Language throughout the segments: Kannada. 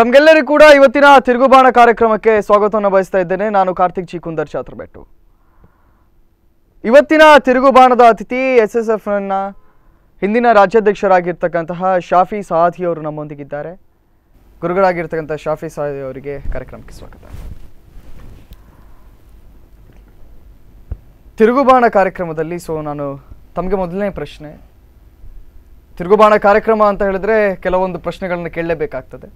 ತಮಗೆಲ್ಲರಿಗೂ ಕೂಡ ಇವತ್ತಿನ ತಿರುಗುಬಾಣ ಕಾರ್ಯಕ್ರಮಕ್ಕೆ ಸ್ವಾಗತವನ್ನು ಬಯಸ್ತಾ ಇದ್ದೇನೆ ನಾನು ಕಾರ್ತಿಕ್ ಚಿಕುಂದರ್ ಚಾತ್ರಬೆಟ್ಟು ಇವತ್ತಿನ ತಿರುಗುಬಾಣದ ಅತಿಥಿ ಎಸ್ ಎಸ್ ಎಫ್ನ ಹಿಂದಿನ ರಾಜ್ಯಾಧ್ಯಕ್ಷರಾಗಿರ್ತಕ್ಕಂತಹ ಶಾಫಿ ಸಾಧಿ ಅವರು ನಮ್ಮೊಂದಿಗಿದ್ದಾರೆ ಗುರುಗಳಾಗಿರ್ತಕ್ಕಂಥ ಶಾಫಿ ಸಾಧಿ ಅವರಿಗೆ ಕಾರ್ಯಕ್ರಮಕ್ಕೆ ಸ್ವಾಗತ ತಿರುಗುಬಾಣ ಕಾರ್ಯಕ್ರಮದಲ್ಲಿ ಸೊ ನಾನು ತಮಗೆ ಮೊದಲನೇ ಪ್ರಶ್ನೆ ತಿರುಗುಬಾಣ ಕಾರ್ಯಕ್ರಮ ಅಂತ ಹೇಳಿದ್ರೆ ಕೆಲವೊಂದು ಪ್ರಶ್ನೆಗಳನ್ನು ಕೇಳಲೇಬೇಕಾಗ್ತದೆ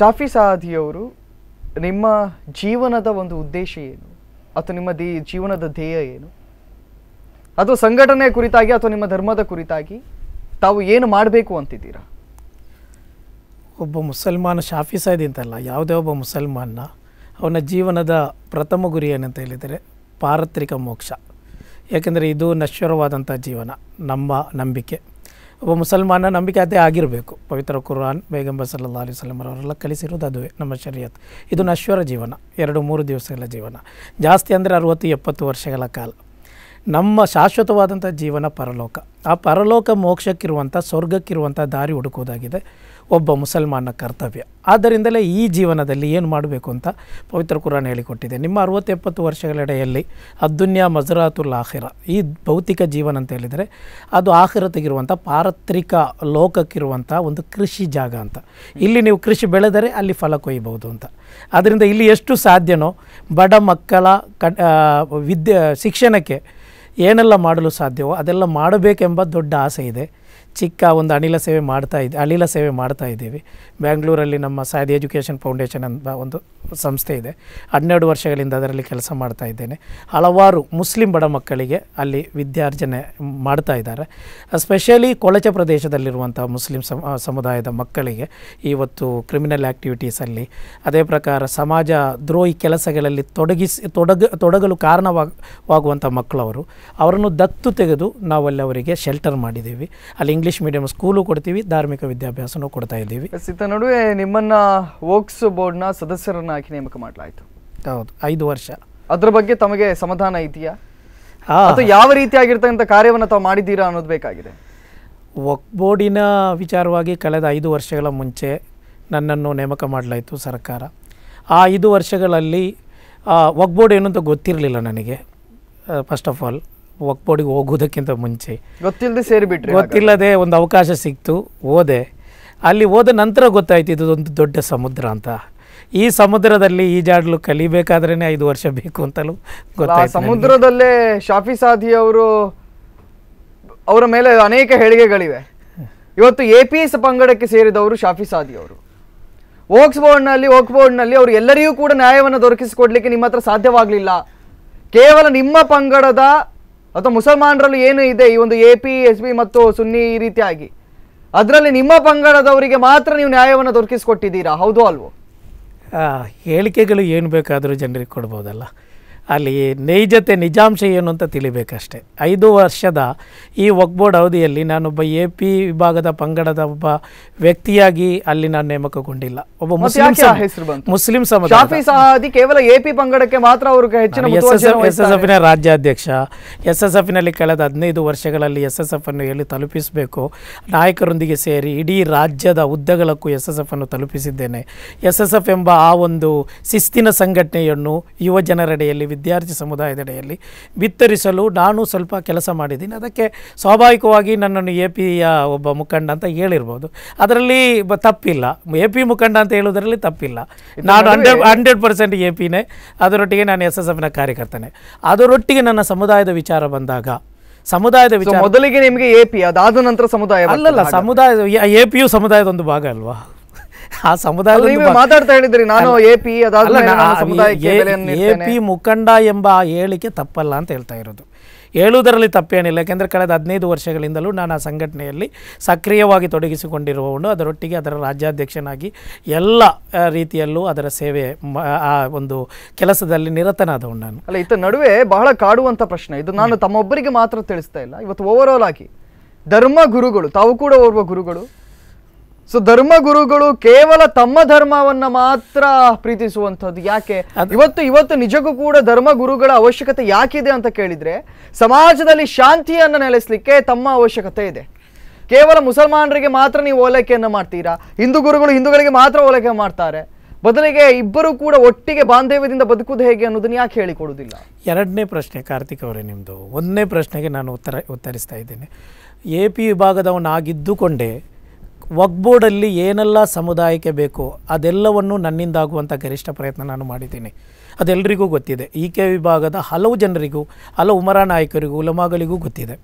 ಶಾಫಿ ಸಾಧಿಯವರು ನಿಮ್ಮ ಜೀವನದ ಒಂದು ಉದ್ದೇಶ ಏನು ಅಥವಾ ನಿಮ್ಮ ದೇ ಜೀವನದ ಧ್ಯೇಯ ಏನು ಅಥವಾ ಸಂಘಟನೆಯ ಕುರಿತಾಗಿ ಅಥವಾ ನಿಮ್ಮ ಧರ್ಮದ ಕುರಿತಾಗಿ ತಾವು ಏನು ಮಾಡಬೇಕು ಅಂತಿದ್ದೀರಾ ಒಬ್ಬ ಮುಸಲ್ಮಾನ ಶಾಫಿ ಸಾದಿ ಅಂತಲ್ಲ ಯಾವುದೇ ಒಬ್ಬ ಮುಸಲ್ಮಾನ ಅವನ ಜೀವನದ ಪ್ರಥಮ ಗುರಿ ಏನಂತ ಹೇಳಿದರೆ ಪಾರತ್ರಿಕ ಮೋಕ್ಷ ಯಾಕೆಂದರೆ ಇದು ನಶ್ವರವಾದಂಥ ಜೀವನ ನಮ್ಮ ನಂಬಿಕೆ ಒಬ್ಬ ಮುಸಲ್ಮಾನ ನಂಬಿಕೆ ಅದೇ ಆಗಿರಬೇಕು ಪವಿತ್ರ ಕುರಾನ್ ಬೇಗಂಬ ಸಲ್ಲಾ ಅಲಿ ಅವರೆಲ್ಲ ಕಲಿಸಿರೋದು ಅದುವೇ ನಮ್ಮ ಶರೀಯತ್ ಇದು ನಶ್ವರ ಜೀವನ ಎರಡು ಮೂರು ದಿವಸಗಳ ಜೀವನ ಜಾಸ್ತಿ ಅಂದರೆ ಅರುವತ್ತು ಎಪ್ಪತ್ತು ವರ್ಷಗಳ ಕಾಲ ನಮ್ಮ ಶಾಶ್ವತವಾದಂಥ ಜೀವನ ಪರಲೋಕ ಆ ಪರಲೋಕ ಮೋಕ್ಷಕ್ಕಿರುವಂಥ ಸ್ವರ್ಗಕ್ಕಿರುವಂಥ ದಾರಿ ಹುಡುಕೋದಾಗಿದೆ ಒಬ್ಬ ಮುಸಲ್ಮಾನ ಕರ್ತವ್ಯ ಆದ್ದರಿಂದಲೇ ಈ ಜೀವನದಲ್ಲಿ ಏನು ಮಾಡಬೇಕು ಅಂತ ಪವಿತ್ರ ಕುರಾನ್ ಹೇಳಿಕೊಟ್ಟಿದೆ ನಿಮ್ಮ ಅರವತ್ತೆಪ್ಪತ್ತು ವರ್ಷಗಳೆಡೆಯಲ್ಲಿ ಅದ್ದುನ್ಯಾ ಮಜರಾತುಲ್ ಆಹಿರ ಈ ಭೌತಿಕ ಜೀವನ ಅಂತ ಹೇಳಿದರೆ ಅದು ತೆಗಿರುವಂಥ ಪಾರತ್ರಿಕ ಲೋಕಕ್ಕಿರುವಂಥ ಒಂದು ಕೃಷಿ ಜಾಗ ಅಂತ ಇಲ್ಲಿ ನೀವು ಕೃಷಿ ಬೆಳೆದರೆ ಅಲ್ಲಿ ಫಲ ಕೊಯ್ಯಬಹುದು ಅಂತ ಆದ್ದರಿಂದ ಇಲ್ಲಿ ಎಷ್ಟು ಸಾಧ್ಯನೋ ಬಡ ಮಕ್ಕಳ ಕ ವಿದ್ಯೆ ಶಿಕ್ಷಣಕ್ಕೆ ಏನೆಲ್ಲ ಮಾಡಲು ಸಾಧ್ಯವೋ ಅದೆಲ್ಲ ಮಾಡಬೇಕೆಂಬ ದೊಡ್ಡ ಆಸೆ ಇದೆ ಚಿಕ್ಕ ಒಂದು ಅನಿಲ ಸೇವೆ ಮಾಡ್ತಾ ಇದ್ದೆ ಅನಿಲ ಸೇವೆ ಮಾಡ್ತಾ ಇದ್ದೀವಿ ಬ್ಯಾಂಗ್ಳೂರಲ್ಲಿ ನಮ್ಮ ಸಾಯದ್ ಎಜುಕೇಷನ್ ಫೌಂಡೇಶನ್ ಅಂತ ಒಂದು ಸಂಸ್ಥೆ ಇದೆ ಹನ್ನೆರಡು ವರ್ಷಗಳಿಂದ ಅದರಲ್ಲಿ ಕೆಲಸ ಮಾಡ್ತಾ ಇದ್ದೇನೆ ಹಲವಾರು ಮುಸ್ಲಿಂ ಬಡ ಮಕ್ಕಳಿಗೆ ಅಲ್ಲಿ ವಿದ್ಯಾರ್ಜನೆ ಮಾಡ್ತಾ ಇದ್ದಾರೆ ಸ್ಪೆಷಲಿ ಕೊಳಚೆ ಪ್ರದೇಶದಲ್ಲಿರುವಂಥ ಮುಸ್ಲಿಂ ಸಮುದಾಯದ ಮಕ್ಕಳಿಗೆ ಇವತ್ತು ಕ್ರಿಮಿನಲ್ ಆ್ಯಕ್ಟಿವಿಟೀಸಲ್ಲಿ ಅದೇ ಪ್ರಕಾರ ಸಮಾಜ ದ್ರೋಹಿ ಕೆಲಸಗಳಲ್ಲಿ ತೊಡಗಿಸಿ ತೊಡಗ ತೊಡಗಲು ಕಾರಣವಾಗುವಂಥ ಮಕ್ಕಳವರು ಅವರನ್ನು ದತ್ತು ತೆಗೆದು ನಾವಲ್ಲಿ ಅವರಿಗೆ ಶೆಲ್ಟರ್ ಮಾಡಿದ್ದೀವಿ ಅಲ್ಲಿ ಇಂಗ್ಲೀಷ್ ಮೀಡಿಯಂ ಸ್ಕೂಲು ಕೊಡ್ತೀವಿ ಧಾರ್ಮಿಕ ವಿದ್ಯಾಭ್ಯಾಸನೂ ಕೊಡ್ತಾ ಇದ್ದೀವಿ ನಡುವೆ ನಿಮ್ಮನ್ನು ವೋಕ್ಸ್ ಬೋರ್ಡ್ನ ಸದಸ್ಯರನ್ನಾಗಿ ನೇಮಕ ಮಾಡಲಾಯಿತು ಹೌದು ಐದು ವರ್ಷ ಅದ್ರ ಬಗ್ಗೆ ತಮಗೆ ಸಮಾಧಾನ ಇದೆಯಾ ಅದು ಯಾವ ರೀತಿಯಾಗಿರ್ತಕ್ಕಂಥ ಕಾರ್ಯವನ್ನು ತಾವು ಮಾಡಿದ್ದೀರಾ ಅನ್ನೋದು ಬೇಕಾಗಿದೆ ವಕ್ ಬೋರ್ಡಿನ ವಿಚಾರವಾಗಿ ಕಳೆದ ಐದು ವರ್ಷಗಳ ಮುಂಚೆ ನನ್ನನ್ನು ನೇಮಕ ಮಾಡಲಾಯಿತು ಸರ್ಕಾರ ಆ ಐದು ವರ್ಷಗಳಲ್ಲಿ ವಕ್ ಬೋರ್ಡ್ ಏನಂತ ಗೊತ್ತಿರಲಿಲ್ಲ ನನಗೆ ಫಸ್ಟ್ ಆಫ್ ಆಲ್ ವಕ್ ಹೋಗೋದಕ್ಕಿಂತ ಮುಂಚೆ ಗೊತ್ತಿಲ್ಲದೆ ಸೇರಿಬಿಟ್ರೆ ಗೊತ್ತಿಲ್ಲದೆ ಒಂದು ಅವಕಾಶ ಸಿಕ್ತು ಓದೆ ಅಲ್ಲಿ ಹೋದ ನಂತರ ಗೊತ್ತಾಯ್ತು ಇದು ಒಂದು ದೊಡ್ಡ ಸಮುದ್ರ ಅಂತ ಈ ಸಮುದ್ರದಲ್ಲಿ ಜಾಡ್ಲು ಕಲಿಬೇಕಾದ್ರೇನೆ ಐದು ವರ್ಷ ಬೇಕು ಅಂತಲೂ ಗೊತ್ತಾಯ್ತು ಸಮುದ್ರದಲ್ಲೇ ಶಾಫಿ ಸಾಧಿ ಅವರು ಅವರ ಮೇಲೆ ಅನೇಕ ಹೇಳಿಗೆಗಳಿವೆ ಇವತ್ತು ಎ ಪಿ ಎಸ್ ಪಂಗಡಕ್ಕೆ ಸೇರಿದವರು ಶಾಫಿ ಸಾಧಿ ಅವರು ವೋಕ್ಸ್ ಬೋರ್ಡ್ನಲ್ಲಿ ವೋಕ್ ಬೋರ್ಡ್ನಲ್ಲಿ ಅವರು ಎಲ್ಲರಿಗೂ ಕೂಡ ನ್ಯಾಯವನ್ನು ದೊರಕಿಸಿಕೊಡ್ಲಿಕ್ಕೆ ನಿಮ್ಮ ಹತ್ರ ಸಾಧ್ಯವಾಗಲಿಲ್ಲ ಕೇವಲ ನಿಮ್ಮ ಪಂಗಡದ ಅಥವಾ ಮುಸಲ್ಮಾನರಲ್ಲಿ ಏನು ಇದೆ ಈ ಒಂದು ಎ ಪಿ ಎಸ್ ಬಿ ಮತ್ತು ಸುನ್ನಿ ಈ ರೀತಿಯಾಗಿ ಅದರಲ್ಲಿ ನಿಮ್ಮ ಪಂಗಡದವರಿಗೆ ಮಾತ್ರ ನೀವು ನ್ಯಾಯವನ್ನು ದೊರಕಿಸಿಕೊಟ್ಟಿದ್ದೀರಾ ಹೌದು ಅಲ್ವೋ ಹೇಳಿಕೆಗಳು ಏನು ಬೇಕಾದರೂ ಜನರಿಗೆ ಕೊಡ್ಬೋದಲ್ಲ ಅಲ್ಲಿ ನೈಜತೆ ನಿಜಾಂಶ ಏನು ಅಂತ ತಿಳಿಬೇಕಷ್ಟೆ ಐದು ವರ್ಷದ ಈ ಒಗ್ಬೋರ್ಡ್ ಅವಧಿಯಲ್ಲಿ ನಾನೊಬ್ಬ ಎ ಪಿ ವಿಭಾಗದ ಪಂಗಡದ ಒಬ್ಬ ವ್ಯಕ್ತಿಯಾಗಿ ಅಲ್ಲಿ ನಾನು ನೇಮಕಗೊಂಡಿಲ್ಲ ಒಬ್ಬ ಮುಸ್ಲಿಂ ಮುಸ್ಲಿಂ ಸಮಾಜ ಕೇವಲ ಎ ಪಿ ಪಂಗಡಕ್ಕೆ ಮಾತ್ರ ಅವರು ಹೆಚ್ಚಿನ ಎಸ್ ಎಸ್ ಎಫ್ ನಲ್ಲಿ ರಾಜ್ಯಾಧ್ಯಕ್ಷ ಎಸ್ ಎಸ್ ಎಫ್ನಲ್ಲಿ ಕಳೆದ ಹದಿನೈದು ವರ್ಷಗಳಲ್ಲಿ ಎಸ್ ಎಸ್ ಎಫ್ ಅನ್ನು ಎಲ್ಲಿ ತಲುಪಿಸಬೇಕು ನಾಯಕರೊಂದಿಗೆ ಸೇರಿ ಇಡೀ ರಾಜ್ಯದ ಉದ್ದಗಳಕ್ಕೂ ಎಸ್ ಎಸ್ ಎಫ್ ಅನ್ನು ತಲುಪಿಸಿದ್ದೇನೆ ಎಸ್ ಎಸ್ ಎಫ್ ಎಂಬ ಆ ಒಂದು ಶಿಸ್ತಿನ ಸಂಘಟನೆಯನ್ನು ಯುವ ಜನರೆಡೆಯಲ್ಲಿ ವಿದ್ಯಾರ್ಥಿ ಸಮುದಾಯದಡೆಯಲ್ಲಿ ಬಿತ್ತರಿಸಲು ನಾನು ಸ್ವಲ್ಪ ಕೆಲಸ ಮಾಡಿದ್ದೀನಿ ಅದಕ್ಕೆ ಸ್ವಾಭಾವಿಕವಾಗಿ ನನ್ನನ್ನು ಎ ಪಿಯ ಒಬ್ಬ ಮುಖಂಡ ಅಂತ ಹೇಳಿರ್ಬೋದು ಅದರಲ್ಲಿ ತಪ್ಪಿಲ್ಲ ಎ ಪಿ ಮುಖಂಡ ಅಂತ ಹೇಳೋದರಲ್ಲಿ ತಪ್ಪಿಲ್ಲ ನಾನು ಹಂಡ್ರೆಡ್ ಹಂಡ್ರೆಡ್ ಪರ್ಸೆಂಟ್ ಎ ಪಿನೇ ಅದರೊಟ್ಟಿಗೆ ನಾನು ಎಸ್ ಎಸ್ ಎಫ್ನ ಕಾರ್ಯಕರ್ತನೆ ಅದರೊಟ್ಟಿಗೆ ನನ್ನ ಸಮುದಾಯದ ವಿಚಾರ ಬಂದಾಗ ಸಮುದಾಯದ ವಿಚಾರ ಮೊದಲಿಗೆ ನಿಮಗೆ ಎ ಪಿ ಅದಾದ ನಂತರ ಸಮುದಾಯ ಅಲ್ಲಲ್ಲ ಸಮುದಾಯ ಎ ಪಿಯು ಸಮುದಾಯದ ಒಂದು ಭಾಗ ಅಲ್ವಾ ಆ ಸಮುದಾಯ ಮಾತಾಡ್ತಾ ಹೇಳಿದ್ರಿ ನಾನು ಎ ಪಿ ಎ ಪಿ ಮುಖಂಡ ಎಂಬ ಹೇಳಿಕೆ ತಪ್ಪಲ್ಲ ಅಂತ ಹೇಳ್ತಾ ಇರೋದು ಹೇಳುವುದರಲ್ಲಿ ತಪ್ಪೇನಿಲ್ಲ ಯಾಕೆಂದರೆ ಕಳೆದ ಹದಿನೈದು ವರ್ಷಗಳಿಂದಲೂ ನಾನು ಆ ಸಂಘಟನೆಯಲ್ಲಿ ಸಕ್ರಿಯವಾಗಿ ತೊಡಗಿಸಿಕೊಂಡಿರುವವನು ಅದರೊಟ್ಟಿಗೆ ಅದರ ರಾಜ್ಯಾಧ್ಯಕ್ಷನಾಗಿ ಎಲ್ಲ ರೀತಿಯಲ್ಲೂ ಅದರ ಸೇವೆ ಆ ಒಂದು ಕೆಲಸದಲ್ಲಿ ನಿರತನಾದವು ನಾನು ಅಲ್ಲ ಇತ್ತ ನಡುವೆ ಬಹಳ ಕಾಡುವಂಥ ಪ್ರಶ್ನೆ ಇದು ನಾನು ತಮ್ಮೊಬ್ಬರಿಗೆ ಮಾತ್ರ ತಿಳಿಸ್ತಾ ಇಲ್ಲ ಇವತ್ತು ಓವರ್ ಆಲ್ ಆಗಿ ಧರ್ಮ ಗುರುಗಳು ತಾವು ಕೂಡ ಓರ್ವ ಗುರುಗಳು ಸೊ ಧರ್ಮಗುರುಗಳು ಕೇವಲ ತಮ್ಮ ಧರ್ಮವನ್ನ ಮಾತ್ರ ಪ್ರೀತಿಸುವಂಥದ್ದು ಯಾಕೆ ಇವತ್ತು ಇವತ್ತು ನಿಜಕ್ಕೂ ಕೂಡ ಧರ್ಮಗುರುಗಳ ಅವಶ್ಯಕತೆ ಯಾಕಿದೆ ಅಂತ ಕೇಳಿದ್ರೆ ಸಮಾಜದಲ್ಲಿ ಶಾಂತಿಯನ್ನು ನೆಲೆಸಲಿಕ್ಕೆ ತಮ್ಮ ಅವಶ್ಯಕತೆ ಇದೆ ಕೇವಲ ಮುಸಲ್ಮಾನರಿಗೆ ಮಾತ್ರ ನೀವು ಓಲೈಕೆಯನ್ನು ಮಾಡ್ತೀರಾ ಹಿಂದೂ ಗುರುಗಳು ಹಿಂದೂಗಳಿಗೆ ಮಾತ್ರ ಓಲೈಕೆ ಮಾಡ್ತಾರೆ ಬದಲಿಗೆ ಇಬ್ಬರು ಕೂಡ ಒಟ್ಟಿಗೆ ಬಾಂಧವ್ಯದಿಂದ ಬದುಕುವುದು ಹೇಗೆ ಅನ್ನೋದನ್ನ ಯಾಕೆ ಹೇಳಿಕೊಡುವುದಿಲ್ಲ ಎರಡನೇ ಪ್ರಶ್ನೆ ಕಾರ್ತಿಕ್ ಅವರೇ ನಿಮ್ಮದು ಒಂದನೇ ಪ್ರಶ್ನೆಗೆ ನಾನು ಉತ್ತರ ಉತ್ತರಿಸ್ತಾ ಇದ್ದೇನೆ ಎ ಪಿ ವಿಭಾಗದವನಾಗಿದ್ದುಕೊಂಡೇ ವಕ್ಬೋರ್ಡಲ್ಲಿ ಏನೆಲ್ಲ ಸಮುದಾಯಕ್ಕೆ ಬೇಕು ಅದೆಲ್ಲವನ್ನು ನನ್ನಿಂದಾಗುವಂಥ ಗರಿಷ್ಠ ಪ್ರಯತ್ನ ನಾನು ಮಾಡಿದ್ದೀನಿ ಅದೆಲ್ಲರಿಗೂ ಗೊತ್ತಿದೆ ಇ ಕೆ ವಿಭಾಗದ ಹಲವು ಜನರಿಗೂ ಹಲವು ಉಮರ ನಾಯಕರಿಗೂ ಉಲಮಾಗಳಿಗೂ ಗೊತ್ತಿದೆ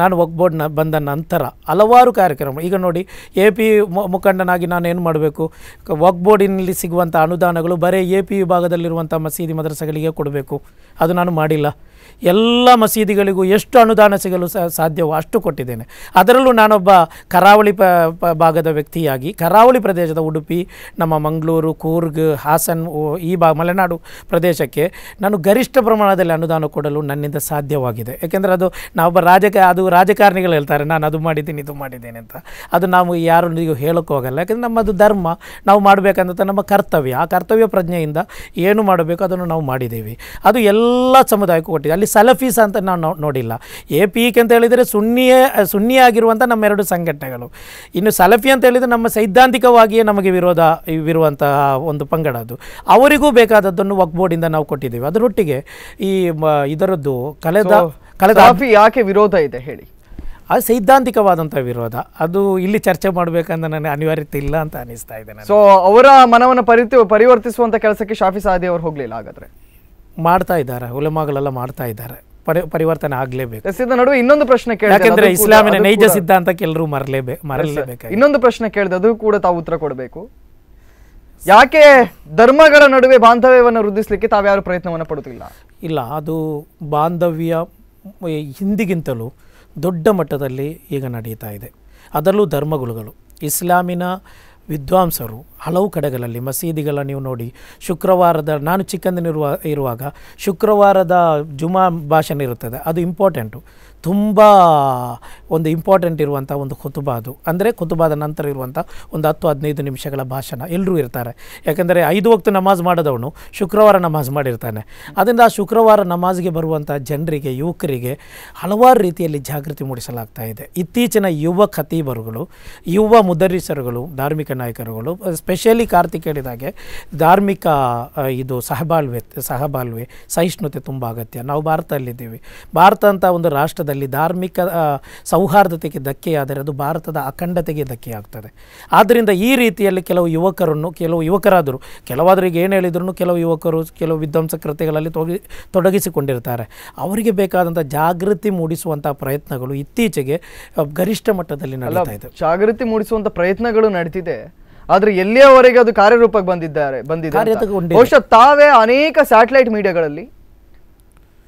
ನಾನು ವಕ್ಬೋರ್ಡ್ನ ಬಂದ ನಂತರ ಹಲವಾರು ಕಾರ್ಯಕ್ರಮ ಈಗ ನೋಡಿ ಎ ಪಿ ಮುಖಂಡನಾಗಿ ನಾನು ಏನು ಮಾಡಬೇಕು ವಕ್ಬೋರ್ಡಿನಲ್ಲಿ ಸಿಗುವಂಥ ಅನುದಾನಗಳು ಬರೀ ಎ ಪಿ ವಿಭಾಗದಲ್ಲಿರುವಂಥ ಮಸೀದಿ ಮದ್ರಸಗಳಿಗೆ ಕೊಡಬೇಕು ಅದು ನಾನು ಮಾಡಿಲ್ಲ ಎಲ್ಲ ಮಸೀದಿಗಳಿಗೂ ಎಷ್ಟು ಅನುದಾನ ಸಿಗಲು ಸಾಧ್ಯವೋ ಅಷ್ಟು ಕೊಟ್ಟಿದ್ದೇನೆ ಅದರಲ್ಲೂ ನಾನೊಬ್ಬ ಕರಾವಳಿ ಭಾಗದ ವ್ಯಕ್ತಿಯಾಗಿ ಕರಾವಳಿ ಪ್ರದೇಶದ ಉಡುಪಿ ನಮ್ಮ ಮಂಗಳೂರು ಕೂರ್ಗ್ ಹಾಸನ್ ಈ ಬಾ ಮಲೆನಾಡು ಪ್ರದೇಶಕ್ಕೆ ನಾನು ಗರಿಷ್ಠ ಪ್ರಮಾಣದಲ್ಲಿ ಅನುದಾನ ಕೊಡಲು ನನ್ನಿಂದ ಸಾಧ್ಯವಾಗಿದೆ ಯಾಕೆಂದರೆ ಅದು ನಾವೊಬ್ಬ ರಾಜಕ ಅದು ರಾಜಕಾರಣಿಗಳು ಹೇಳ್ತಾರೆ ನಾನು ಅದು ಮಾಡಿದ್ದೀನಿ ಇದು ಮಾಡಿದ್ದೇನೆ ಅಂತ ಅದು ನಾವು ಯಾರು ನೀವು ಹೋಗಲ್ಲ ಯಾಕೆಂದರೆ ನಮ್ಮದು ಧರ್ಮ ನಾವು ಮಾಡಬೇಕಂತ ನಮ್ಮ ಕರ್ತವ್ಯ ಆ ಕರ್ತವ್ಯ ಪ್ರಜ್ಞೆಯಿಂದ ಏನು ಮಾಡಬೇಕು ಅದನ್ನು ನಾವು ಮಾಡಿದ್ದೀವಿ ಅದು ಎಲ್ಲ ಸಮುದಾಯಕ್ಕೂ ಕೊಟ್ಟಿದೆ ಅಲ್ಲಿ ಸಲಫೀಸ್ ಅಂತ ನಾವು ನೋಡಿಲ್ಲ ಎ ಪಿ ಅಂತ ಹೇಳಿದರೆ ಸುನ್ನಿಯೇ ನಮ್ಮ ಎರಡು ಸಂಘಟನೆಗಳು ಇನ್ನು ಸಲಫಿ ಅಂತ ಹೇಳಿದರೆ ನಮ್ಮ ಸೈದ್ಧಾಂತಿಕವಾಗಿಯೇ ನಮಗೆ ವಿರೋಧ ಇರುವಂತಹ ಒಂದು ಪಂಗಡ ಅದು ಅವರಿಗೂ ಬೇಕಾದದ್ದನ್ನು ವಕ್ಬೋರ್ಡಿಂದ ನಾವು ಕೊಟ್ಟಿದ್ದೀವಿ ಅದರೊಟ್ಟಿಗೆ ಈ ಇದರದ್ದು ಕಳೆದ ಕಳೆದ ಯಾಕೆ ವಿರೋಧ ಇದೆ ಹೇಳಿ ಅದು ಸೈದ್ಧಾಂತಿಕವಾದಂಥ ವಿರೋಧ ಅದು ಇಲ್ಲಿ ಚರ್ಚೆ ಮಾಡಬೇಕಂತ ನನಗೆ ಅನಿವಾರ್ಯತೆ ಇಲ್ಲ ಅಂತ ಅನಿಸ್ತಾ ಇದೆ ಸೊ ಅವರ ಮನವನ್ನು ಪರಿವರ್ತಿಸುವಂಥ ಕೆಲಸಕ್ಕೆ ಶಾಫಿ ಸಾದಿ ಅವರು ಹೋಗಲಿಲ್ಲ ಹಾಗಾದರೆ ಮಾಡ್ತಾ ಇದ್ದಾರೆ ಉಲಮಾಗಳೆಲ್ಲ ಮಾಡ್ತಾ ಇದ್ದಾರೆ ಪರಿ ಪರಿವರ್ತನೆ ಆಗಲೇಬೇಕು ನಡುವೆ ಇನ್ನೊಂದು ಪ್ರಶ್ನೆ ಕೇಳಿದೆ ಯಾಕಂದ್ರೆ ಇಸ್ಲಾಮಿನ ನೈಜ ಸಿದ್ಧಾಂತಕ್ಕೆ ಎಲ್ಲರೂ ಮರಲೇಬೇಕು ಮರಲೇಬೇಕು ಇನ್ನೊಂದು ಪ್ರಶ್ನೆ ಕೇಳಿದೆ ಅದು ಕೂಡ ತಾವು ಉತ್ತರ ಕೊಡಬೇಕು ಯಾಕೆ ಧರ್ಮಗಳ ನಡುವೆ ಬಾಂಧವ್ಯವನ್ನು ವೃದ್ಧಿಸಲಿಕ್ಕೆ ತಾವ್ಯಾರು ಪ್ರಯತ್ನವನ್ನು ಪಡುತ್ತಿಲ್ಲ ಇಲ್ಲ ಅದು ಬಾಂಧವ್ಯ ಹಿಂದಿಗಿಂತಲೂ ದೊಡ್ಡ ಮಟ್ಟದಲ್ಲಿ ಈಗ ನಡೀತಾ ಇದೆ ಅದರಲ್ಲೂ ಧರ್ಮಗುರುಗಳು ಇಸ್ಲಾಮಿನ ವಿದ್ವಾಂಸರು ಹಲವು ಕಡೆಗಳಲ್ಲಿ ಮಸೀದಿಗಳ ನೀವು ನೋಡಿ ಶುಕ್ರವಾರದ ನಾನು ಚಿಕ್ಕಂದಿನಿರುವ ಇರುವಾಗ ಶುಕ್ರವಾರದ ಜುಮಾ ಭಾಷಣ ಇರುತ್ತದೆ ಅದು ಇಂಪಾರ್ಟೆಂಟು ತುಂಬ ಒಂದು ಇಂಪಾರ್ಟೆಂಟ್ ಇರುವಂಥ ಒಂದು ಕುತುಬಾದು ಅಂದರೆ ಕುತುಬಾದ ನಂತರ ಇರುವಂಥ ಒಂದು ಹತ್ತು ಹದಿನೈದು ನಿಮಿಷಗಳ ಭಾಷಣ ಎಲ್ಲರೂ ಇರ್ತಾರೆ ಯಾಕೆಂದರೆ ಐದು ಹೊತ್ತು ನಮಾಜ್ ಮಾಡಿದವನು ಶುಕ್ರವಾರ ನಮಾಜ್ ಮಾಡಿರ್ತಾನೆ ಅದರಿಂದ ಆ ಶುಕ್ರವಾರ ನಮಾಜ್ಗೆ ಬರುವಂಥ ಜನರಿಗೆ ಯುವಕರಿಗೆ ಹಲವಾರು ರೀತಿಯಲ್ಲಿ ಜಾಗೃತಿ ಮೂಡಿಸಲಾಗ್ತಾ ಇದೆ ಇತ್ತೀಚಿನ ಯುವ ಖತೀಬರುಗಳು ಯುವ ಮುದರಿಸರುಗಳು ಧಾರ್ಮಿಕ ನಾಯಕರುಗಳು ಸ್ಪೆಷಲಿ ಕಾರ್ತಿಕ್ ಹೇಳಿದಾಗೆ ಧಾರ್ಮಿಕ ಇದು ಸಹಬಾಳ್ವೆ ಸಹಬಾಳ್ವೆ ಸಹಿಷ್ಣುತೆ ತುಂಬ ಅಗತ್ಯ ನಾವು ಭಾರತದಲ್ಲಿದ್ದೀವಿ ಭಾರತ ಅಂತ ಒಂದು ರಾಷ್ಟ್ರದ ಅಲ್ಲಿ ಧಾರ್ಮಿಕ ಸೌಹಾರ್ದತೆಗೆ ಧಕ್ಕೆಯಾದರೆ ಅದು ಭಾರತದ ಅಖಂಡತೆಗೆ ಆಗ್ತದೆ ಆದ್ದರಿಂದ ಈ ರೀತಿಯಲ್ಲಿ ಕೆಲವು ಯುವಕರನ್ನು ಕೆಲವು ಯುವಕರಾದರು ಕೆಲವಾದರಿಗೆ ಏನು ಹೇಳಿದ್ರು ಕೆಲವು ಯುವಕರು ಕೆಲವು ವಿಧ್ವಂಸ ಕೃತ್ಯಗಳಲ್ಲಿ ತೊಡಗಿಸಿಕೊಂಡಿರ್ತಾರೆ ಅವರಿಗೆ ಬೇಕಾದಂಥ ಜಾಗೃತಿ ಮೂಡಿಸುವಂಥ ಪ್ರಯತ್ನಗಳು ಇತ್ತೀಚೆಗೆ ಗರಿಷ್ಠ ಮಟ್ಟದಲ್ಲಿ ನಡೀತಾ ಇದೆ ಜಾಗೃತಿ ಮೂಡಿಸುವಂಥ ಪ್ರಯತ್ನಗಳು ನಡೀತಿದೆ ಆದರೆ ಎಲ್ಲಿಯವರೆಗೆ ಅದು ಕಾರ್ಯರೂಪಕ್ಕೆ ಬಂದಿದ್ದಾರೆ ಬಂದಿದ್ದಾರೆ ಬಹುಶಃ ತಾವೇ ಅನೇಕ ಸ್ಯಾಟಲೈಟ್ ಮೀಡಿಯಾಗಳಲ್ಲಿ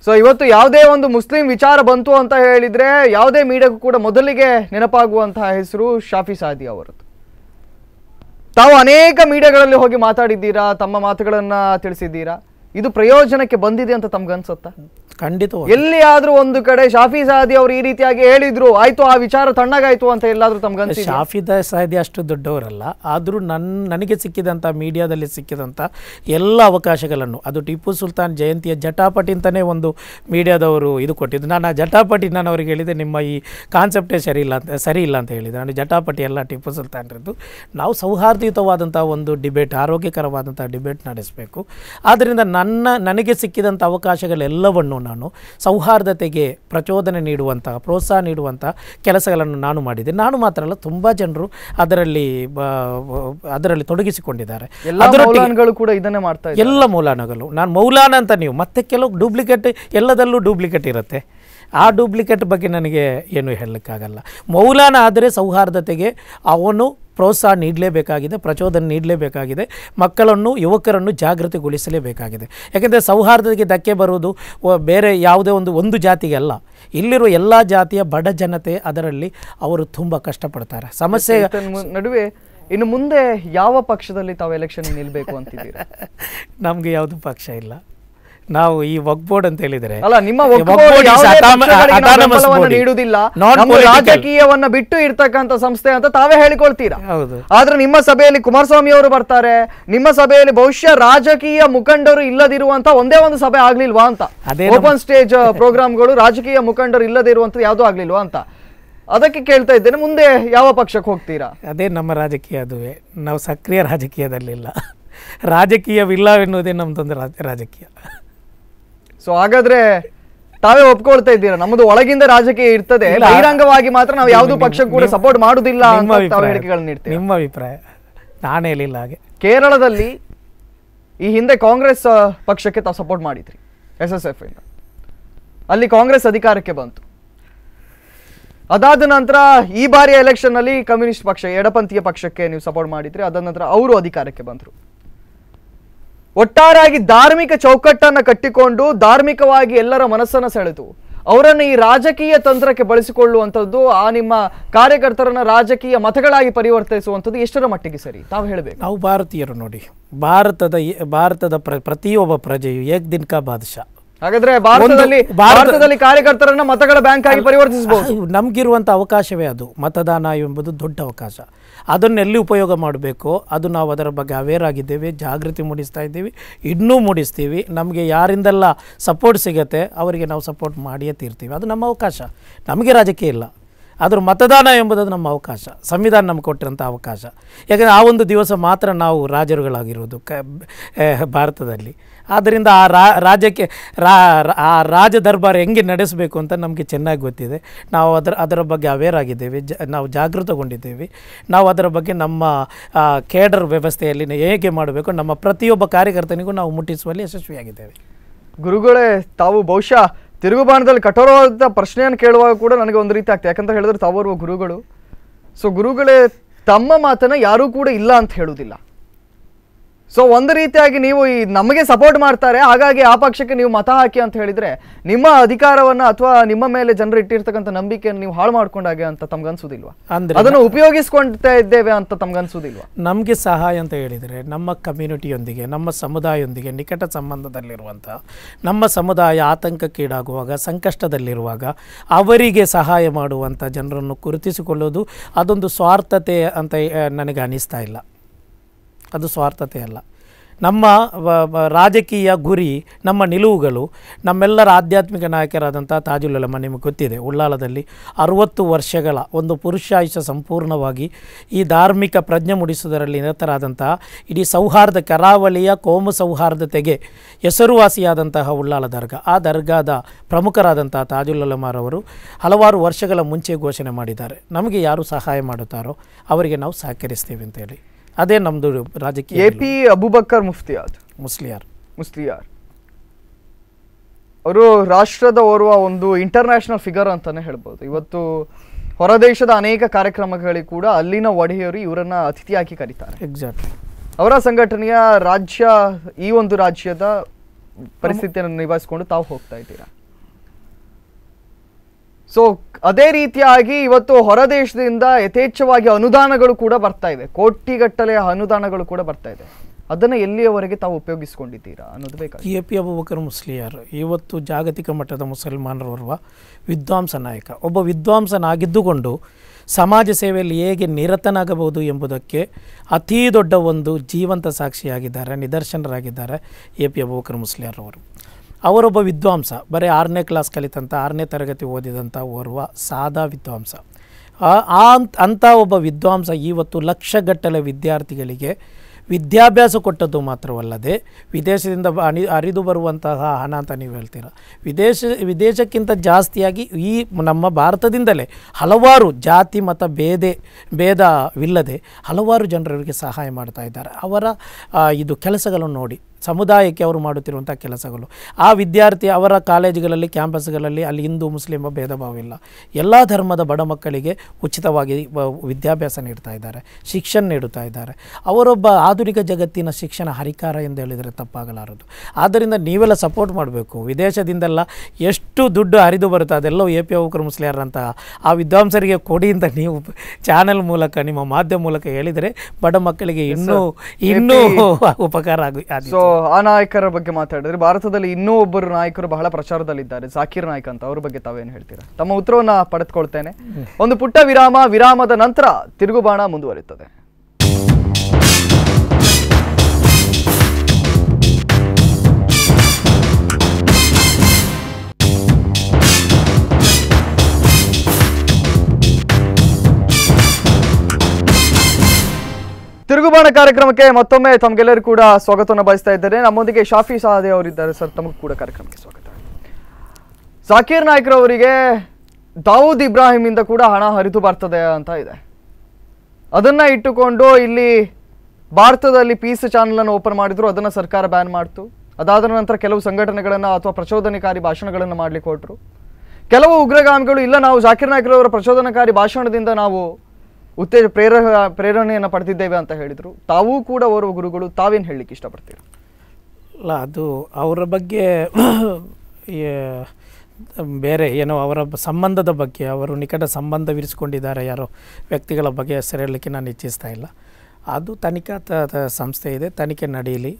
ಸೊ ಇವತ್ತು ಯಾವುದೇ ಒಂದು ಮುಸ್ಲಿಂ ವಿಚಾರ ಬಂತು ಅಂತ ಹೇಳಿದರೆ ಯಾವುದೇ ಮೀಡಿಯಾಗೂ ಕೂಡ ಮೊದಲಿಗೆ ನೆನಪಾಗುವಂತಹ ಹೆಸರು ಶಾಫಿ ಸಾದಿ ಅವರದ್ದು ತಾವು ಅನೇಕ ಮೀಡಿಯಾಗಳಲ್ಲಿ ಹೋಗಿ ಮಾತಾಡಿದ್ದೀರಾ ತಮ್ಮ ಮಾತುಗಳನ್ನು ತಿಳಿಸಿದ್ದೀರಾ ಇದು ಪ್ರಯೋಜನಕ್ಕೆ ಬಂದಿದೆ ಅಂತ ತಮ್ಗನ್ಸುತ್ತಾ ಖಂಡಿತ ಎಲ್ಲಿಯಾದ್ರೂ ಒಂದು ಕಡೆ ಶಾಫಿ ಸಹದಿ ಅವರು ಈ ರೀತಿಯಾಗಿ ಹೇಳಿದ್ರು ಆಯ್ತು ಆ ವಿಚಾರ ತಣ್ಣಗಾಯ್ತು ಅಂತ ಎಲ್ಲಾದ್ರೂ ತಮ್ಗೆ ಶಾಫಿ ಸಹದಿ ಅಷ್ಟು ದೊಡ್ಡವರಲ್ಲ ಆದರೂ ನನ್ನ ನನಗೆ ಸಿಕ್ಕಿದಂಥ ಮೀಡಿಯಾದಲ್ಲಿ ಸಿಕ್ಕಿದಂಥ ಎಲ್ಲ ಅವಕಾಶಗಳನ್ನು ಅದು ಟಿಪ್ಪು ಸುಲ್ತಾನ್ ಜಯಂತಿಯ ಜಟಾಪಟಿ ಅಂತಲೇ ಒಂದು ಮೀಡಿಯಾದವರು ಇದು ಕೊಟ್ಟಿದ್ದು ನಾನು ಆ ಜಟಾಪಟಿ ನಾನು ಅವ್ರಿಗೆ ಹೇಳಿದೆ ನಿಮ್ಮ ಈ ಕಾನ್ಸೆಪ್ಟೇ ಸರಿ ಇಲ್ಲ ಅಂತ ಸರಿ ಇಲ್ಲ ಅಂತ ಹೇಳಿದೆ ನಾನು ಜಟಾಪಟಿ ಎಲ್ಲ ಟಿಪ್ಪು ಸುಲ್ತಾನ್ರದ್ದು ನಾವು ಸೌಹಾರ್ದಯುತವಾದಂಥ ಒಂದು ಡಿಬೇಟ್ ಆರೋಗ್ಯಕರವಾದಂಥ ಡಿಬೇಟ್ ನಡೆಸಬೇಕು ಆದ್ದರಿಂದ ನಾನು ನನ್ನ ನನಗೆ ಸಿಕ್ಕಿದಂಥ ಅವಕಾಶಗಳೆಲ್ಲವನ್ನು ನಾನು ಸೌಹಾರ್ದತೆಗೆ ಪ್ರಚೋದನೆ ನೀಡುವಂಥ ಪ್ರೋತ್ಸಾಹ ನೀಡುವಂಥ ಕೆಲಸಗಳನ್ನು ನಾನು ಮಾಡಿದೆ ನಾನು ಮಾತ್ರ ಅಲ್ಲ ತುಂಬ ಜನರು ಅದರಲ್ಲಿ ಅದರಲ್ಲಿ ತೊಡಗಿಸಿಕೊಂಡಿದ್ದಾರೆ ಕೂಡ ಇದನ್ನೇ ಮಾಡ್ತಾರೆ ಎಲ್ಲ ಮೌಲಾನಗಳು ನಾನು ಮೌಲಾನ ಅಂತ ನೀವು ಮತ್ತೆ ಕೆಲವು ಡೂಪ್ಲಿಕೇಟ್ ಎಲ್ಲದಲ್ಲೂ ಡೂಪ್ಲಿಕೇಟ್ ಇರುತ್ತೆ ಆ ಡೂಪ್ಲಿಕೇಟ್ ಬಗ್ಗೆ ನನಗೆ ಏನು ಹೇಳಲಿಕ್ಕಾಗಲ್ಲ ಮೌಲಾನ ಆದರೆ ಸೌಹಾರ್ದತೆಗೆ ಅವನು ಪ್ರೋತ್ಸಾಹ ನೀಡಲೇಬೇಕಾಗಿದೆ ಪ್ರಚೋದನೆ ನೀಡಲೇಬೇಕಾಗಿದೆ ಮಕ್ಕಳನ್ನು ಯುವಕರನ್ನು ಜಾಗೃತಿಗೊಳಿಸಲೇಬೇಕಾಗಿದೆ ಯಾಕೆಂದರೆ ಸೌಹಾರ್ದತೆಗೆ ಧಕ್ಕೆ ಬರುವುದು ಬೇರೆ ಯಾವುದೇ ಒಂದು ಒಂದು ಜಾತಿಗೆ ಅಲ್ಲ ಇಲ್ಲಿರುವ ಎಲ್ಲ ಜಾತಿಯ ಬಡ ಜನತೆ ಅದರಲ್ಲಿ ಅವರು ತುಂಬ ಕಷ್ಟಪಡ್ತಾರೆ ಸಮಸ್ಯೆ ನಡುವೆ ಇನ್ನು ಮುಂದೆ ಯಾವ ಪಕ್ಷದಲ್ಲಿ ತಾವು ಎಲೆಕ್ಷನ್ ನಿಲ್ಲಬೇಕು ಅಂತಿದ್ದೀರಾ ನಮಗೆ ಯಾವುದು ಪಕ್ಷ ಇಲ್ಲ ನಾವು ಈ ವಕ್ ಬೋರ್ಡ್ ಅಂತ ಹೇಳಿದ್ರೆ ಅಲ್ಲ ನಿಮ್ಮ ನೀಡುವುದಿಲ್ಲ ರಾಜಕೀಯವನ್ನ ಬಿಟ್ಟು ಇರ್ತಕ್ಕಂತ ಸಂಸ್ಥೆ ಅಂತ ತಾವೇ ಹೇಳಿಕೊಳ್ತೀರಾ ಹೌದು ಆದ್ರೆ ನಿಮ್ಮ ಸಭೆಯಲ್ಲಿ ಕುಮಾರಸ್ವಾಮಿ ಅವರು ಬರ್ತಾರೆ ನಿಮ್ಮ ಸಭೆಯಲ್ಲಿ ಬಹುಶಃ ರಾಜಕೀಯ ಮುಖಂಡರು ಇಲ್ಲದಿರುವಂತ ಒಂದೇ ಒಂದು ಸಭೆ ಆಗ್ಲಿಲ್ವಾ ಅಂತ ಓಪನ್ ಸ್ಟೇಜ್ uh, ಪ್ರೋಗ್ರಾಮ್ಗಳು ರಾಜಕೀಯ ಮುಖಂಡರು ಇಲ್ಲದಿರುವಂತ ಯಾವ್ದು ಆಗ್ಲಿಲ್ವಾ ಅಂತ ಅದಕ್ಕೆ ಕೇಳ್ತಾ ಇದ್ದೇನೆ ಮುಂದೆ ಯಾವ ಪಕ್ಷಕ್ಕೆ ಹೋಗ್ತೀರಾ ಅದೇ ನಮ್ಮ ರಾಜಕೀಯ ಅದುವೆ ನಾವು ಸಕ್ರಿಯ ರಾಜಕೀಯದಲ್ಲಿಲ್ಲ ರಾಜಕೀಯವಿಲ್ಲವೆನ್ನುವುದೇ ನಮ್ದೊಂದು ರಾಜಕೀಯ ಸೊ ಹಾಗಾದ್ರೆ ತಾವೇ ಒಪ್ಕೊಳ್ತಾ ಇದ್ದೀರಾ ನಮ್ಮದು ಒಳಗಿಂದ ರಾಜಕೀಯ ಇರ್ತದೆ ಬಹಿರಂಗವಾಗಿ ಮಾತ್ರ ನಾವು ಯಾವ್ದು ಪಕ್ಷ ಕೂಡ ಸಪೋರ್ಟ್ ಮಾಡುದಿಲ್ಲ ಅಂತ ನಿಮ್ಮ ಅಭಿಪ್ರಾಯ ನಾನು ಹೇಳಿಲ್ಲ ಹಾಗೆ ಕೇರಳದಲ್ಲಿ ಈ ಹಿಂದೆ ಕಾಂಗ್ರೆಸ್ ಪಕ್ಷಕ್ಕೆ ತಾವು ಸಪೋರ್ಟ್ ಮಾಡಿದ್ರಿ ಎಸ್ ಎಸ್ ಎಫ್ ಇಂದ ಅಲ್ಲಿ ಕಾಂಗ್ರೆಸ್ ಅಧಿಕಾರಕ್ಕೆ ಬಂತು ಅದಾದ ನಂತರ ಈ ಬಾರಿಯ ಎಲೆಕ್ಷನ್ ಅಲ್ಲಿ ಕಮ್ಯುನಿಸ್ಟ್ ಪಕ್ಷ ಎಡಪಂಥೀಯ ಪಕ್ಷಕ್ಕೆ ನೀವು ಸಪೋರ್ಟ್ ಮಾಡಿದ್ರಿ ಅದಾದ ನಂತರ ಅವರು ಅಧಿಕಾರಕ್ಕೆ ಬಂದರು ಒಟ್ಟಾರಾಗಿ ಧಾರ್ಮಿಕ ಚೌಕಟ್ಟನ್ನು ಕಟ್ಟಿಕೊಂಡು ಧಾರ್ಮಿಕವಾಗಿ ಎಲ್ಲರ ಮನಸ್ಸನ್ನು ಸೆಳೆದು ಅವರನ್ನು ಈ ರಾಜಕೀಯ ತಂತ್ರಕ್ಕೆ ಬಳಸಿಕೊಳ್ಳುವಂಥದ್ದು ಆ ನಿಮ್ಮ ಕಾರ್ಯಕರ್ತರನ್ನ ರಾಜಕೀಯ ಮತಗಳಾಗಿ ಪರಿವರ್ತಿಸುವಂಥದ್ದು ಎಷ್ಟರ ಮಟ್ಟಿಗೆ ಸರಿ ತಾವು ಹೇಳಬೇಕು ನಾವು ಭಾರತೀಯರು ನೋಡಿ ಭಾರತದ ಭಾರತದ ಪ್ರ ಪ್ರತಿಯೊಬ್ಬ ಪ್ರಜೆಯು ಕಾ ಬಾದಶಾ ಹಾಗಾದ್ರೆ ಭಾರತದಲ್ಲಿ ಭಾರತದಲ್ಲಿ ಕಾರ್ಯಕರ್ತರನ್ನ ಮತಗಳ ಬ್ಯಾಂಕ್ ಆಗಿ ಪರಿವರ್ತಿಸಬಹುದು ನಮ್ಗಿರುವಂತ ಅವಕಾಶವೇ ಅದು ಮತದಾನ ಎಂಬುದು ದೊಡ್ಡ ಅವಕಾಶ ಅದನ್ನೆಲ್ಲಿ ಉಪಯೋಗ ಮಾಡಬೇಕು ಅದು ನಾವು ಅದರ ಬಗ್ಗೆ ಆಗಿದ್ದೇವೆ ಜಾಗೃತಿ ಮೂಡಿಸ್ತಾ ಇದ್ದೀವಿ ಇನ್ನೂ ಮೂಡಿಸ್ತೀವಿ ನಮಗೆ ಯಾರಿಂದೆಲ್ಲ ಸಪೋರ್ಟ್ ಸಿಗುತ್ತೆ ಅವರಿಗೆ ನಾವು ಸಪೋರ್ಟ್ ಮಾಡಿಯೇ ತೀರ್ತೀವಿ ಅದು ನಮ್ಮ ಅವಕಾಶ ನಮಗೆ ರಾಜಕೀಯ ಇಲ್ಲ ಆದರೂ ಮತದಾನ ಎಂಬುದು ನಮ್ಮ ಅವಕಾಶ ಸಂವಿಧಾನ ನಮ್ಗೆ ಕೊಟ್ಟಿರೋಂಥ ಅವಕಾಶ ಯಾಕಂದರೆ ಆ ಒಂದು ದಿವಸ ಮಾತ್ರ ನಾವು ರಾಜರುಗಳಾಗಿರೋದು ಕ ಭಾರತದಲ್ಲಿ ಆದ್ದರಿಂದ ಆ ರಾಜ್ಯಕ್ಕೆ ಆ ರಾಜ ದರ್ಬಾರ್ ಹೆಂಗೆ ನಡೆಸಬೇಕು ಅಂತ ನಮಗೆ ಚೆನ್ನಾಗಿ ಗೊತ್ತಿದೆ ನಾವು ಅದರ ಅದರ ಬಗ್ಗೆ ಅವೇರ್ ಆಗಿದ್ದೇವೆ ಜ ನಾವು ಜಾಗೃತಗೊಂಡಿದ್ದೇವೆ ನಾವು ಅದರ ಬಗ್ಗೆ ನಮ್ಮ ಕೇಡರ್ ವ್ಯವಸ್ಥೆಯಲ್ಲಿ ಹೇಗೆ ಮಾಡಬೇಕು ನಮ್ಮ ಪ್ರತಿಯೊಬ್ಬ ಕಾರ್ಯಕರ್ತನಿಗೂ ನಾವು ಮುಟ್ಟಿಸುವಲ್ಲಿ ಯಶಸ್ವಿಯಾಗಿದ್ದೇವೆ ಗುರುಗಳೇ ತಾವು ಬಹುಶಃ ತಿರುಗುಬಾಣದಲ್ಲಿ ಕಠೋರವಾದ ಪ್ರಶ್ನೆಯನ್ನು ಕೇಳುವಾಗ ಕೂಡ ನನಗೆ ಒಂದು ರೀತಿ ಆಗ್ತದೆ ಯಾಕಂತ ಹೇಳಿದ್ರೆ ತಾವೋರ್ವ ಗುರುಗಳು ಸೊ ಗುರುಗಳೇ ತಮ್ಮ ಮಾತನ್ನು ಯಾರೂ ಕೂಡ ಇಲ್ಲ ಅಂತ ಹೇಳುವುದಿಲ್ಲ ಸೊ ಒಂದು ರೀತಿಯಾಗಿ ನೀವು ಈ ನಮಗೆ ಸಪೋರ್ಟ್ ಮಾಡ್ತಾರೆ ಹಾಗಾಗಿ ಆ ಪಕ್ಷಕ್ಕೆ ನೀವು ಮತ ಹಾಕಿ ಅಂತ ಹೇಳಿದ್ರೆ ನಿಮ್ಮ ಅಧಿಕಾರವನ್ನು ಅಥವಾ ನಿಮ್ಮ ಮೇಲೆ ಜನರು ಇಟ್ಟಿರ್ತಕ್ಕಂಥ ನಂಬಿಕೆಯನ್ನು ನೀವು ಹಾಳು ಮಾಡ್ಕೊಂಡಾಗೆ ಅಂತ ತಮ್ಗನ್ಸುದಿಲ್ವಾ ಅಂದರೆ ಅದನ್ನು ಉಪಯೋಗಿಸ್ಕೊಳ್ತಾ ಇದ್ದೇವೆ ಅಂತ ತಮ್ಗನ್ಸೋದಿಲ್ವಾ ನಮಗೆ ಸಹಾಯ ಅಂತ ಹೇಳಿದರೆ ನಮ್ಮ ಕಮ್ಯುನಿಟಿಯೊಂದಿಗೆ ನಮ್ಮ ಸಮುದಾಯದೊಂದಿಗೆ ನಿಕಟ ಸಂಬಂಧದಲ್ಲಿರುವಂಥ ನಮ್ಮ ಸಮುದಾಯ ಆತಂಕಕ್ಕೀಡಾಗುವಾಗ ಸಂಕಷ್ಟದಲ್ಲಿರುವಾಗ ಅವರಿಗೆ ಸಹಾಯ ಮಾಡುವಂಥ ಜನರನ್ನು ಗುರುತಿಸಿಕೊಳ್ಳೋದು ಅದೊಂದು ಸ್ವಾರ್ಥತೆ ಅಂತ ನನಗೆ ಅನಿಸ್ತಾ ಇಲ್ಲ ಅದು ಸ್ವಾರ್ಥತೆ ಅಲ್ಲ ನಮ್ಮ ರಾಜಕೀಯ ಗುರಿ ನಮ್ಮ ನಿಲುವುಗಳು ನಮ್ಮೆಲ್ಲರ ಆಧ್ಯಾತ್ಮಿಕ ನಾಯಕರಾದಂಥ ತಾಜುಲ್ ನಿಮಗೆ ಗೊತ್ತಿದೆ ಉಳ್ಳಾಲದಲ್ಲಿ ಅರುವತ್ತು ವರ್ಷಗಳ ಒಂದು ಪುರುಷಾಯುಷ ಸಂಪೂರ್ಣವಾಗಿ ಈ ಧಾರ್ಮಿಕ ಪ್ರಜ್ಞೆ ಮೂಡಿಸುವುದರಲ್ಲಿ ನಿರತರಾದಂತಹ ಇಡೀ ಸೌಹಾರ್ದ ಕರಾವಳಿಯ ಕೋಮು ಸೌಹಾರ್ದತೆಗೆ ಹೆಸರುವಾಸಿಯಾದಂತಹ ಉಳ್ಳಾಲ ದರ್ಗಾ ಆ ದರ್ಗಾದ ಪ್ರಮುಖರಾದಂಥ ತಾಜುಲ್ ಹಲವಾರು ವರ್ಷಗಳ ಮುಂಚೆ ಘೋಷಣೆ ಮಾಡಿದ್ದಾರೆ ನಮಗೆ ಯಾರು ಸಹಾಯ ಮಾಡುತ್ತಾರೋ ಅವರಿಗೆ ನಾವು ಸಹಕರಿಸ್ತೇವೆ ಅಂತೇಳಿ ಅದೇ ನಮ್ದು ರಾಜಕೀಯ ಎ ಪಿ ಅಬುಬಕರ್ ಮುಫ್ತಿಯಾದ್ ಮುಸ್ಲಿಯಾರ್ ಮುಸ್ಲಿಯಾರ್ ಅವರು ರಾಷ್ಟ್ರದ ಓರ್ವ ಒಂದು ಇಂಟರ್ನ್ಯಾಷನಲ್ ಫಿಗರ್ ಅಂತಾನೆ ಹೇಳ್ಬೋದು ಇವತ್ತು ಹೊರದೇಶದ ಅನೇಕ ಕಾರ್ಯಕ್ರಮಗಳಿಗೆ ಕೂಡ ಅಲ್ಲಿನ ಒಡೆಯರು ಇವರನ್ನ ಅತಿಥಿಯಾಗಿ ಕರೀತಾರೆ ಎಕ್ಸಾಕ್ಟ್ಲಿ ಅವರ ಸಂಘಟನೆಯ ರಾಜ್ಯ ಈ ಒಂದು ರಾಜ್ಯದ ಪರಿಸ್ಥಿತಿಯನ್ನು ನಿಭಾಯಿಸಿಕೊಂಡು ತಾವು ಹೋಗ್ತಾ ಇದ್ದೀರಾ ಸೊ ಅದೇ ರೀತಿಯಾಗಿ ಇವತ್ತು ಹೊರದೇಶದಿಂದ ಯಥೇಚ್ಛವಾಗಿ ಅನುದಾನಗಳು ಕೂಡ ಬರ್ತಾ ಇದೆ ಕೋಟಿಗಟ್ಟಲೆ ಅನುದಾನಗಳು ಕೂಡ ಬರ್ತಾ ಇದೆ ಅದನ್ನು ಎಲ್ಲಿಯವರೆಗೆ ತಾವು ಉಪಯೋಗಿಸ್ಕೊಂಡಿದ್ದೀರಾ ಅನ್ನೋದು ಬೇಕಾಗಿ ಎ ಪಿ ಅಬೂಬಕರ್ ಮುಸ್ಲಿಯಾರ್ ಇವತ್ತು ಜಾಗತಿಕ ಮಟ್ಟದ ಮುಸಲ್ಮಾನರೋರ್ವ ವಿದ್ವಾಂಸ ನಾಯಕ ಒಬ್ಬ ವಿದ್ವಾಂಸನಾಗಿದ್ದುಕೊಂಡು ಸಮಾಜ ಸೇವೆಯಲ್ಲಿ ಹೇಗೆ ನಿರತನಾಗಬಹುದು ಎಂಬುದಕ್ಕೆ ಅತೀ ದೊಡ್ಡ ಒಂದು ಜೀವಂತ ಸಾಕ್ಷಿಯಾಗಿದ್ದಾರೆ ನಿದರ್ಶನರಾಗಿದ್ದಾರೆ ಎ ಪಿ ಮುಸ್ಲಿಯಾರ್ ಅವರು ಅವರೊಬ್ಬ ವಿದ್ವಾಂಸ ಬರೀ ಆರನೇ ಕ್ಲಾಸ್ ಕಲಿತಂಥ ಆರನೇ ತರಗತಿ ಓದಿದಂಥ ಓರ್ವ ಸಾದಾ ವಿದ್ವಾಂಸ ಅಂತ ಅಂಥ ಒಬ್ಬ ವಿದ್ವಾಂಸ ಇವತ್ತು ಲಕ್ಷಗಟ್ಟಲೆ ವಿದ್ಯಾರ್ಥಿಗಳಿಗೆ ವಿದ್ಯಾಭ್ಯಾಸ ಕೊಟ್ಟದ್ದು ಮಾತ್ರವಲ್ಲದೆ ವಿದೇಶದಿಂದ ಅಣಿ ಅರಿದು ಬರುವಂತಹ ಹಣ ಅಂತ ನೀವು ಹೇಳ್ತೀರ ವಿದೇಶ ವಿದೇಶಕ್ಕಿಂತ ಜಾಸ್ತಿಯಾಗಿ ಈ ನಮ್ಮ ಭಾರತದಿಂದಲೇ ಹಲವಾರು ಜಾತಿ ಮತ ಭೇದೆ ಭೇದವಿಲ್ಲದೆ ಹಲವಾರು ಜನರಿಗೆ ಸಹಾಯ ಮಾಡ್ತಾ ಇದ್ದಾರೆ ಅವರ ಇದು ಕೆಲಸಗಳನ್ನು ನೋಡಿ ಸಮುದಾಯಕ್ಕೆ ಅವರು ಮಾಡುತ್ತಿರುವಂಥ ಕೆಲಸಗಳು ಆ ವಿದ್ಯಾರ್ಥಿ ಅವರ ಕಾಲೇಜುಗಳಲ್ಲಿ ಕ್ಯಾಂಪಸ್ಗಳಲ್ಲಿ ಅಲ್ಲಿ ಹಿಂದೂ ಮುಸ್ಲಿಮ ಭೇದ ಇಲ್ಲ ಎಲ್ಲ ಧರ್ಮದ ಬಡ ಮಕ್ಕಳಿಗೆ ಉಚಿತವಾಗಿ ವಿದ್ಯಾಭ್ಯಾಸ ನೀಡ್ತಾ ಇದ್ದಾರೆ ಶಿಕ್ಷಣ ನೀಡುತ್ತಾ ಇದ್ದಾರೆ ಅವರೊಬ್ಬ ಆಧುನಿಕ ಜಗತ್ತಿನ ಶಿಕ್ಷಣ ಹರಿಕಾರ ಎಂದು ಹೇಳಿದರೆ ತಪ್ಪಾಗಲಾರದು ಆದ್ದರಿಂದ ನೀವೆಲ್ಲ ಸಪೋರ್ಟ್ ಮಾಡಬೇಕು ವಿದೇಶದಿಂದೆಲ್ಲ ಎಷ್ಟು ದುಡ್ಡು ಹರಿದು ಬರುತ್ತೆ ಅದೆಲ್ಲವೂ ಎ ಪಿ ಅವಕರು ಮುಸ್ಲಿಯರಂತಹ ಆ ವಿದ್ವಾಂಸರಿಗೆ ಕೊಡಿ ಅಂತ ನೀವು ಚಾನೆಲ್ ಮೂಲಕ ನಿಮ್ಮ ಮಾಧ್ಯಮ ಮೂಲಕ ಹೇಳಿದರೆ ಬಡ ಮಕ್ಕಳಿಗೆ ಇನ್ನೂ ಇನ್ನೂ ಉಪಕಾರ ಆಗಿ ಸೊ ಆ ನಾಯಕರ ಬಗ್ಗೆ ಮಾತಾಡಿದ್ರೆ ಭಾರತದಲ್ಲಿ ಇನ್ನೂ ಒಬ್ಬರು ನಾಯಕರು ಬಹಳ ಪ್ರಚಾರದಲ್ಲಿದ್ದಾರೆ ಜಾಕಿರ್ ನಾಯ್ಕ ಅಂತ ಅವ್ರ ಬಗ್ಗೆ ತಾವೇನು ಹೇಳ್ತೀರಾ ತಮ್ಮ ಉತ್ತರವನ್ನ ಪಡೆದುಕೊಳ್ತೇನೆ ಒಂದು ಪುಟ್ಟ ವಿರಾಮ ವಿರಾಮದ ನಂತರ ತಿರುಗುಬಾಣ ಮುಂದುವರಿಯುತ್ತದೆ ತಿರುಗುಬಾಣ ಕಾರ್ಯಕ್ರಮಕ್ಕೆ ಮತ್ತೊಮ್ಮೆ ತಮಗೆಲ್ಲರೂ ಕೂಡ ಸ್ವಾಗತವನ್ನು ಬಯಸ್ತಾ ಇದ್ದಾರೆ ನಮ್ಮೊಂದಿಗೆ ಶಾಫಿ ಸಹದೇ ಅವರಿದ್ದಾರೆ ಸರ್ ತಮಗೂ ಕೂಡ ಕಾರ್ಯಕ್ರಮಕ್ಕೆ ಸ್ವಾಗತ ಜಾಕೀರ್ ನಾಯ್ಕರವರಿಗೆ ದಾವೂದ್ ಇಬ್ರಾಹಿಂ ಇಂದ ಕೂಡ ಹಣ ಹರಿದು ಬರ್ತದೆ ಅಂತ ಇದೆ ಅದನ್ನ ಇಟ್ಟುಕೊಂಡು ಇಲ್ಲಿ ಭಾರತದಲ್ಲಿ ಪೀಸ್ ಚಾನೆಲ್ ಅನ್ನು ಓಪನ್ ಮಾಡಿದ್ರು ಅದನ್ನ ಸರ್ಕಾರ ಬ್ಯಾನ್ ಮಾಡ್ತು ಅದಾದ ನಂತರ ಕೆಲವು ಸಂಘಟನೆಗಳನ್ನು ಅಥವಾ ಪ್ರಚೋದನಕಾರಿ ಭಾಷಣಗಳನ್ನು ಮಾಡಲಿಕ್ಕೆ ಕೊಟ್ಟರು ಕೆಲವು ಉಗ್ರಗಾಮಿಗಳು ಇಲ್ಲ ನಾವು ಜಾಕೀರ್ ನಾಯ್ಕರವರ ಪ್ರಚೋದನಕಾರಿ ಭಾಷಣದಿಂದ ನಾವು ಉತ್ತೇಜ ಪ್ರೇರ ಪ್ರೇರಣೆಯನ್ನು ಪಡೆದಿದ್ದೇವೆ ಅಂತ ಹೇಳಿದರು ತಾವೂ ಕೂಡ ಓರ್ವ ಗುರುಗಳು ತಾವೇನು ಹೇಳಲಿಕ್ಕೆ ಇಷ್ಟಪಡ್ತೀರ ಅಲ್ಲ ಅದು ಅವರ ಬಗ್ಗೆ ಬೇರೆ ಏನೋ ಅವರ ಸಂಬಂಧದ ಬಗ್ಗೆ ಅವರು ನಿಕಟ ಸಂಬಂಧವಿರಿಸಿಕೊಂಡಿದ್ದಾರೆ ಯಾರೋ ವ್ಯಕ್ತಿಗಳ ಬಗ್ಗೆ ಹೆಸರು ನಾನು ಇಚ್ಛಿಸ್ತಾ ಇಲ್ಲ ಅದು ತನಿಖಾ ಸಂಸ್ಥೆ ಇದೆ ತನಿಖೆ ನಡೆಯಲಿ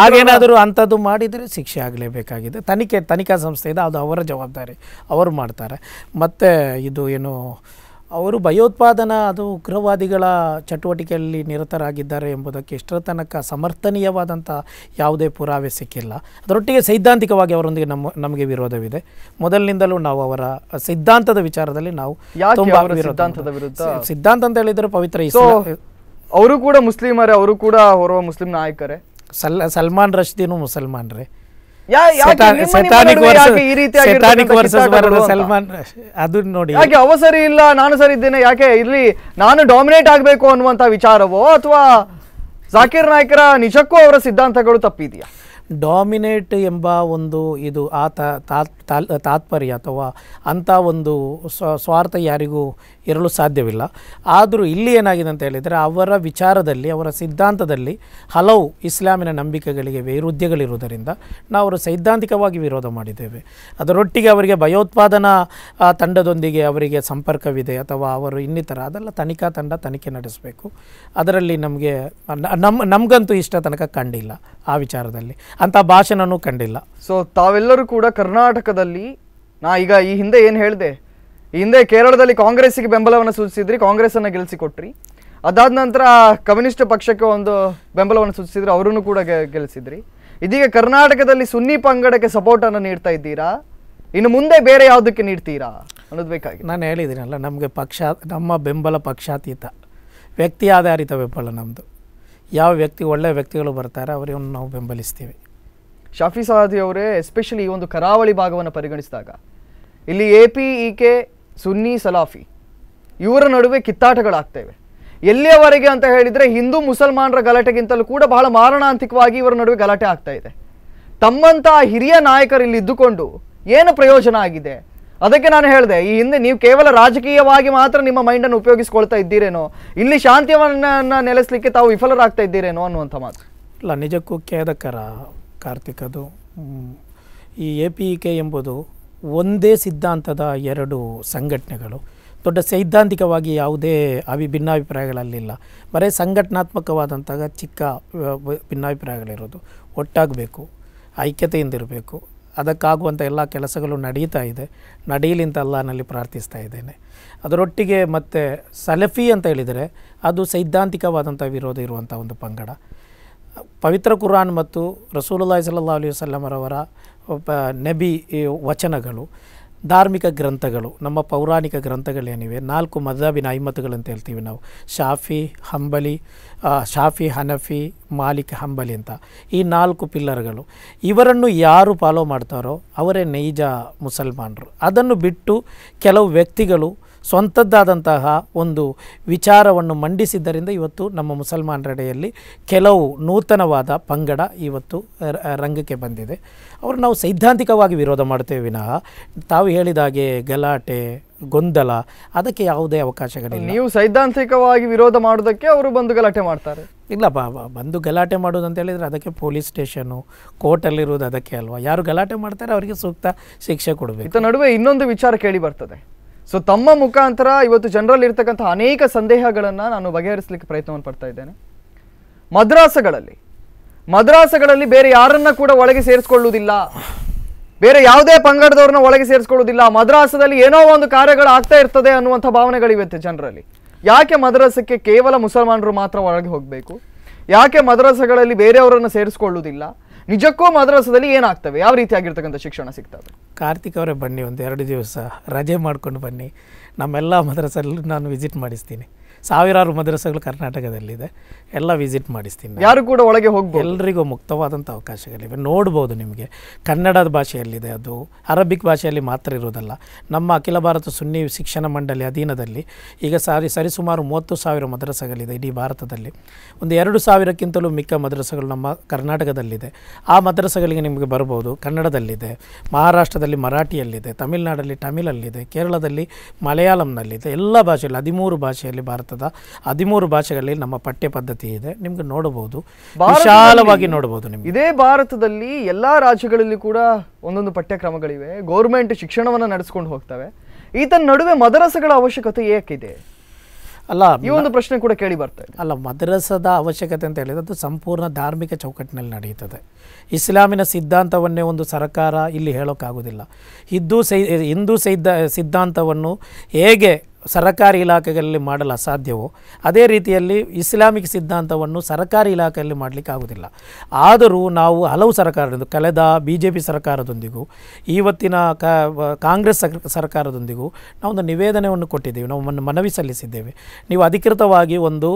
ಹಾಗೇನಾದರೂ ಅಂಥದ್ದು ಮಾಡಿದರೆ ಶಿಕ್ಷೆ ಆಗಲೇಬೇಕಾಗಿದೆ ತನಿಖೆ ತನಿಖಾ ಸಂಸ್ಥೆ ಇದೆ ಅದು ಅವರ ಜವಾಬ್ದಾರಿ ಅವರು ಮಾಡ್ತಾರೆ ಮತ್ತು ಇದು ಏನು ಅವರು ಭಯೋತ್ಪಾದನಾ ಅದು ಉಗ್ರವಾದಿಗಳ ಚಟುವಟಿಕೆಯಲ್ಲಿ ನಿರತರಾಗಿದ್ದಾರೆ ಎಂಬುದಕ್ಕೆ ಎಷ್ಟರ ತನಕ ಸಮರ್ಥನೀಯವಾದಂಥ ಯಾವುದೇ ಪುರಾವೆ ಸಿಕ್ಕಿಲ್ಲ ಅದರೊಟ್ಟಿಗೆ ಸೈದ್ಧಾಂತಿಕವಾಗಿ ಅವರೊಂದಿಗೆ ನಮ್ಮ ನಮಗೆ ವಿರೋಧವಿದೆ ಮೊದಲಿನಿಂದಲೂ ನಾವು ಅವರ ಸಿದ್ಧಾಂತದ ವಿಚಾರದಲ್ಲಿ ನಾವು ತುಂಬಾ ಸಿದ್ಧಾಂತದ ವಿರುದ್ಧ ಸಿದ್ಧಾಂತ ಅಂತ ಹೇಳಿದರೆ ಪವಿತ್ರ ಅವರು ಕೂಡ ಮುಸ್ಲಿಮರೇ ಅವರು ಕೂಡ ಹೊರವ ಮುಸ್ಲಿಂ ನಾಯಕರೇ ಸಲ್ ಸಲ್ಮಾನ್ ರಶ್ದಿನೂ ಮುಸಲ್ಮಾನ್ರೇ ಸಲ್ಮಾನ್ ನೋಡಿ ಯಾಕೆ ಅವಸರಿ ಇಲ್ಲ ನಾನು ಸರಿ ಇದ್ದೇನೆ ಯಾಕೆ ಇಲ್ಲಿ ನಾನು ಡಾಮಿನೇಟ್ ಆಗಬೇಕು ಅನ್ನುವಂತ ವಿಚಾರವೋ ಅಥವಾ ಜಾಕೀರ್ ನಾಯ್ಕರ ನಿಜಕ್ಕೂ ಅವರ ಸಿದ್ಧಾಂತಗಳು ತಪ್ಪಿದೆಯಾ ಡಾಮಿನೇಟ್ ಎಂಬ ಒಂದು ಇದು ಆತ ತಾತ್ಪರ್ಯ ಅಥವಾ ಅಂಥ ಒಂದು ಸ್ವಾರ್ಥ ಯಾರಿಗೂ ಇರಲು ಸಾಧ್ಯವಿಲ್ಲ ಆದರೂ ಇಲ್ಲಿ ಏನಾಗಿದೆ ಅಂತ ಹೇಳಿದರೆ ಅವರ ವಿಚಾರದಲ್ಲಿ ಅವರ ಸಿದ್ಧಾಂತದಲ್ಲಿ ಹಲವು ಇಸ್ಲಾಮಿನ ನಂಬಿಕೆಗಳಿಗೆ ವೈರುಧ್ಯಗಳಿರುವುದರಿಂದ ನಾವು ಅವರು ಸೈದ್ಧಾಂತಿಕವಾಗಿ ವಿರೋಧ ಮಾಡಿದ್ದೇವೆ ಅದರೊಟ್ಟಿಗೆ ಅವರಿಗೆ ಭಯೋತ್ಪಾದನಾ ತಂಡದೊಂದಿಗೆ ಅವರಿಗೆ ಸಂಪರ್ಕವಿದೆ ಅಥವಾ ಅವರು ಇನ್ನಿತರ ಅದೆಲ್ಲ ತನಿಖಾ ತಂಡ ತನಿಖೆ ನಡೆಸಬೇಕು ಅದರಲ್ಲಿ ನಮಗೆ ನಮ್ಮ ನಮಗಂತೂ ಇಷ್ಟ ತನಕ ಕಂಡಿಲ್ಲ ಆ ವಿಚಾರದಲ್ಲಿ ಅಂಥ ಭಾಷಣನೂ ಕಂಡಿಲ್ಲ ಸೊ ತಾವೆಲ್ಲರೂ ಕೂಡ ಕರ್ನಾಟಕದಲ್ಲಿ ನಾ ಈಗ ಈ ಹಿಂದೆ ಏನು ಹೇಳಿದೆ ಹಿಂದೆ ಕೇರಳದಲ್ಲಿ ಕಾಂಗ್ರೆಸ್ಸಿಗೆ ಬೆಂಬಲವನ್ನು ಸೂಚಿಸಿದ್ರಿ ಕಾಂಗ್ರೆಸ್ಸನ್ನು ಗೆಲ್ಲಿಸಿಕೊಟ್ರಿ ಅದಾದ ನಂತರ ಕಮ್ಯುನಿಸ್ಟ್ ಪಕ್ಷಕ್ಕೆ ಒಂದು ಬೆಂಬಲವನ್ನು ಸೂಚಿಸಿದ್ರು ಅವರನ್ನು ಕೂಡ ಗೆಲ್ಲಿಸಿದ್ರಿ ಇದೀಗ ಕರ್ನಾಟಕದಲ್ಲಿ ಸುನ್ನಿ ಪಂಗಡಕ್ಕೆ ಸಪೋರ್ಟನ್ನು ನೀಡ್ತಾ ಇದ್ದೀರಾ ಇನ್ನು ಮುಂದೆ ಬೇರೆ ಯಾವುದಕ್ಕೆ ನೀಡ್ತೀರಾ ಅನ್ನೋದು ಬೇಕಾಗಿ ನಾನು ಹೇಳಿದ್ದೀನಲ್ಲ ನಮಗೆ ಪಕ್ಷ ನಮ್ಮ ಬೆಂಬಲ ಪಕ್ಷಾತೀತ ವ್ಯಕ್ತಿ ಆಧಾರಿತ ಬೆಂಬಲ ನಮ್ಮದು ಯಾವ ವ್ಯಕ್ತಿ ಒಳ್ಳೆಯ ವ್ಯಕ್ತಿಗಳು ಬರ್ತಾರೆ ಅವರನ್ನು ನಾವು ಬೆಂಬಲಿಸ್ತೀವಿ ಶಾಫಿ ಸಹಾದಿ ಅವರೇ ಎಸ್ಪೆಷಲಿ ಈ ಒಂದು ಕರಾವಳಿ ಭಾಗವನ್ನು ಪರಿಗಣಿಸಿದಾಗ ಇಲ್ಲಿ A P E K Sunni Salafi ಇವರ ನಡುವೆ ಕಿತ್ತಾಟಗಳಾಗ್ತವೆ ಎಲ್ಲಿಯವರೆಗೆ ಅಂತ ಹೇಳಿದರೆ ಹಿಂದೂ ಮುಸಲ್ಮಾನರ ಗಲಾಟೆಗಿಂತಲೂ ಕೂಡ ಬಹಳ ಮಾರಣಾಂತಿಕವಾಗಿ ಇವರ ನಡುವೆ ಗಲಾಟೆ ಆಗ್ತಾ ಇದೆ ತಮ್ಮಂತಹ ಹಿರಿಯ ನಾಯಕರು ಇಲ್ಲಿ ಇದ್ದುಕೊಂಡು ಏನು ಪ್ರಯೋಜನ ಆಗಿದೆ ಅದಕ್ಕೆ ನಾನು ಹೇಳಿದೆ ಈ ಹಿಂದೆ ನೀವು ಕೇವಲ ರಾಜಕೀಯವಾಗಿ ಮಾತ್ರ ನಿಮ್ಮ ಮೈಂಡನ್ನು ಉಪಯೋಗಿಸ್ಕೊಳ್ತಾ ಇದ್ದೀರೇನೋ ಇಲ್ಲಿ ಶಾಂತಿಯನ್ನು ನೆಲೆಸಲಿಕ್ಕೆ ತಾವು ವಿಫಲರಾಗ್ತಾ ಇದ್ದೀರೇನೋ ಅನ್ನುವಂಥ ಮಾತು ಇಲ್ಲ ನಿಜಕ್ಕೂ ಖೇದಕರ ಕಾರ್ತಿಕ್ ಅದು ಈ ಎ ಪಿ ಕೆ ಎಂಬುದು ಒಂದೇ ಸಿದ್ಧಾಂತದ ಎರಡು ಸಂಘಟನೆಗಳು ದೊಡ್ಡ ಸೈದ್ಧಾಂತಿಕವಾಗಿ ಯಾವುದೇ ಅಭಿ ಭಿನ್ನಾಭಿಪ್ರಾಯಗಳಲ್ಲಿಲ್ಲ ಬರೀ ಸಂಘಟನಾತ್ಮಕವಾದಂತಹ ಚಿಕ್ಕ ಭಿನ್ನಾಭಿಪ್ರಾಯಗಳಿರೋದು ಒಟ್ಟಾಗಬೇಕು ಐಕ್ಯತೆಯಿಂದಿರಬೇಕು ಅದಕ್ಕಾಗುವಂಥ ಎಲ್ಲ ಕೆಲಸಗಳು ನಡೀತಾ ಇದೆ ನಡೆಯಲಿಂತಲ್ಲ ನಲ್ಲಿ ಪ್ರಾರ್ಥಿಸ್ತಾ ಇದ್ದೇನೆ ಅದರೊಟ್ಟಿಗೆ ಮತ್ತು ಸಲಫಿ ಅಂತ ಹೇಳಿದರೆ ಅದು ಸೈದ್ಧಾಂತಿಕವಾದಂಥ ವಿರೋಧ ಇರುವಂಥ ಒಂದು ಪಂಗಡ ಪವಿತ್ರ ಕುರಾನ್ ಮತ್ತು ರಸೂಲುಲ್ಲಾಯ್ ಸಲ್ಲಾ ಅಲಿ ವಸಲ್ಲಮರವರ ನಬಿ ವಚನಗಳು ಧಾರ್ಮಿಕ ಗ್ರಂಥಗಳು ನಮ್ಮ ಪೌರಾಣಿಕ ಗ್ರಂಥಗಳೇನಿವೆ ನಾಲ್ಕು ಐಮತ್ತುಗಳು ಅಂತ ಹೇಳ್ತೀವಿ ನಾವು ಶಾಫಿ ಹಂಬಲಿ ಶಾಫಿ ಹನಫಿ ಮಾಲಿಕ್ ಹಂಬಲಿ ಅಂತ ಈ ನಾಲ್ಕು ಪಿಲ್ಲರ್ಗಳು ಇವರನ್ನು ಯಾರು ಫಾಲೋ ಮಾಡ್ತಾರೋ ಅವರೇ ನೈಜ ಮುಸಲ್ಮಾನರು ಅದನ್ನು ಬಿಟ್ಟು ಕೆಲವು ವ್ಯಕ್ತಿಗಳು ಸ್ವಂತದ್ದಾದಂತಹ ಒಂದು ವಿಚಾರವನ್ನು ಮಂಡಿಸಿದ್ದರಿಂದ ಇವತ್ತು ನಮ್ಮ ಮುಸಲ್ಮಾನರೆಡೆಯಲ್ಲಿ ಕೆಲವು ನೂತನವಾದ ಪಂಗಡ ಇವತ್ತು ರಂಗಕ್ಕೆ ಬಂದಿದೆ ಅವರು ನಾವು ಸೈದ್ಧಾಂತಿಕವಾಗಿ ವಿರೋಧ ಮಾಡ್ತೇವೆ ವಿನಃ ತಾವು ಹೇಳಿದಾಗೆ ಗಲಾಟೆ ಗೊಂದಲ ಅದಕ್ಕೆ ಯಾವುದೇ ಅವಕಾಶಗಳಿಲ್ಲ ನೀವು ಸೈದ್ಧಾಂತಿಕವಾಗಿ ವಿರೋಧ ಮಾಡೋದಕ್ಕೆ ಅವರು ಬಂದು ಗಲಾಟೆ ಮಾಡ್ತಾರೆ ಇಲ್ಲ ಬಾ ಬಂದು ಗಲಾಟೆ ಮಾಡೋದು ಅಂತ ಹೇಳಿದರೆ ಅದಕ್ಕೆ ಪೊಲೀಸ್ ಸ್ಟೇಷನು ಕೋರ್ಟಲ್ಲಿರುವುದು ಅದಕ್ಕೆ ಅಲ್ವಾ ಯಾರು ಗಲಾಟೆ ಮಾಡ್ತಾರೆ ಅವರಿಗೆ ಸೂಕ್ತ ಶಿಕ್ಷೆ ಕೊಡಬೇಕು ನಡುವೆ ಇನ್ನೊಂದು ವಿಚಾರ ಕೇಳಿ ಬರ್ತದೆ ಸೊ ತಮ್ಮ ಮುಖಾಂತರ ಇವತ್ತು ಜನರಲ್ಲಿ ಇರ್ತಕ್ಕಂಥ ಅನೇಕ ಸಂದೇಹಗಳನ್ನು ನಾನು ಬಗೆಹರಿಸಲಿಕ್ಕೆ ಪ್ರಯತ್ನವನ್ನು ಪಡ್ತಾ ಇದ್ದೇನೆ ಮದ್ರಾಸಗಳಲ್ಲಿ ಮದ್ರಾಸಗಳಲ್ಲಿ ಬೇರೆ ಯಾರನ್ನ ಕೂಡ ಒಳಗೆ ಸೇರಿಸ್ಕೊಳ್ಳುವುದಿಲ್ಲ ಬೇರೆ ಯಾವುದೇ ಪಂಗಡದವ್ರನ್ನ ಒಳಗೆ ಸೇರಿಸ್ಕೊಳ್ಳುವುದಿಲ್ಲ ಮದ್ರಾಸದಲ್ಲಿ ಏನೋ ಒಂದು ಕಾರ್ಯಗಳು ಆಗ್ತಾ ಇರ್ತದೆ ಅನ್ನುವಂಥ ಭಾವನೆಗಳಿವೆ ಜನರಲ್ಲಿ ಯಾಕೆ ಮದ್ರಾಸಕ್ಕೆ ಕೇವಲ ಮುಸಲ್ಮಾನರು ಮಾತ್ರ ಒಳಗೆ ಹೋಗಬೇಕು ಯಾಕೆ ಮದ್ರಾಸಗಳಲ್ಲಿ ಬೇರೆಯವರನ್ನು ಸೇರಿಸ್ಕೊಳ್ಳುವುದಿಲ್ಲ ನಿಜಕ್ಕೂ ಮದ್ರಾಸದಲ್ಲಿ ಏನಾಗ್ತವೆ ಯಾವ ರೀತಿ ಆಗಿರ್ತಕ್ಕಂಥ ಶಿಕ್ಷಣ ಸಿಗ್ತವೆ ಕಾರ್ತಿಕ್ ಅವರೇ ಬನ್ನಿ ಒಂದು ಎರಡು ದಿವಸ ರಜೆ ಮಾಡ್ಕೊಂಡು ಬನ್ನಿ ನಮ್ಮೆಲ್ಲ ಮದ್ರಾಸಲ್ಲೂ ನಾನು ವಿಸಿಟ್ ಮಾಡಿಸ್ತೀನಿ ಸಾವಿರಾರು ಮದ್ರಸಗಳು ಕರ್ನಾಟಕದಲ್ಲಿದೆ ಎಲ್ಲ ವಿಸಿಟ್ ಮಾಡಿಸ್ತೀನಿ ಯಾರು ಕೂಡ ಒಳಗೆ ಹೋಗಿ ಎಲ್ಲರಿಗೂ ಮುಕ್ತವಾದಂಥ ಅವಕಾಶಗಳಿವೆ ನೋಡ್ಬೋದು ನಿಮಗೆ ಕನ್ನಡದ ಭಾಷೆಯಲ್ಲಿದೆ ಅದು ಅರಬಿಕ್ ಭಾಷೆಯಲ್ಲಿ ಮಾತ್ರ ಇರೋದಲ್ಲ ನಮ್ಮ ಅಖಿಲ ಭಾರತ ಸುನ್ನಿ ಶಿಕ್ಷಣ ಮಂಡಳಿ ಅಧೀನದಲ್ಲಿ ಈಗ ಸಾರಿ ಸರಿಸುಮಾರು ಮೂವತ್ತು ಸಾವಿರ ಮದ್ರಸಗಳಿದೆ ಇಡೀ ಭಾರತದಲ್ಲಿ ಒಂದು ಎರಡು ಸಾವಿರಕ್ಕಿಂತಲೂ ಮಿಕ್ಕ ಮದ್ರಸಗಳು ನಮ್ಮ ಕರ್ನಾಟಕದಲ್ಲಿದೆ ಆ ಮದ್ರಸಗಳಿಗೆ ನಿಮಗೆ ಬರ್ಬೋದು ಕನ್ನಡದಲ್ಲಿದೆ ಮಹಾರಾಷ್ಟ್ರದಲ್ಲಿ ಮರಾಠಿಯಲ್ಲಿದೆ ತಮಿಳುನಾಡಲ್ಲಿ ತಮಿಳಲ್ಲಿದೆ ಕೇರಳದಲ್ಲಿ ಮಲಯಾಳಂನಲ್ಲಿದೆ ಎಲ್ಲ ಭಾಷೆಯಲ್ಲಿ ಹದಿಮೂರು ಭಾಷೆಯಲ್ಲಿ ಭಾರತ ಭಾರತದ ಹದಿಮೂರು ಭಾಷೆಗಳಲ್ಲಿ ನಮ್ಮ ಪಠ್ಯ ಪದ್ಧತಿ ಇದೆ ನಿಮ್ಗೆ ನೋಡಬಹುದು ವಿಶಾಲವಾಗಿ ನೋಡಬಹುದು ನಿಮ್ಗೆ ಇದೇ ಭಾರತದಲ್ಲಿ ಎಲ್ಲಾ ರಾಜ್ಯಗಳಲ್ಲಿ ಕೂಡ ಒಂದೊಂದು ಪಠ್ಯಕ್ರಮಗಳಿವೆ ಗೌರ್ಮೆಂಟ್ ಶಿಕ್ಷಣವನ್ನು ನಡೆಸ್ಕೊಂಡು ಹೋಗ್ತವೆ ಈತನ ನಡುವೆ ಮದರಸಗಳ ಅವಶ್ಯಕತೆ ಏಕಿದೆ ಅಲ್ಲ ಈ ಒಂದು ಪ್ರಶ್ನೆ ಕೂಡ ಕೇಳಿ ಬರ್ತದೆ ಅಲ್ಲ ಮದ್ರಸದ ಅವಶ್ಯಕತೆ ಅಂತ ಹೇಳಿದ್ರೆ ಅದು ಸಂಪೂರ್ಣ ಧಾರ್ಮಿಕ ಚೌಕಟ್ಟಿನಲ್ಲಿ ನಡೆಯುತ್ತದೆ ಇಸ್ಲಾಮಿನ ಸಿದ್ಧಾಂತವನ್ನೇ ಒಂದು ಸರ್ಕಾರ ಇಲ್ಲಿ ಹೇಳೋಕ್ಕಾಗೋದಿಲ್ಲ ಹಿಂದೂ ಸೈ ಹಿಂದೂ ಸೈದ್ಧ ಸಿದ್ಧಾಂತವನ್ನು ಹೇಗೆ ಸರಕಾರಿ ಇಲಾಖೆಗಳಲ್ಲಿ ಮಾಡಲು ಅಸಾಧ್ಯವೋ ಅದೇ ರೀತಿಯಲ್ಲಿ ಇಸ್ಲಾಮಿಕ್ ಸಿದ್ಧಾಂತವನ್ನು ಸರಕಾರಿ ಇಲಾಖೆಯಲ್ಲಿ ಮಾಡಲಿಕ್ಕೆ ಆಗೋದಿಲ್ಲ ಆದರೂ ನಾವು ಹಲವು ಸರ್ಕಾರದಿಂದ ಕಳೆದ ಬಿ ಜೆ ಪಿ ಸರ್ಕಾರದೊಂದಿಗೂ ಇವತ್ತಿನ ಕಾಂಗ್ರೆಸ್ ಸರ್ಕಾರದೊಂದಿಗೂ ನಾವು ಒಂದು ನಿವೇದನೆಯನ್ನು ಕೊಟ್ಟಿದ್ದೇವೆ ನಾವು ಮನವಿ ಸಲ್ಲಿಸಿದ್ದೇವೆ ನೀವು ಅಧಿಕೃತವಾಗಿ ಒಂದು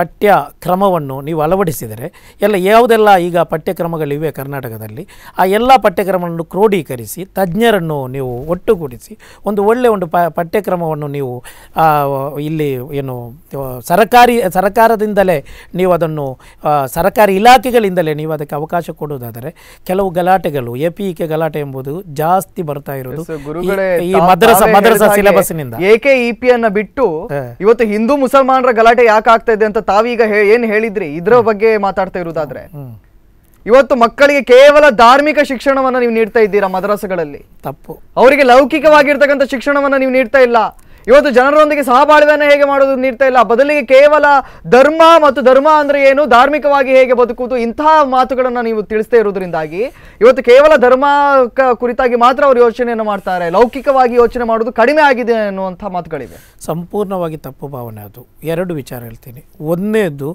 ಪಠ್ಯ ಕ್ರಮವನ್ನು ನೀವು ಅಳವಡಿಸಿದರೆ ಎಲ್ಲ ಯಾವುದೆಲ್ಲ ಈಗ ಪಠ್ಯಕ್ರಮಗಳಿವೆ ಕರ್ನಾಟಕದಲ್ಲಿ ಆ ಎಲ್ಲ ಪಠ್ಯಕ್ರಮವನ್ನು ಕ್ರೋಢೀಕರಿಸಿ ತಜ್ಞರನ್ನು ನೀವು ಒಟ್ಟುಗೂಡಿಸಿ ಒಂದು ಒಳ್ಳೆಯ ಒಂದು ಪಠ್ಯಕ್ರಮವನ್ನು ನೀವು ಇಲ್ಲಿ ಏನು ಸರಕಾರಿ ಸರಕಾರದಿಂದಲೇ ನೀವು ಅದನ್ನು ಸರಕಾರಿ ಇಲಾಖೆಗಳಿಂದಲೇ ನೀವು ಅದಕ್ಕೆ ಅವಕಾಶ ಕೊಡುವುದಾದರೆ ಕೆಲವು ಗಲಾಟೆಗಳು ಎ ಪಿ ಕೆ ಗಲಾಟೆ ಎಂಬುದು ಜಾಸ್ತಿ ಬರ್ತಾ ಇರೋದು ಈ ಮದ್ರಸ ಮದ್ರಸಾ ಸಿಲೆಬಸ್ನಿಂದ ಏಕೆ ಇ ಪಿ ಅನ್ನ ಬಿಟ್ಟು ಇವತ್ತು ಹಿಂದೂ ಮುಸಲ್ಮಾನರ ಗಲಾಟೆ ಯಾಕೆ ಆಗ್ತಾ ಇದೆ ಅಂತ ತಾವೀಗ ಏನ್ ಹೇಳಿದ್ರಿ ಇದರ ಬಗ್ಗೆ ಮಾತಾಡ್ತಾ ಇರುವುದಾದ್ರೆ ಇವತ್ತು ಮಕ್ಕಳಿಗೆ ಕೇವಲ ಧಾರ್ಮಿಕ ಶಿಕ್ಷಣವನ್ನ ನೀವು ನೀಡ್ತಾ ಇದ್ದೀರಾ ಮದ್ರಾಸಗಳಲ್ಲಿ ತಪ್ಪು ಅವರಿಗೆ ಲೌಕಿಕವಾಗಿರ್ತಕ್ಕಂಥ ಶಿಕ್ಷಣವನ್ನ ನೀವು ನೀಡ್ತಾ ಇಲ್ಲ ಇವತ್ತು ಜನರೊಂದಿಗೆ ಸಹಬಾಳ್ವೆಯನ್ನು ಹೇಗೆ ಮಾಡೋದು ನೀಡ್ತಾ ಇಲ್ಲ ಬದಲಿಗೆ ಕೇವಲ ಧರ್ಮ ಮತ್ತು ಧರ್ಮ ಅಂದರೆ ಏನು ಧಾರ್ಮಿಕವಾಗಿ ಹೇಗೆ ಬದುಕುವುದು ಇಂತಹ ಮಾತುಗಳನ್ನು ನೀವು ತಿಳಿಸ್ತಾ ಇರೋದ್ರಿಂದಾಗಿ ಇವತ್ತು ಕೇವಲ ಧರ್ಮ ಕುರಿತಾಗಿ ಮಾತ್ರ ಅವರು ಯೋಚನೆಯನ್ನು ಮಾಡ್ತಾರೆ ಲೌಕಿಕವಾಗಿ ಯೋಚನೆ ಮಾಡೋದು ಕಡಿಮೆ ಆಗಿದೆ ಅನ್ನುವಂಥ ಮಾತುಗಳಿವೆ ಸಂಪೂರ್ಣವಾಗಿ ತಪ್ಪು ಭಾವನೆ ಅದು ಎರಡು ವಿಚಾರ ಹೇಳ್ತೀನಿ ಒಂದನೇದು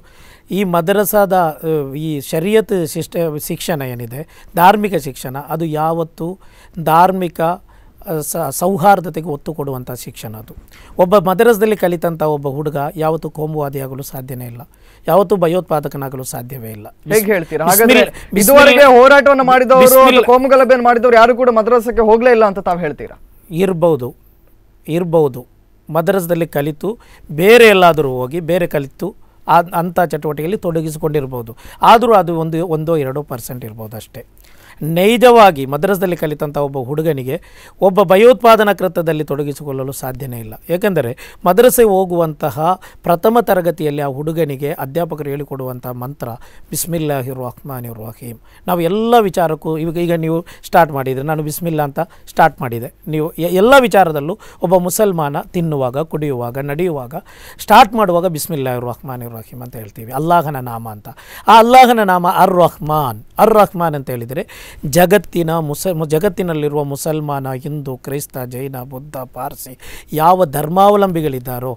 ಈ ಮದರಸಾದ ಈ ಶರಿಯತ್ ಶಿಷ್ಟ ಶಿಕ್ಷಣ ಏನಿದೆ ಧಾರ್ಮಿಕ ಶಿಕ್ಷಣ ಅದು ಯಾವತ್ತು ಧಾರ್ಮಿಕ ಸೌಹಾರ್ದತೆಗೆ ಒತ್ತು ಕೊಡುವಂಥ ಶಿಕ್ಷಣ ಅದು ಒಬ್ಬ ಮದರಸದಲ್ಲಿ ಕಲಿತಂಥ ಒಬ್ಬ ಹುಡುಗ ಯಾವತ್ತೂ ಕೋಮುವಾದಿಯಾಗಲು ಸಾಧ್ಯನೇ ಇಲ್ಲ ಯಾವತ್ತೂ ಭಯೋತ್ಪಾದಕನಾಗಲು ಸಾಧ್ಯವೇ ಇಲ್ಲ ಹೇಗೆ ಹೇಳ್ತೀರಾ ಹೋರಾಟವನ್ನು ಮಾಡಿದವರು ಕೋಮು ಮಾಡಿದವರು ಯಾರು ಕೂಡ ಮದ್ರಾಸಕ್ಕೆ ಹೋಗಲೇ ಇಲ್ಲ ಅಂತ ತಾವು ಹೇಳ್ತೀರಾ ಇರ್ಬೋದು ಇರಬಹುದು ಮದ್ರಾಸದಲ್ಲಿ ಕಲಿತು ಬೇರೆ ಎಲ್ಲಾದರೂ ಹೋಗಿ ಬೇರೆ ಕಲಿತು ಆ ಅಂಥ ಚಟುವಟಿಕೆಯಲ್ಲಿ ತೊಡಗಿಸಿಕೊಂಡಿರ್ಬೋದು ಆದರೂ ಅದು ಒಂದು ಒಂದೋ ಎರಡೋ ಪರ್ಸೆಂಟ್ ಇರ್ಬೋದು ಅಷ್ಟೇ ನೈಜವಾಗಿ ಮದ್ರಸದಲ್ಲಿ ಕಲಿತಂಥ ಒಬ್ಬ ಹುಡುಗನಿಗೆ ಒಬ್ಬ ಭಯೋತ್ಪಾದನಾ ಕೃತ್ಯದಲ್ಲಿ ತೊಡಗಿಸಿಕೊಳ್ಳಲು ಸಾಧ್ಯನೇ ಇಲ್ಲ ಏಕೆಂದರೆ ಮದ್ರಸೆ ಹೋಗುವಂತಹ ಪ್ರಥಮ ತರಗತಿಯಲ್ಲಿ ಆ ಹುಡುಗನಿಗೆ ಅಧ್ಯಾಪಕರು ಹೇಳಿಕೊಡುವಂಥ ಮಂತ್ರ ಬಿಸ್ಮಿಲ್ಲಾಹಿರ್ ರಹ್ಮಾನಿರ್ ರಹೀಮ್ ನಾವು ಎಲ್ಲ ವಿಚಾರಕ್ಕೂ ಈಗ ಈಗ ನೀವು ಸ್ಟಾರ್ಟ್ ಮಾಡಿದರೆ ನಾನು ಬಿಸ್ಮಿಲ್ಲಾ ಅಂತ ಸ್ಟಾರ್ಟ್ ಮಾಡಿದೆ ನೀವು ಎಲ್ಲ ವಿಚಾರದಲ್ಲೂ ಒಬ್ಬ ಮುಸಲ್ಮಾನ ತಿನ್ನುವಾಗ ಕುಡಿಯುವಾಗ ನಡೆಯುವಾಗ ಸ್ಟಾರ್ಟ್ ಮಾಡುವಾಗ ಬಿಸ್ಮಿಲ್ಲಾಹಿರ್ ಅಹ್ಮಾನ್ ರಹೀಮ್ ಅಂತ ಹೇಳ್ತೀವಿ ಅಲ್ಲಾಹನ ನಾಮ ಅಂತ ಆ ಅಲ್ಲಾಹನ ನಾಮ ಅರ್ ರಹ್ಮಾನ್ ಅರ್ ರಹ್ಮಾನ್ ಅಂತ ಹೇಳಿದರೆ ಜಗತ್ತಿನ ಮುಸ ಜಗತ್ತಿನಲ್ಲಿರುವ ಮುಸಲ್ಮಾನ ಹಿಂದೂ ಕ್ರೈಸ್ತ ಜೈನ ಬುದ್ಧ ಪಾರ್ಸಿ ಯಾವ ಧರ್ಮಾವಲಂಬಿಗಳಿದ್ದಾರೋ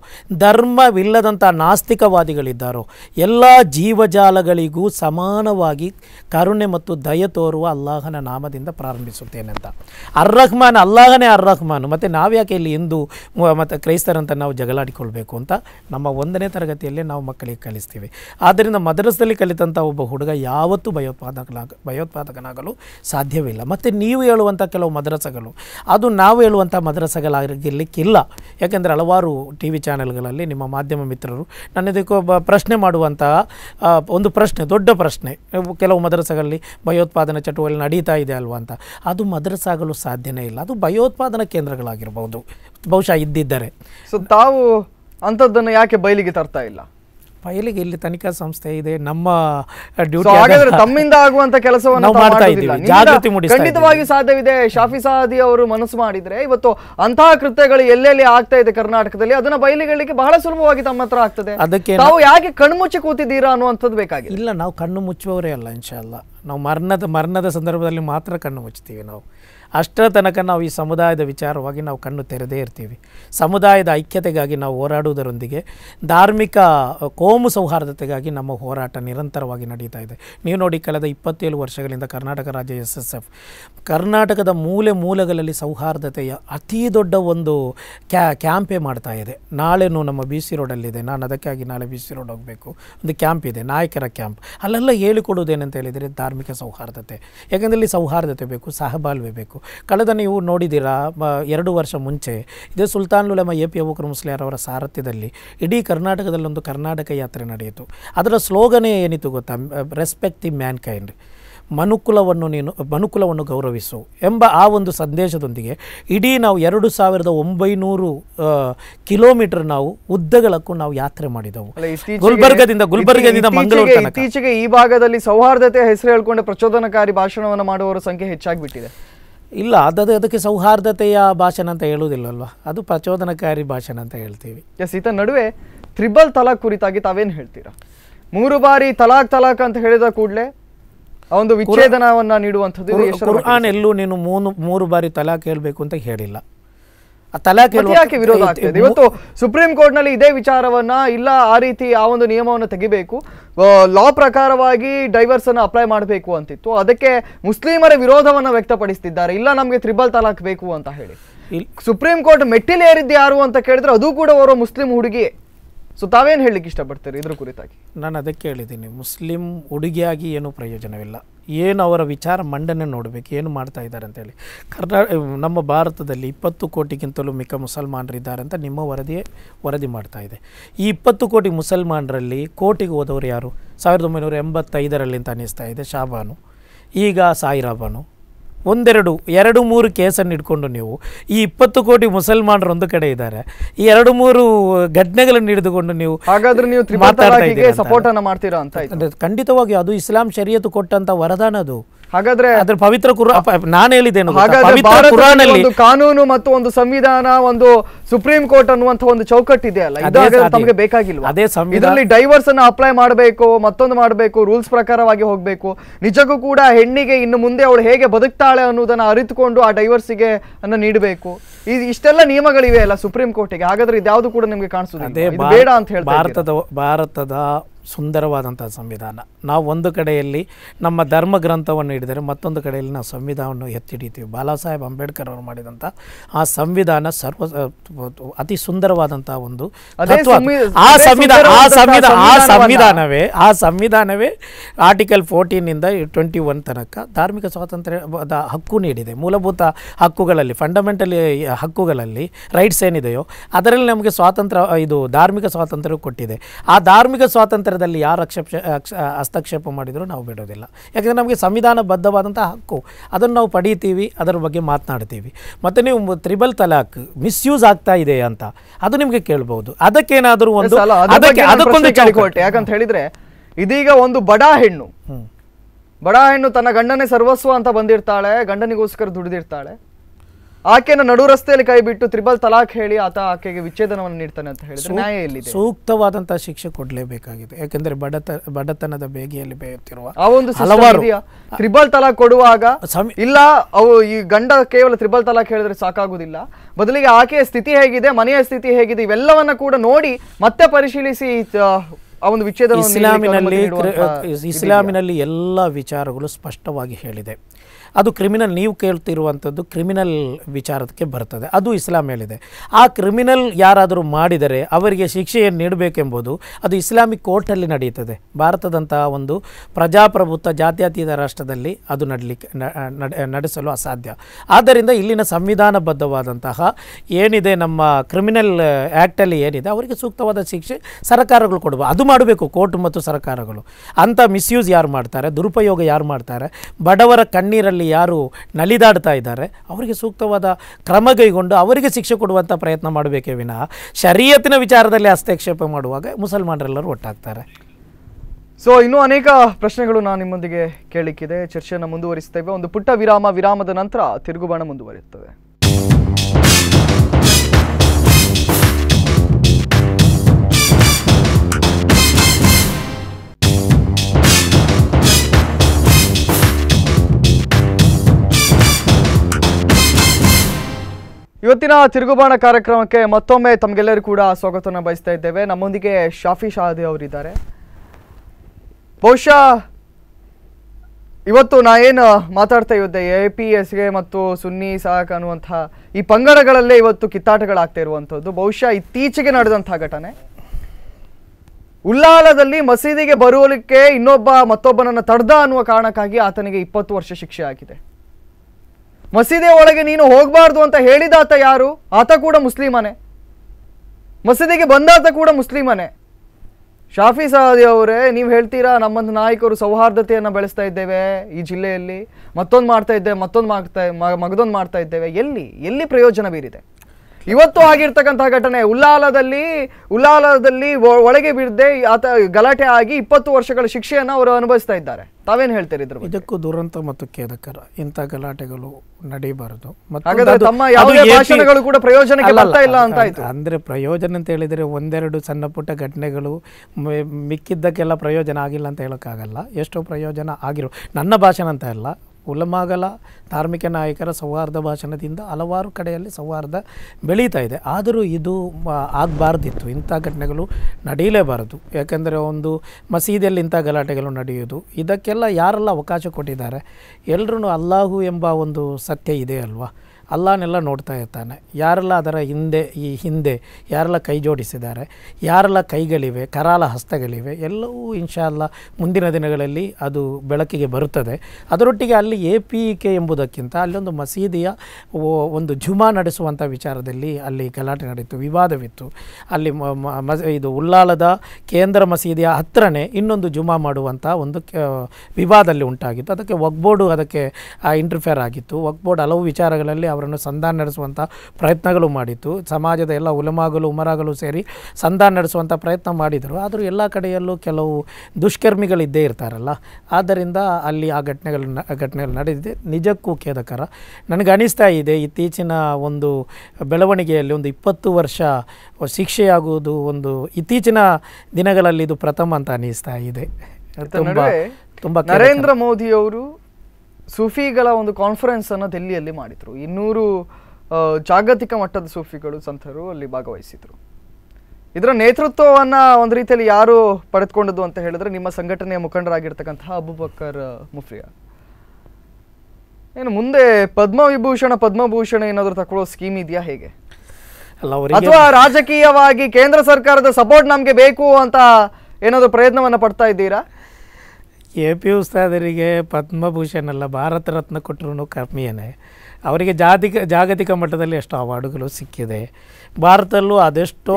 ಧರ್ಮವಿಲ್ಲದಂಥ ನಾಸ್ತಿಕವಾದಿಗಳಿದ್ದಾರೋ ಎಲ್ಲ ಜೀವಜಾಲಗಳಿಗೂ ಸಮಾನವಾಗಿ ಕರುಣೆ ಮತ್ತು ದಯ ತೋರುವ ಅಲ್ಲಾಹನ ನಾಮದಿಂದ ಪ್ರಾರಂಭಿಸುತ್ತೇನೆ ಅಂತ ಅರ್ರಹ್ಮಾನ್ ಅಲ್ಲಾಹನೇ ಅರ್ರಹ್ಮಾನ್ ಮತ್ತು ನಾವ್ಯಾಕೆ ಇಲ್ಲಿ ಹಿಂದೂ ಮತ್ತು ಕ್ರೈಸ್ತರಂತ ನಾವು ಜಗಳಾಡಿಕೊಳ್ಬೇಕು ಅಂತ ನಮ್ಮ ಒಂದನೇ ತರಗತಿಯಲ್ಲಿ ನಾವು ಮಕ್ಕಳಿಗೆ ಕಲಿಸ್ತೀವಿ ಆದ್ದರಿಂದ ಮದ್ರಸದಲ್ಲಿ ಕಲಿತಂಥ ಒಬ್ಬ ಹುಡುಗ ಯಾವತ್ತೂ ಭಯೋತ್ಪಾದಕನಾಗ ಭಯೋತ್ಪಾದಕನಾಗಲು ಸಾಧ್ಯವಿಲ್ಲ ಮತ್ತು ನೀವು ಹೇಳುವಂಥ ಕೆಲವು ಮದ್ರಸಗಳು ಅದು ನಾವು ಹೇಳುವಂಥ ಮದ್ರಸಗಳಾಗಿರಲಿಕ್ಕಿಲ್ಲ ಯಾಕೆಂದರೆ ಹಲವಾರು ಟಿ ವಿ ಚಾನೆಲ್ಗಳಲ್ಲಿ ನಿಮ್ಮ ಮಾಧ್ಯಮ ಮಿತ್ರರು ನಾನು ಪ್ರಶ್ನೆ ಮಾಡುವಂತಹ ಒಂದು ಪ್ರಶ್ನೆ ದೊಡ್ಡ ಪ್ರಶ್ನೆ ಕೆಲವು ಮದ್ರಸಗಳಲ್ಲಿ ಭಯೋತ್ಪಾದನಾ ಚಟುವಟಿಕೆ ನಡೀತಾ ಇದೆ ಅಲ್ವಾ ಅಂತ ಅದು ಮದ್ರಸಾಗಲು ಸಾಧ್ಯನೇ ಇಲ್ಲ ಅದು ಭಯೋತ್ಪಾದನಾ ಕೇಂದ್ರಗಳಾಗಿರ್ಬೋದು ಬಹುಶಃ ಇದ್ದಿದ್ದರೆ ಸೊ ತಾವು ಅಂಥದ್ದನ್ನು ಯಾಕೆ ಬಯಲಿಗೆ ತರ್ತಾ ಇಲ್ಲ ಬಯಲಿಗೆ ಇಲ್ಲಿ ತನಿಖಾ ಸಂಸ್ಥೆ ಇದೆ ನಮ್ಮ ಡ್ಯೂಟಿ ತಮ್ಮಿಂದ ಆಗುವಂತ ಕೆಲಸವನ್ನು ಮಾಡ್ತಾ ಖಂಡಿತವಾಗಿ ಸಾಧ್ಯವಿದೆ ಶಾಫಿ ಸಾದಿ ಅವರು ಮನಸ್ಸು ಮಾಡಿದ್ರೆ ಇವತ್ತು ಅಂತಹ ಕೃತ್ಯಗಳು ಎಲ್ಲೆಲ್ಲಿ ಆಗ್ತಾ ಇದೆ ಕರ್ನಾಟಕದಲ್ಲಿ ಅದನ್ನ ಬಯಲಿಗಳಿಗೆ ಬಹಳ ಸುಲಭವಾಗಿ ತಮ್ಮ ಹತ್ರ ಆಗ್ತದೆ ಅದಕ್ಕೆ ನಾವು ಯಾಕೆ ಕಣ್ಮುಚ್ಚಿ ಕೂತಿದ್ದೀರಾ ಅನ್ನುವಂಥದ್ದು ಬೇಕಾಗಿಲ್ಲ ಇಲ್ಲ ನಾವು ಕಣ್ಣು ಮುಚ್ಚುವವರೇ ಅಲ್ಲ ಇನ್ಶಾಲ್ಲ ನಾವು ಮರಣದ ಮರಣದ ಸಂದರ್ಭದಲ್ಲಿ ಮಾತ್ರ ಕಣ್ಣು ಮುಚ್ಚುತ್ತೀವಿ ನಾವು ಅಷ್ಟರ ತನಕ ನಾವು ಈ ಸಮುದಾಯದ ವಿಚಾರವಾಗಿ ನಾವು ಕಣ್ಣು ತೆರೆದೇ ಇರ್ತೀವಿ ಸಮುದಾಯದ ಐಕ್ಯತೆಗಾಗಿ ನಾವು ಹೋರಾಡುವುದರೊಂದಿಗೆ ಧಾರ್ಮಿಕ ಕೋಮು ಸೌಹಾರ್ದತೆಗಾಗಿ ನಮ್ಮ ಹೋರಾಟ ನಿರಂತರವಾಗಿ ನಡೀತಾ ಇದೆ ನೀವು ನೋಡಿ ಕಳೆದ ಇಪ್ಪತ್ತೇಳು ವರ್ಷಗಳಿಂದ ಕರ್ನಾಟಕ ರಾಜ್ಯ ಎಸ್ ಎಸ್ ಎಫ್ ಕರ್ನಾಟಕದ ಮೂಲೆ ಮೂಲೆಗಳಲ್ಲಿ ಸೌಹಾರ್ದತೆಯ ಅತಿ ದೊಡ್ಡ ಒಂದು ಕ್ಯಾ ಕ್ಯಾಂಪೇ ಮಾಡ್ತಾ ಇದೆ ನಾಳೆನೂ ನಮ್ಮ ಬಿ ಸಿ ರೋಡಲ್ಲಿದೆ ನಾನು ಅದಕ್ಕಾಗಿ ನಾಳೆ ಬಿ ಸಿ ರೋಡ್ ಹೋಗಬೇಕು ಒಂದು ಕ್ಯಾಂಪ್ ಇದೆ ನಾಯಕರ ಕ್ಯಾಂಪ್ ಅಲ್ಲೆಲ್ಲ ಹೇಳಿಕೊಡೋದೇನಂತ ಹೇಳಿದರೆ ಧಾರ್ಮಿಕ ಸೌಹಾರ್ದತೆ ಯಾಕಂದರೆ ಇಲ್ಲಿ ಸೌಹಾರ್ದತೆ ಬೇಕು ಸಹಬಾಳ್ವೆ ಬೇಕು ಮಾಡಬೇಕು ಕಳೆದ ನೀವು ನೋಡಿದ್ದೀರಾ ಎರಡು ವರ್ಷ ಮುಂಚೆ ಇದೇ ಸುಲ್ತಾನುಲಮ ಎ ಪಿ ಅಬುಕರ್ ಮುಸ್ಲಿಯಾರ್ ಅವರ ಸಾರಥ್ಯದಲ್ಲಿ ಇಡೀ ಕರ್ನಾಟಕದಲ್ಲೊಂದು ಕರ್ನಾಟಕ ಯಾತ್ರೆ ನಡೆಯಿತು ಅದರ ಸ್ಲೋಗನೇ ಏನಿತ್ತು ಗೊತ್ತಾ ರೆಸ್ಪೆಕ್ಟ್ ದಿ ಮ್ಯಾನ್ ಕೈಂಡ್ ಮನುಕುಲವನ್ನು ನೀನು ಮನುಕುಲವನ್ನು ಗೌರವಿಸು ಎಂಬ ಆ ಒಂದು ಸಂದೇಶದೊಂದಿಗೆ ಇಡೀ ನಾವು ಎರಡು ಸಾವಿರದ ಒಂಬೈನೂರು ಕಿಲೋಮೀಟರ್ ನಾವು ಉದ್ದಗಳಕ್ಕೂ ನಾವು ಯಾತ್ರೆ ಮಾಡಿದವು ಗುಲ್ಬರ್ಗದಿಂದ ಗುಲ್ಬರ್ಗದಿಂದ ಮಂಗಳೂರು ಇತ್ತೀಚೆಗೆ ಈ ಭಾಗದಲ್ಲಿ ಸೌಹಾರ್ದತೆ ಹೆಸರು ಹೇಳ್ಕೊಂಡು ಪ್ರಚೋದನಕಾರಿ ಭಾಷಣವನ್ನು ಮಾಡುವವರ ಸಂಖ್ಯೆ ಹೆಚ್ಚಾಗಿಬಿಟ್ಟಿದೆ ಇಲ್ಲ ಅದೇ ಅದಕ್ಕೆ ಸೌಹಾರ್ದತೆಯ ಭಾಷಣ ಅಂತ ಅಲ್ವಾ ಅದು ಪ್ರಚೋದನಕಾರಿ ಭಾಷಣ ಅಂತ ಹೇಳ್ತೀವಿ ಎಸ್ ಈತ ನಡುವೆ ತ್ರಿಬಲ್ ತಲಾಖ್ ಕುರಿತಾಗಿ ತಾವೇನು ಹೇಳ್ತೀರಾ ಮೂರು ಬಾರಿ ತಲಾಖ್ ತಲಾಖ್ ಅಂತ ಹೇಳಿದ ಕೂಡಲೇ ಒಂದು ವಿಚ್ಛೇದನವನ್ನು ನೀಡುವಂಥದ್ದು ಕುರ್ಆನ್ ಎಲ್ಲೂ ನೀನು ಮೂರು ಮೂರು ಬಾರಿ ತಲಾಖ್ ಹೇಳಬೇಕು ಅಂತ ಹೇಳಿಲ್ಲ ಯಾಕೆ ವಿರೋಧ ಆಗ್ತದೆ ಇವತ್ತು ಸುಪ್ರೀಂ ಕೋರ್ಟ್ ನಲ್ಲಿ ಇದೇ ವಿಚಾರವನ್ನ ಇಲ್ಲ ಆ ರೀತಿ ಆ ಒಂದು ನಿಯಮವನ್ನು ತೆಗಿಬೇಕು ಲಾ ಪ್ರಕಾರವಾಗಿ ಡೈವರ್ಸ್ ಅನ್ನು ಅಪ್ಲೈ ಮಾಡಬೇಕು ಅಂತಿತ್ತು ಅದಕ್ಕೆ ಮುಸ್ಲಿಮರ ವಿರೋಧವನ್ನ ವ್ಯಕ್ತಪಡಿಸುತ್ತಿದ್ದಾರೆ ಇಲ್ಲ ನಮಗೆ ತ್ರಿಬಲ್ ತಲಾಕ್ ಬೇಕು ಅಂತ ಹೇಳಿ ಸುಪ್ರೀಂ ಕೋರ್ಟ್ ಮೆಟ್ಟಿಲೇರಿದ್ದು ಯಾರು ಅಂತ ಕೇಳಿದ್ರೆ ಅದು ಕೂಡ ಅವರ ಮುಸ್ಲಿಂ ಹುಡುಗಿಯೇ ಸೊ ತಾವೇನು ಹೇಳಲಿಕ್ಕೆ ಇಷ್ಟಪಡ್ತೀರಿ ಇದ್ರ ಕುರಿತಾಗಿ ನಾನು ಅದಕ್ಕೆ ಹೇಳಿದ್ದೀನಿ ಮುಸ್ಲಿಂ ಹುಡುಗಿಯಾಗಿ ಏನೂ ಪ್ರಯೋಜನವಿಲ್ಲ ಏನು ಅವರ ವಿಚಾರ ಮಂಡನೆ ನೋಡಬೇಕು ಏನು ಮಾಡ್ತಾ ಇದ್ದಾರೆ ಅಂತೇಳಿ ಕರ್ನಾ ನಮ್ಮ ಭಾರತದಲ್ಲಿ ಇಪ್ಪತ್ತು ಕೋಟಿಗಿಂತಲೂ ಮಿಕ್ಕ ಇದ್ದಾರೆ ಅಂತ ನಿಮ್ಮ ವರದಿಯೇ ವರದಿ ಮಾಡ್ತಾ ಇದೆ ಈ ಇಪ್ಪತ್ತು ಕೋಟಿ ಮುಸಲ್ಮಾನರಲ್ಲಿ ಕೋಟಿಗೆ ಹೋದವರು ಯಾರು ಸಾವಿರದ ಒಂಬೈನೂರ ಎಂಬತ್ತೈದರಲ್ಲಿ ಅಂತ ಅನ್ನಿಸ್ತಾ ಇದೆ ಶಾಬಾನು ಈಗ ಸಾಯಿರಾಬಾನು ಒಂದೆರಡು ಎರಡು ಮೂರು ಕೇಸನ್ನು ಇಟ್ಕೊಂಡು ನೀವು ಈ ಇಪ್ಪತ್ತು ಕೋಟಿ ಮುಸಲ್ಮಾನರು ಒಂದು ಕಡೆ ಇದ್ದಾರೆ ಈ ಎರಡು ಮೂರು ಘಟನೆಗಳನ್ನು ಹಿಡಿದುಕೊಂಡು ನೀವು ಹಾಗಾದ್ರೆ ನೀವು ಸಪೋರ್ಟ್ ಮಾಡ್ತೀರಾ ಅಂತ ಖಂಡಿತವಾಗಿ ಅದು ಇಸ್ಲಾಂ ಶರಿಯತ್ತು ಕೊಟ್ಟಂತ ವರದಾನ ಅದು ಹಾಗಾದ್ರೆ ಅದ್ರ ಪವಿತ್ರ ನಾನು ಹೇಳಿದ್ದೇನು ಕಾನೂನು ಮತ್ತು ಒಂದು ಸಂವಿಧಾನ ಒಂದು ಸುಪ್ರೀಂ ಕೋರ್ಟ್ ಅನ್ನುವಂತ ಒಂದು ಅಲ್ಲ ತಮಗೆ ಬೇಕಾಗಿಲ್ವಾ ಅದೇ ಇದರಲ್ಲಿ ಡೈವರ್ಸ್ ಅನ್ನು ಅಪ್ಲೈ ಮಾಡಬೇಕು ಮತ್ತೊಂದು ಮಾಡಬೇಕು ರೂಲ್ಸ್ ಪ್ರಕಾರವಾಗಿ ಹೋಗ್ಬೇಕು ನಿಜಕ್ಕೂ ಕೂಡ ಹೆಣ್ಣಿಗೆ ಇನ್ನು ಮುಂದೆ ಅವಳು ಹೇಗೆ ಬದುಕ್ತಾಳೆ ಅನ್ನೋದನ್ನ ಅರಿತುಕೊಂಡು ಆ ಡೈವರ್ಸಿಗೆ ಅನ್ನ ನೀಡಬೇಕು ಇದು ಇಷ್ಟೆಲ್ಲ ನಿಯಮಗಳಿವೆ ಅಲ್ಲ ಸುಪ್ರೀಂ ಕೋರ್ಟಿಗೆ ಹಾಗಾದ್ರೆ ಇದ್ಯಾವುದು ಕೂಡ ನಿಮ್ಗೆ ಕಾಣಿಸುತ್ತೆ ಬೇಡ ಅಂತ ಹೇಳಿ ಭಾರತದ ಭಾರತದ ಸುಂದರವಾದಂಥ ಸಂವಿಧಾನ ನಾವು ಒಂದು ಕಡೆಯಲ್ಲಿ ನಮ್ಮ ಧರ್ಮ ಗ್ರಂಥವನ್ನು ಹಿಡಿದರೆ ಮತ್ತೊಂದು ಕಡೆಯಲ್ಲಿ ನಾವು ಸಂವಿಧಾನವನ್ನು ಎತ್ತಿ ಬಾಲಾ ಸಾಹೇಬ್ ಅಂಬೇಡ್ಕರ್ ಅವರು ಮಾಡಿದಂಥ ಆ ಸಂವಿಧಾನ ಸರ್ವ ಅತಿ ಸುಂದರವಾದಂಥ ಒಂದು ಆ ಸಂವಿಧಾನ ಆ ಸಂವಿಧಾನ ಆ ಸಂವಿಧಾನವೇ ಆ ಸಂವಿಧಾನವೇ ಆರ್ಟಿಕಲ್ ಫೋರ್ಟೀನಿಂದ ಟ್ವೆಂಟಿ ಒನ್ ತನಕ ಧಾರ್ಮಿಕ ಸ್ವಾತಂತ್ರ್ಯದ ಹಕ್ಕು ನೀಡಿದೆ ಮೂಲಭೂತ ಹಕ್ಕುಗಳಲ್ಲಿ ಫಂಡಮೆಂಟಲಿ ಹಕ್ಕುಗಳಲ್ಲಿ ರೈಟ್ಸ್ ಏನಿದೆಯೋ ಅದರಲ್ಲಿ ನಮಗೆ ಸ್ವಾತಂತ್ರ್ಯ ಇದು ಧಾರ್ಮಿಕ ಸ್ವಾತಂತ್ರ್ಯ ಕೊಟ್ಟಿದೆ ಆ ಧಾರ್ಮಿಕ ಸ್ವಾತಂತ್ರ್ಯ ವಿಚಾರದಲ್ಲಿ ಯಾರು ಅಕ್ಷೇಪ ಹಸ್ತಕ್ಷೇಪ ಮಾಡಿದರೂ ನಾವು ಬಿಡೋದಿಲ್ಲ ಯಾಕಂದರೆ ನಮಗೆ ಸಂವಿಧಾನಬದ್ಧವಾದಂಥ ಹಕ್ಕು ಅದನ್ನು ನಾವು ಪಡೀತೀವಿ ಅದರ ಬಗ್ಗೆ ಮಾತನಾಡ್ತೀವಿ ಮತ್ತು ನೀವು ತ್ರಿಬಲ್ ತಲಾಕ್ ಮಿಸ್ಯೂಸ್ ಆಗ್ತಾ ಇದೆ ಅಂತ ಅದು ನಿಮಗೆ ಕೇಳ್ಬೋದು ಅದಕ್ಕೇನಾದರೂ ಒಂದು ಅದಕ್ಕೊಂದು ಯಾಕಂತ ಹೇಳಿದ್ರೆ ಇದೀಗ ಒಂದು ಬಡ ಹೆಣ್ಣು ಬಡ ಹೆಣ್ಣು ತನ್ನ ಗಂಡನೇ ಸರ್ವಸ್ವ ಅಂತ ಬಂದಿರ್ತಾಳೆ ಗಂಡನಿಗೋಸ್ಕರ ದುಡಿದಿರ್ತಾಳೆ ಆಕೆಯನ್ನು ನಡು ರಸ್ತೆಯಲ್ಲಿ ಕೈ ಬಿಟ್ಟು ತ್ರಿಬಲ್ ತಲಾಖ್ ಹೇಳಿ ಆತ ಆಕೆಗೆ ವಿಚ್ಛೇದನವನ್ನು ನೀಡ್ತಾನೆ ಅಂತ ಹೇಳಿದ್ರೆ ನ್ಯಾಯ ಸೂಕ್ತವಾದಂತಹ ಶಿಕ್ಷೆ ಕೊಡಲೇಬೇಕಾಗಿದೆ ಯಾಕೆಂದ್ರೆ ಬಡತ ಬಡತನದ ಬೇಗಿಯಲ್ಲಿ ಬೇಯುತ್ತಿರುವ ಆ ಒಂದು ಹಲವಾರು ತ್ರಿಬಲ್ ತಲಾಖ್ ಕೊಡುವಾಗ ಇಲ್ಲ ಅವು ಈ ಗಂಡ ಕೇವಲ ತ್ರಿಬಲ್ ತಲಾಖ್ ಹೇಳಿದ್ರೆ ಸಾಕಾಗುದಿಲ್ಲ ಬದಲಿಗೆ ಆಕೆಯ ಸ್ಥಿತಿ ಹೇಗಿದೆ ಮನೆಯ ಸ್ಥಿತಿ ಹೇಗಿದೆ ಇವೆಲ್ಲವನ್ನ ಕೂಡ ನೋಡಿ ಮತ್ತೆ ಪರಿಶೀಲಿಸಿ ಒಂದು ವಿಚ್ಛೇದನ ಇಸ್ಲಾಮಿನಲ್ಲಿ ಇಸ್ಲಾಮಿನಲ್ಲಿ ಎಲ್ಲ ವಿಚಾರಗಳು ಸ್ಪಷ್ಟವಾಗಿ ಹೇಳಿದೆ ಅದು ಕ್ರಿಮಿನಲ್ ನೀವು ಕೇಳ್ತಿರುವಂಥದ್ದು ಕ್ರಿಮಿನಲ್ ವಿಚಾರಕ್ಕೆ ಬರ್ತದೆ ಅದು ಇಸ್ಲಾಂ ಹೇಳಿದೆ ಆ ಕ್ರಿಮಿನಲ್ ಯಾರಾದರೂ ಮಾಡಿದರೆ ಅವರಿಗೆ ಶಿಕ್ಷೆಯನ್ನು ನೀಡಬೇಕೆಂಬುದು ಅದು ಇಸ್ಲಾಮಿಕ್ ಕೋರ್ಟಲ್ಲಿ ನಡೆಯುತ್ತದೆ ಭಾರತದಂತಹ ಒಂದು ಪ್ರಜಾಪ್ರಭುತ್ವ ಜಾತ್ಯತೀತ ರಾಷ್ಟ್ರದಲ್ಲಿ ಅದು ನಡಲಿಕ್ಕೆ ನಡೆಸಲು ಅಸಾಧ್ಯ ಆದ್ದರಿಂದ ಇಲ್ಲಿನ ಸಂವಿಧಾನಬದ್ಧವಾದಂತಹ ಏನಿದೆ ನಮ್ಮ ಕ್ರಿಮಿನಲ್ ಆ್ಯಕ್ಟಲ್ಲಿ ಏನಿದೆ ಅವರಿಗೆ ಸೂಕ್ತವಾದ ಶಿಕ್ಷೆ ಸರ್ಕಾರಗಳು ಕೊಡುವ ಅದು ಮಾಡಬೇಕು ಕೋರ್ಟ್ ಮತ್ತು ಸರ್ಕಾರಗಳು ಅಂಥ ಮಿಸ್ಯೂಸ್ ಯಾರು ಮಾಡ್ತಾರೆ ದುರುಪಯೋಗ ಯಾರು ಮಾಡ್ತಾರೆ ಬಡವರ ಕಣ್ಣೀರಲ್ಲಿ ಯಾರು ನಲಿದಾಡ್ತಾ ಇದ್ದಾರೆ ಅವರಿಗೆ ಸೂಕ್ತವಾದ ಕ್ರಮ ಕೈಗೊಂಡು ಅವರಿಗೆ ಶಿಕ್ಷೆ ಕೊಡುವಂಥ ಪ್ರಯತ್ನ ಮಾಡಬೇಕೇ ವಿನಃ ಶರೀಯತ್ತಿನ ವಿಚಾರದಲ್ಲಿ ಹಸ್ತಕ್ಷೇಪ ಮಾಡುವಾಗ ಮುಸಲ್ಮಾನರೆಲ್ಲರೂ ಒಟ್ಟಾಗ್ತಾರೆ ಸೊ ಇನ್ನೂ ಅನೇಕ ಪ್ರಶ್ನೆಗಳು ನಾನು ನಿಮ್ಮೊಂದಿಗೆ ಕೇಳಿಕ್ಕಿದೆ ಚರ್ಚೆಯನ್ನು ಮುಂದುವರಿಸ್ತೇವೆ ಒಂದು ಪುಟ್ಟ ವಿರಾಮ ವಿರಾಮದ ನಂತರ ತಿರುಗುಬಾಣ ಮುಂದುವರಿಯುತ್ತದೆ ಇವತ್ತಿನ ತಿರುಗುಬಾಣ ಕಾರ್ಯಕ್ರಮಕ್ಕೆ ಮತ್ತೊಮ್ಮೆ ತಮಗೆಲ್ಲರೂ ಕೂಡ ಸ್ವಾಗತವನ್ನು ಬಯಸ್ತಾ ಇದ್ದೇವೆ ನಮ್ಮೊಂದಿಗೆ ಶಾಫಿ ಶಾದಿ ಅವರಿದ್ದಾರೆ ಬಹುಶಃ ಇವತ್ತು ನಾ ಏನು ಮಾತಾಡ್ತಾ ಇದ್ದೆ ಎ ಪಿ ಎಸ್ಗೆ ಮತ್ತು ಸುನ್ನಿ ಸಾಕ್ ಅನ್ನುವಂತಹ ಈ ಪಂಗಡಗಳಲ್ಲೇ ಇವತ್ತು ಕಿತ್ತಾಟಗಳಾಗ್ತಾ ಇರುವಂಥದ್ದು ಬಹುಶಃ ಇತ್ತೀಚೆಗೆ ನಡೆದಂತಹ ಘಟನೆ ಉಲ್ಲಾಲದಲ್ಲಿ ಮಸೀದಿಗೆ ಬರುವಲಿಕ್ಕೆ ಇನ್ನೊಬ್ಬ ಮತ್ತೊಬ್ಬನನ್ನು ತಡ್ದ ಅನ್ನುವ ಕಾರಣಕ್ಕಾಗಿ ಆತನಿಗೆ ಇಪ್ಪತ್ತು ವರ್ಷ ಶಿಕ್ಷೆ ಆಗಿದೆ ಮಸೀದಿ ಒಳಗೆ ನೀನು ಹೋಗಬಾರ್ದು ಅಂತ ಹೇಳಿದಾತ ಯಾರು ಆತ ಕೂಡ ಮುಸ್ಲಿಮನೇ ಮಸೀದಿಗೆ ಬಂದಾತ ಕೂಡ ಮುಸ್ಲಿಮನೇ ಶಾಫಿ ಸಹದಿ ಅವರೇ ನೀವು ಹೇಳ್ತೀರಾ ನಮ್ಮೊಂದು ನಾಯಕರು ಸೌಹಾರ್ದತೆಯನ್ನು ಬೆಳೆಸ್ತಾ ಇದ್ದೇವೆ ಈ ಜಿಲ್ಲೆಯಲ್ಲಿ ಮತ್ತೊಂದು ಮಾಡ್ತಾ ಇದ್ದೇವೆ ಮತ್ತೊಂದು ಮಾಡ್ತಾ ಮಗದೊಂದು ಮಾಡ್ತಾ ಇದ್ದೇವೆ ಎಲ್ಲಿ ಎಲ್ಲಿ ಪ್ರಯೋಜನ ಬೀರಿದೆ ಇವತ್ತು ಆಗಿರ್ತಕ್ಕಂತಹ ಘಟನೆ ಉಲ್ಲಾಲದಲ್ಲಿ ಉಲ್ಲಾಲದಲ್ಲಿ ಒಳಗೆ ಬಿಡದೆ ಆತ ಗಲಾಟೆ ಆಗಿ ಇಪ್ಪತ್ತು ವರ್ಷಗಳ ಶಿಕ್ಷೆಯನ್ನು ಅವರು ಅನುಭವಿಸ್ತಾ ಇದ್ದಾರೆ ತಾವೇನು ಹೇಳ್ತೀರಿ ಇದ್ರ ಇದಕ್ಕೂ ದುರಂತ ಮತ್ತು ಖೇದಕರ ಇಂಥ ಗಲಾಟೆಗಳು ನಡೀಬಾರದು ಭಾಷಣಗಳು ಕೂಡ ಪ್ರಯೋಜನಕ್ಕೆ ಬರ್ತಾ ಇಲ್ಲ ಅಂತ ಆಯ್ತು ಅಂದ್ರೆ ಪ್ರಯೋಜನ ಅಂತ ಹೇಳಿದ್ರೆ ಒಂದೆರಡು ಸಣ್ಣ ಪುಟ್ಟ ಘಟನೆಗಳು ಮಿಕ್ಕಿದ್ದಕ್ಕೆಲ್ಲ ಪ್ರಯೋಜನ ಆಗಿಲ್ಲ ಅಂತ ಹೇಳಕ್ಕಾಗಲ್ಲ ಎಷ್ಟೋ ಪ್ರಯೋಜನ ಆಗಿರೋ ನನ್ನ ಭಾಷಣ ಅಂತ ಅಲ್ಲ ಉಲಮಾಗಲ ಧಾರ್ಮಿಕ ನಾಯಕರ ಸೌಹಾರ್ದ ಭಾಷಣದಿಂದ ಹಲವಾರು ಕಡೆಯಲ್ಲಿ ಸೌಹಾರ್ದ ಬೆಳೀತಾ ಇದೆ ಆದರೂ ಇದು ಆಗಬಾರ್ದಿತ್ತು ಇಂಥ ಘಟನೆಗಳು ನಡೆಯಲೇಬಾರದು ಯಾಕೆಂದರೆ ಒಂದು ಮಸೀದಿಯಲ್ಲಿ ಇಂಥ ಗಲಾಟೆಗಳು ನಡೆಯೋದು ಇದಕ್ಕೆಲ್ಲ ಯಾರೆಲ್ಲ ಅವಕಾಶ ಕೊಟ್ಟಿದ್ದಾರೆ ಎಲ್ಲರೂ ಅಲ್ಲಾಹು ಎಂಬ ಒಂದು ಸತ್ಯ ಇದೆ ಅಲ್ವಾ ಅಲ್ಲಾನೆಲ್ಲ ನೋಡ್ತಾ ಇರ್ತಾನೆ ಯಾರೆಲ್ಲ ಅದರ ಹಿಂದೆ ಈ ಹಿಂದೆ ಯಾರೆಲ್ಲ ಕೈ ಜೋಡಿಸಿದ್ದಾರೆ ಯಾರೆಲ್ಲ ಕೈಗಳಿವೆ ಕರಾಲ ಹಸ್ತಗಳಿವೆ ಎಲ್ಲವೂ ಇನ್ಶಾಲ್ಲ ಮುಂದಿನ ದಿನಗಳಲ್ಲಿ ಅದು ಬೆಳಕಿಗೆ ಬರುತ್ತದೆ ಅದರೊಟ್ಟಿಗೆ ಅಲ್ಲಿ ಎ ಪಿ ಕೆ ಎಂಬುದಕ್ಕಿಂತ ಅಲ್ಲೊಂದು ಮಸೀದಿಯ ಒಂದು ಜುಮಾ ನಡೆಸುವಂಥ ವಿಚಾರದಲ್ಲಿ ಅಲ್ಲಿ ಗಲಾಟೆ ನಡೆಯಿತು ವಿವಾದವಿತ್ತು ಅಲ್ಲಿ ಇದು ಉಳ್ಳಾಲದ ಕೇಂದ್ರ ಮಸೀದಿಯ ಹತ್ತಿರನೇ ಇನ್ನೊಂದು ಜುಮಾ ಮಾಡುವಂಥ ಒಂದು ವಿವಾದಲ್ಲಿ ಉಂಟಾಗಿತ್ತು ಅದಕ್ಕೆ ವಕ್ಬೋರ್ಡು ಅದಕ್ಕೆ ಇಂಟರ್ಫೇರ್ ಆಗಿತ್ತು ವಕ್ಬೋರ್ಡ್ ಹಲವು ವಿಚಾರಗಳಲ್ಲಿ ಅವರನ್ನು ಸಂಧಾನ ನಡೆಸುವಂಥ ಪ್ರಯತ್ನಗಳು ಮಾಡಿತ್ತು ಸಮಾಜದ ಎಲ್ಲ ಉಲಮಾಗಲು ಉಮರಾಗಲು ಸೇರಿ ಸಂಧಾನ ನಡೆಸುವಂಥ ಪ್ರಯತ್ನ ಮಾಡಿದರು ಆದರೂ ಎಲ್ಲ ಕಡೆಯಲ್ಲೂ ಕೆಲವು ದುಷ್ಕರ್ಮಿಗಳಿದ್ದೇ ಇರ್ತಾರಲ್ಲ ಆದ್ದರಿಂದ ಅಲ್ಲಿ ಆ ಘಟನೆಗಳು ಘಟನೆಗಳು ನಡೆದಿದೆ ನಿಜಕ್ಕೂ ಖೇದಕರ ನನಗೆ ಅನಿಸ್ತಾ ಇದೆ ಇತ್ತೀಚಿನ ಒಂದು ಬೆಳವಣಿಗೆಯಲ್ಲಿ ಒಂದು ಇಪ್ಪತ್ತು ವರ್ಷ ಶಿಕ್ಷೆಯಾಗುವುದು ಒಂದು ಇತ್ತೀಚಿನ ದಿನಗಳಲ್ಲಿ ಇದು ಪ್ರಥಮ ಅಂತ ಅನಿಸ್ತಾ ಇದೆ ತುಂಬ ನರೇಂದ್ರ ಮೋದಿಯವರು ಸೂಫಿಗಳ ಒಂದು ಕಾನ್ಫರೆನ್ಸ್ ಕಾನ್ಫರೆನ್ಸನ್ನು ದಿಲ್ಲಿಯಲ್ಲಿ ಮಾಡಿದ್ರು ಇನ್ನೂರು ಜಾಗತಿಕ ಮಟ್ಟದ ಸೂಫಿಗಳು ಸಂತರು ಅಲ್ಲಿ ಭಾಗವಹಿಸಿದ್ರು ಇದರ ನೇತೃತ್ವವನ್ನ ಒಂದು ರೀತಿಯಲ್ಲಿ ಯಾರು ಪಡೆದುಕೊಂಡದ್ದು ಅಂತ ಹೇಳಿದ್ರೆ ನಿಮ್ಮ ಸಂಘಟನೆಯ ಮುಖಂಡರಾಗಿರ್ತಕ್ಕಂತಹ ಅಬುಬಕ್ಕರ್ ಮುಫ್ರಿಯಾ ಏನು ಮುಂದೆ ಪದ್ಮ ವಿಭೂಷಣ ಪದ್ಮಭೂಷಣ ಏನಾದರೂ ತಕೊಳ್ಳೋ ಸ್ಕೀಮ್ ಇದೆಯಾ ಹೇಗೆ ಅಥವಾ ರಾಜಕೀಯವಾಗಿ ಕೇಂದ್ರ ಸರ್ಕಾರದ ಸಪೋರ್ಟ್ ನಮಗೆ ಬೇಕು ಅಂತ ಏನಾದರೂ ಪ್ರಯತ್ನವನ್ನು ಪಡ್ತಾ ಇದ್ದೀರಾ ಎ ಪಿ ಉಸ್ತಾದರಿಗೆ ಪದ್ಮಭೂಷಣ ಅಲ್ಲ ಭಾರತ ರತ್ನ ಕೊಟ್ಟರು ಕಮ್ಮಿಯೇ ಅವರಿಗೆ ಜಾಗತಿಕ ಜಾಗತಿಕ ಮಟ್ಟದಲ್ಲಿ ಎಷ್ಟು ಅವಾರ್ಡ್ಗಳು ಸಿಕ್ಕಿದೆ ಭಾರತದಲ್ಲೂ ಅದೆಷ್ಟೋ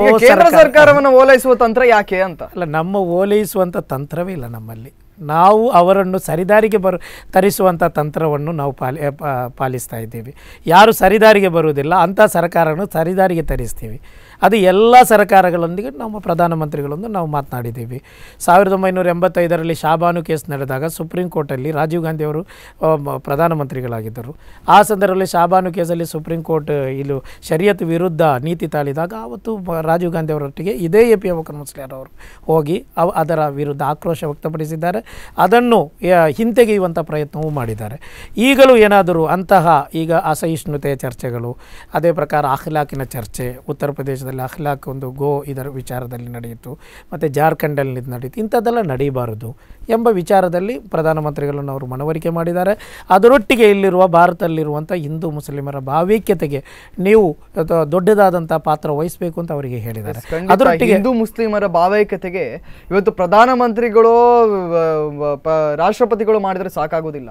ಸರ್ಕಾರವನ್ನು ಓಲೈಸುವ ತಂತ್ರ ಯಾಕೆ ಅಂತ ಅಲ್ಲ ನಮ್ಮ ಓಲೈಸುವಂಥ ತಂತ್ರವೇ ಇಲ್ಲ ನಮ್ಮಲ್ಲಿ ನಾವು ಅವರನ್ನು ಸರಿದಾರಿಗೆ ಬರು ತರಿಸುವಂಥ ತಂತ್ರವನ್ನು ನಾವು ಪಾಲಿ ಪಾಲಿಸ್ತಾ ಇದ್ದೀವಿ ಯಾರು ಸರಿದಾರಿಗೆ ಬರುವುದಿಲ್ಲ ಅಂಥ ಸರ್ಕಾರವನ್ನು ಸರಿದಾರಿಗೆ ತರಿಸ್ತೀವಿ ಅದು ಎಲ್ಲ ಸರ್ಕಾರಗಳೊಂದಿಗೆ ನಮ್ಮ ಪ್ರಧಾನಮಂತ್ರಿಗಳೊಂದು ನಾವು ಮಾತನಾಡಿದ್ದೀವಿ ಸಾವಿರದ ಒಂಬೈನೂರ ಎಂಬತ್ತೈದರಲ್ಲಿ ಶಾಬಾನು ಕೇಸ್ ನಡೆದಾಗ ಸುಪ್ರೀಂ ಕೋರ್ಟಲ್ಲಿ ರಾಜೀವ್ ಅವರು ಪ್ರಧಾನಮಂತ್ರಿಗಳಾಗಿದ್ದರು ಆ ಸಂದರ್ಭದಲ್ಲಿ ಶಾಬಾನು ಕೇಸಲ್ಲಿ ಸುಪ್ರೀಂ ಕೋರ್ಟ್ ಇಲ್ಲಿ ಶರಿಯತ್ ವಿರುದ್ಧ ನೀತಿ ತಾಳಿದಾಗ ಅವತ್ತು ರಾಜೀವ್ ಗಾಂಧಿ ಅವರೊಟ್ಟಿಗೆ ಇದೇ ಎ ಪಿ ಅಬಕರ್ ಅವರು ಹೋಗಿ ಅವ ಅದರ ವಿರುದ್ಧ ಆಕ್ರೋಶ ವ್ಯಕ್ತಪಡಿಸಿದ್ದಾರೆ ಅದನ್ನು ಹಿಂತೆಗೆಯುವಂಥ ಪ್ರಯತ್ನವೂ ಮಾಡಿದ್ದಾರೆ ಈಗಲೂ ಏನಾದರೂ ಅಂತಹ ಈಗ ಅಸಹಿಷ್ಣುತೆಯ ಚರ್ಚೆಗಳು ಅದೇ ಪ್ರಕಾರ ಅಖ್ಲಾಕಿನ ಚರ್ಚೆ ಉತ್ತರ ಪ್ರದೇಶದ ವಿಚಾರದಲ್ಲಿ ಅಹ್ಲಾಕ್ ಒಂದು ಗೋ ಇದರ ವಿಚಾರದಲ್ಲಿ ನಡೆಯಿತು ಮತ್ತು ಜಾರ್ಖಂಡಲ್ಲಿ ಇದು ನಡೆಯಿತು ಇಂಥದ್ದೆಲ್ಲ ನಡೀಬಾರದು ಎಂಬ ವಿಚಾರದಲ್ಲಿ ಪ್ರಧಾನಮಂತ್ರಿಗಳನ್ನು ಅವರು ಮನವರಿಕೆ ಮಾಡಿದ್ದಾರೆ ಅದರೊಟ್ಟಿಗೆ ಇಲ್ಲಿರುವ ಭಾರತದಲ್ಲಿರುವಂಥ ಹಿಂದೂ ಮುಸ್ಲಿಮರ ಭಾವೈಕ್ಯತೆಗೆ ನೀವು ದೊಡ್ಡದಾದಂಥ ಪಾತ್ರ ವಹಿಸಬೇಕು ಅಂತ ಅವರಿಗೆ ಹೇಳಿದ್ದಾರೆ ಅದರೊಟ್ಟಿಗೆ ಹಿಂದೂ ಮುಸ್ಲಿಮರ ಭಾವೈಕ್ಯತೆಗೆ ಇವತ್ತು ಪ್ರಧಾನಮಂತ್ರಿಗಳು ರಾಷ್ಟ್ರಪತಿಗಳು ಮಾಡಿದರೆ ಸಾಕಾಗೋದಿಲ್ಲ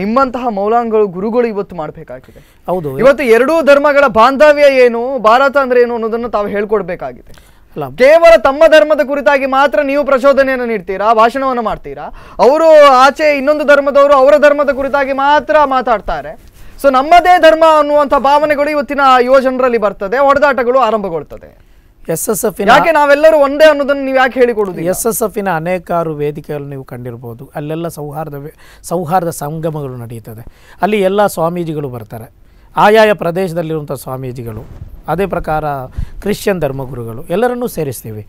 ನಿಮ್ಮಂತಹ ಮೌಲಾಂಗಳು ಗುರುಗಳು ಇವತ್ತು ಮಾಡಬೇಕಾಗಿದೆ ಹೌದು ಇವತ್ತು ಎರಡೂ ಧರ್ಮಗಳ ಬಾಂಧವ್ಯ ಏನು ಭಾರತ ಅಂದ್ರೆ ಏನು ಅನ್ನೋದನ್ನು ತಾವು ಹೇಳ್ಕೊಡ್ಬೇಕಾಗಿದೆ ಅಲ್ಲ ಕೇವಲ ತಮ್ಮ ಧರ್ಮದ ಕುರಿತಾಗಿ ಮಾತ್ರ ನೀವು ಪ್ರಚೋದನೆಯನ್ನು ನೀಡ್ತೀರಾ ಭಾಷಣವನ್ನು ಮಾಡ್ತೀರಾ ಅವರು ಆಚೆ ಇನ್ನೊಂದು ಧರ್ಮದವರು ಅವರ ಧರ್ಮದ ಕುರಿತಾಗಿ ಮಾತ್ರ ಮಾತಾಡ್ತಾರೆ ಸೊ ನಮ್ಮದೇ ಧರ್ಮ ಅನ್ನುವಂಥ ಭಾವನೆಗಳು ಇವತ್ತಿನ ಜನರಲ್ಲಿ ಬರ್ತದೆ ಹೊಡೆದಾಟಗಳು ಆರಂಭಗೊಳ್ತದೆ ಎಸ್ ಎಸ್ ಎಫ್ ಯಾಕೆ ನಾವೆಲ್ಲರೂ ಒಂದೇ ಅನ್ನೋದನ್ನು ನೀವು ಯಾಕೆ ಹೇಳಿಕೊಡುದು ಎಸ್ ಎಸ್ ಎಫ್ನ ಅನೇಕಾರು ವೇದಿಕೆಗಳು ನೀವು ಕಂಡಿರ್ಬೋದು ಅಲ್ಲೆಲ್ಲ ಸೌಹಾರ್ದ ಸೌಹಾರ್ದ ಸಂಗಮಗಳು ನಡೆಯುತ್ತದೆ ಅಲ್ಲಿ ಎಲ್ಲ ಸ್ವಾಮೀಜಿಗಳು ಬರ್ತಾರೆ ಆಯಾಯ ಪ್ರದೇಶದಲ್ಲಿರುವಂಥ ಸ್ವಾಮೀಜಿಗಳು ಅದೇ ಪ್ರಕಾರ ಕ್ರಿಶ್ಚಿಯನ್ ಧರ್ಮಗುರುಗಳು ಎಲ್ಲರನ್ನೂ ಸೇರಿಸ್ತೀವಿ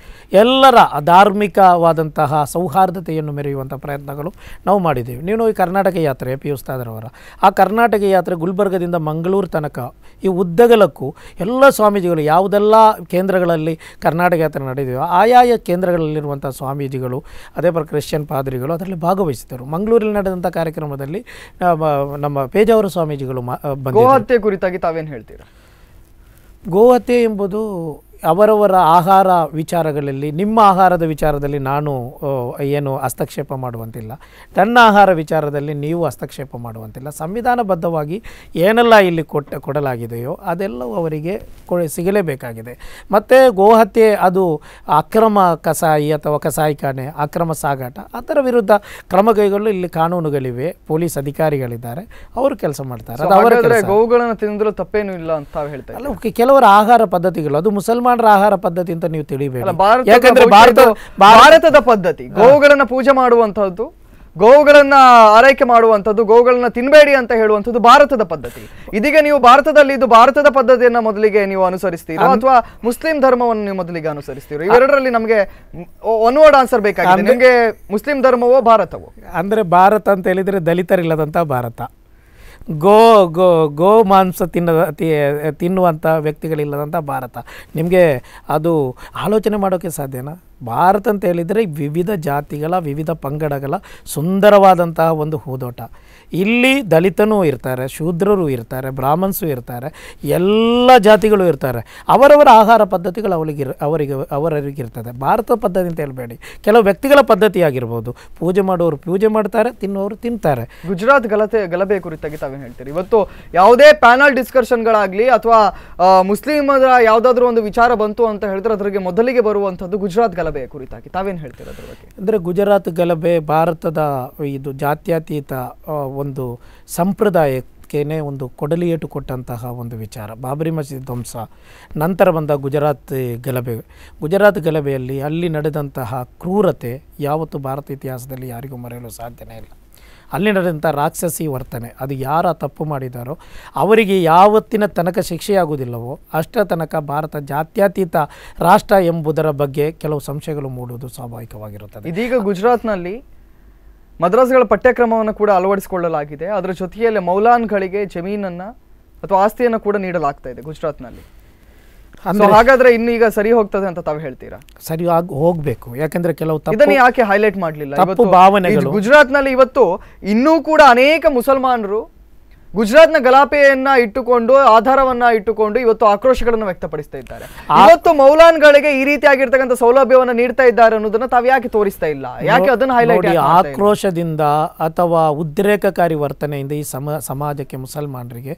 ಎಲ್ಲರ ಧಾರ್ಮಿಕವಾದಂತಹ ಸೌಹಾರ್ದತೆಯನ್ನು ಮೆರೆಯುವಂಥ ಪ್ರಯತ್ನಗಳು ನಾವು ಮಾಡಿದ್ದೀವಿ ನೀನು ಈ ಕರ್ನಾಟಕ ಯಾತ್ರೆ ಪಿ ಸ್ಥಾದರವರ ಆ ಕರ್ನಾಟಕ ಯಾತ್ರೆ ಗುಲ್ಬರ್ಗದಿಂದ ಮಂಗಳೂರು ತನಕ ಈ ಉದ್ದಗಲಕ್ಕೂ ಎಲ್ಲ ಸ್ವಾಮೀಜಿಗಳು ಯಾವುದೆಲ್ಲ ಕೇಂದ್ರಗಳಲ್ಲಿ ಕರ್ನಾಟಕ ಯಾತ್ರೆ ನಡೆದಿದೆಯೋ ಆಯಾಯ ಕೇಂದ್ರಗಳಲ್ಲಿರುವಂಥ ಸ್ವಾಮೀಜಿಗಳು ಅದೇ ಪ್ರಕಾರ ಕ್ರಿಶ್ಚಿಯನ್ ಪಾದ್ರಿಗಳು ಅದರಲ್ಲಿ ಭಾಗವಹಿಸಿದರು ಮಂಗಳೂರಲ್ಲಿ ನಡೆದಂಥ ಕಾರ್ಯಕ್ರಮದಲ್ಲಿ ನಮ್ಮ ಪೇಜಾವರ ಸ್ವಾಮೀಜಿಗಳು ಮಾ ಕುರಿತಾಗಿ ತಾವೇನು ಹೇಳ್ತೀರಾ ಗೋವತೆ ಎಂಬುದು ಅವರವರ ಆಹಾರ ವಿಚಾರಗಳಲ್ಲಿ ನಿಮ್ಮ ಆಹಾರದ ವಿಚಾರದಲ್ಲಿ ನಾನು ಏನು ಹಸ್ತಕ್ಷೇಪ ಮಾಡುವಂತಿಲ್ಲ ತನ್ನ ಆಹಾರ ವಿಚಾರದಲ್ಲಿ ನೀವು ಹಸ್ತಕ್ಷೇಪ ಮಾಡುವಂತಿಲ್ಲ ಸಂವಿಧಾನಬದ್ಧವಾಗಿ ಏನೆಲ್ಲ ಇಲ್ಲಿ ಕೊಟ್ಟ ಕೊಡಲಾಗಿದೆಯೋ ಅದೆಲ್ಲವೂ ಅವರಿಗೆ ಸಿಗಲೇಬೇಕಾಗಿದೆ ಮತ್ತು ಗೋಹತ್ಯೆ ಅದು ಅಕ್ರಮ ಕಸಾಯಿ ಅಥವಾ ಕಸಾಯಿಖಾನೆ ಅಕ್ರಮ ಸಾಗಾಟ ಅದರ ವಿರುದ್ಧ ಕ್ರಮ ಕೈಗೊಳ್ಳಲು ಇಲ್ಲಿ ಕಾನೂನುಗಳಿವೆ ಪೊಲೀಸ್ ಅಧಿಕಾರಿಗಳಿದ್ದಾರೆ ಅವರು ಕೆಲಸ ಮಾಡ್ತಾರೆ ಗೋವುಗಳನ್ನು ತಿಂದರೂ ತಪ್ಪೇನೂ ಇಲ್ಲ ಅಂತ ಹೇಳ್ತಾರೆ ಕೆಲವರ ಆಹಾರ ಪದ್ಧತಿಗಳು ಅದು ಮುಸಲ್ಮಾನ ಬ್ರಾಹ್ಮಣರ ಆಹಾರ ಪದ್ಧತಿ ಅಂತ ನೀವು ತಿಳಿಬೇಕು ಯಾಕಂದ್ರೆ ಭಾರತ ಭಾರತದ ಪದ್ಧತಿ ಗೋವುಗಳನ್ನ ಪೂಜೆ ಮಾಡುವಂತಹದ್ದು ಗೋವುಗಳನ್ನ ಆರೈಕೆ ಮಾಡುವಂಥದ್ದು ಗೋವುಗಳನ್ನ ತಿನ್ಬೇಡಿ ಅಂತ ಹೇಳುವಂಥದ್ದು ಭಾರತದ ಪದ್ಧತಿ ಇದೀಗ ನೀವು ಭಾರತದಲ್ಲಿ ಇದು ಭಾರತದ ಪದ್ಧತಿಯನ್ನ ಮೊದಲಿಗೆ ನೀವು ಅನುಸರಿಸ್ತೀರಾ ಅಥವಾ ಮುಸ್ಲಿಂ ಧರ್ಮವನ್ನು ನೀವು ಮೊದಲಿಗೆ ಅನುಸರಿಸ್ತೀರಾ ಇವೆರಡರಲ್ಲಿ ನಮಗೆ ಒನ್ ವರ್ಡ್ ಆನ್ಸರ್ ಬೇಕಾಗಿದೆ ನಿಮಗೆ ಮುಸ್ಲಿಂ ಧರ್ಮವೋ ಭಾರತವೋ ಅಂದ್ರೆ ಭಾರತ ಅಂತ ಹೇಳಿದ್ರೆ ದಲಿತರಿಲ್ಲದಂತ ಭಾರತ ಗೋ ಗೋ ಗೋ ಮಾಂಸ ತಿನ್ನದ ತಿನ್ನುವಂಥ ವ್ಯಕ್ತಿಗಳಿಲ್ಲದಂಥ ಭಾರತ ನಿಮಗೆ ಅದು ಆಲೋಚನೆ ಮಾಡೋಕ್ಕೆ ಸಾಧ್ಯನಾ ಭಾರತ ಅಂತ ಹೇಳಿದರೆ ವಿವಿಧ ಜಾತಿಗಳ ವಿವಿಧ ಪಂಗಡಗಳ ಸುಂದರವಾದಂತಹ ಒಂದು ಹೂದೋಟ ಇಲ್ಲಿ ದಲಿತನೂ ಇರ್ತಾರೆ ಶೂದ್ರರು ಇರ್ತಾರೆ ಬ್ರಾಹ್ಮಣ್ಸು ಇರ್ತಾರೆ ಎಲ್ಲ ಜಾತಿಗಳು ಇರ್ತಾರೆ ಅವರವರ ಆಹಾರ ಪದ್ಧತಿಗಳು ಅವರಿಗೆ ಅವರಿಗೆ ಅವರವರಿಗಿರ್ತದೆ ಭಾರತ ಪದ್ಧತಿ ಅಂತ ಹೇಳಬೇಡಿ ಕೆಲವು ವ್ಯಕ್ತಿಗಳ ಪದ್ಧತಿ ಆಗಿರ್ಬೋದು ಪೂಜೆ ಮಾಡೋರು ಪೂಜೆ ಮಾಡ್ತಾರೆ ತಿನ್ನೋರು ತಿಂತಾರೆ ಗುಜರಾತ್ ಗಲತೆ ಗಲಭೆ ಕುರಿತಾಗಿ ತಾವೇ ಹೇಳ್ತೀರಿ ಇವತ್ತು ಯಾವುದೇ ಪ್ಯಾನಲ್ ಡಿಸ್ಕಷನ್ಗಳಾಗಲಿ ಅಥವಾ ಮುಸ್ಲಿಮರ ಯಾವುದಾದ್ರೂ ಒಂದು ವಿಚಾರ ಬಂತು ಅಂತ ಹೇಳಿದ್ರೆ ಅದರಿಗೆ ಮೊದಲಿಗೆ ಬರುವಂಥದ್ದು ಗುಜರಾತ್ ಗಲಭೆ ಕುರಿತಾಗಿ ತಾವೇನು ಹೇಳ್ತೀರ ಅದ್ರ ಬಗ್ಗೆ ಅಂದರೆ ಗುಜರಾತ್ ಗಲಭೆ ಭಾರತದ ಇದು ಜಾತ್ಯತೀತ ಒಂದು ಸಂಪ್ರದಾಯಕ್ಕೇ ಒಂದು ಕೊಡಲಿಯೇಟು ಕೊಟ್ಟಂತಹ ಒಂದು ವಿಚಾರ ಬಾಬರಿ ಮಸೀದ್ ಧ್ವಂಸ ನಂತರ ಬಂದ ಗುಜರಾತ್ ಗಲಭೆ ಗುಜರಾತ್ ಗಲಭೆಯಲ್ಲಿ ಅಲ್ಲಿ ನಡೆದಂತಹ ಕ್ರೂರತೆ ಯಾವತ್ತು ಭಾರತ ಇತಿಹಾಸದಲ್ಲಿ ಯಾರಿಗೂ ಮರೆಯಲು ಸಾಧ್ಯನೇ ಇಲ್ಲ ಅಲ್ಲಿ ನಡೆದಂಥ ರಾಕ್ಷಸಿ ವರ್ತನೆ ಅದು ಯಾರ ತಪ್ಪು ಮಾಡಿದಾರೋ ಅವರಿಗೆ ಯಾವತ್ತಿನ ತನಕ ಶಿಕ್ಷೆಯಾಗುವುದಿಲ್ಲವೋ ಅಷ್ಟರ ತನಕ ಭಾರತ ಜಾತ್ಯತೀತ ರಾಷ್ಟ್ರ ಎಂಬುದರ ಬಗ್ಗೆ ಕೆಲವು ಸಂಶಯಗಳು ಮೂಡುವುದು ಸ್ವಾಭಾವಿಕವಾಗಿರುತ್ತದೆ ಇದೀಗ ಗುಜರಾತ್ನಲ್ಲಿ ಮದ್ರಾಸ್ಗಳ ಪಠ್ಯಕ್ರಮವನ್ನು ಕೂಡ ಅಳವಡಿಸಿಕೊಳ್ಳಲಾಗಿದೆ ಅದರ ಜೊತೆಯಲ್ಲಿ ಮೌಲಾನ್ಗಳಿಗೆ ಜಮೀನನ್ನು ಅಥವಾ ಆಸ್ತಿಯನ್ನು ಕೂಡ ನೀಡಲಾಗ್ತಾ ಇದೆ ಗುಜರಾತ್ನಲ್ಲಿ ಹಾಗಾದ್ರೆ ಇನ್ನೀಗ ಸರಿ ಹೋಗ್ತದೆ ಅಂತ ತಾವು ಹೇಳ್ತೀರಾ ಸರಿ ಹೋಗ್ಬೇಕು ಯಾಕಂದ್ರೆ ಕೆಲವು ಇದನ್ನ ಯಾಕೆ ಹೈಲೈಟ್ ಮಾಡಲಿಲ್ಲ ಗುಜರಾತ್ ನಲ್ಲಿ ಇವತ್ತು ಇನ್ನೂ ಕೂಡ ಅನೇಕ ಮುಸಲ್ಮಾನರು ಗುಜರಾತ್ನ ಗಲಾಪೆಯನ್ನ ಇಟ್ಟುಕೊಂಡು ಆಧಾರವನ್ನ ಇಟ್ಟುಕೊಂಡು ಇವತ್ತು ಆಕ್ರೋಶಗಳನ್ನು ವ್ಯಕ್ತಪಡಿಸ್ತಾ ಇದ್ದಾರೆ ಇವತ್ತು ಮೌಲಾನ್ಗಳಿಗೆ ಈ ರೀತಿಯಾಗಿರ್ತಕ್ಕಂಥ ಸೌಲಭ್ಯವನ್ನು ನೀಡ್ತಾ ಇದ್ದಾರೆ ಅನ್ನೋದನ್ನ ತಾವ್ ಯಾಕೆ ತೋರಿಸ್ತಾ ಇಲ್ಲ ಯಾಕೆ ಅದನ್ನ ಹೈಲೈಟ್ ಆಕ್ರೋಶದಿಂದ ಅಥವಾ ಉದ್ರೇಕಕಾರಿ ವರ್ತನೆಯಿಂದ ಈ ಸಮ ಸಮಾಜಕ್ಕೆ ಮುಸಲ್ಮಾನರಿಗೆ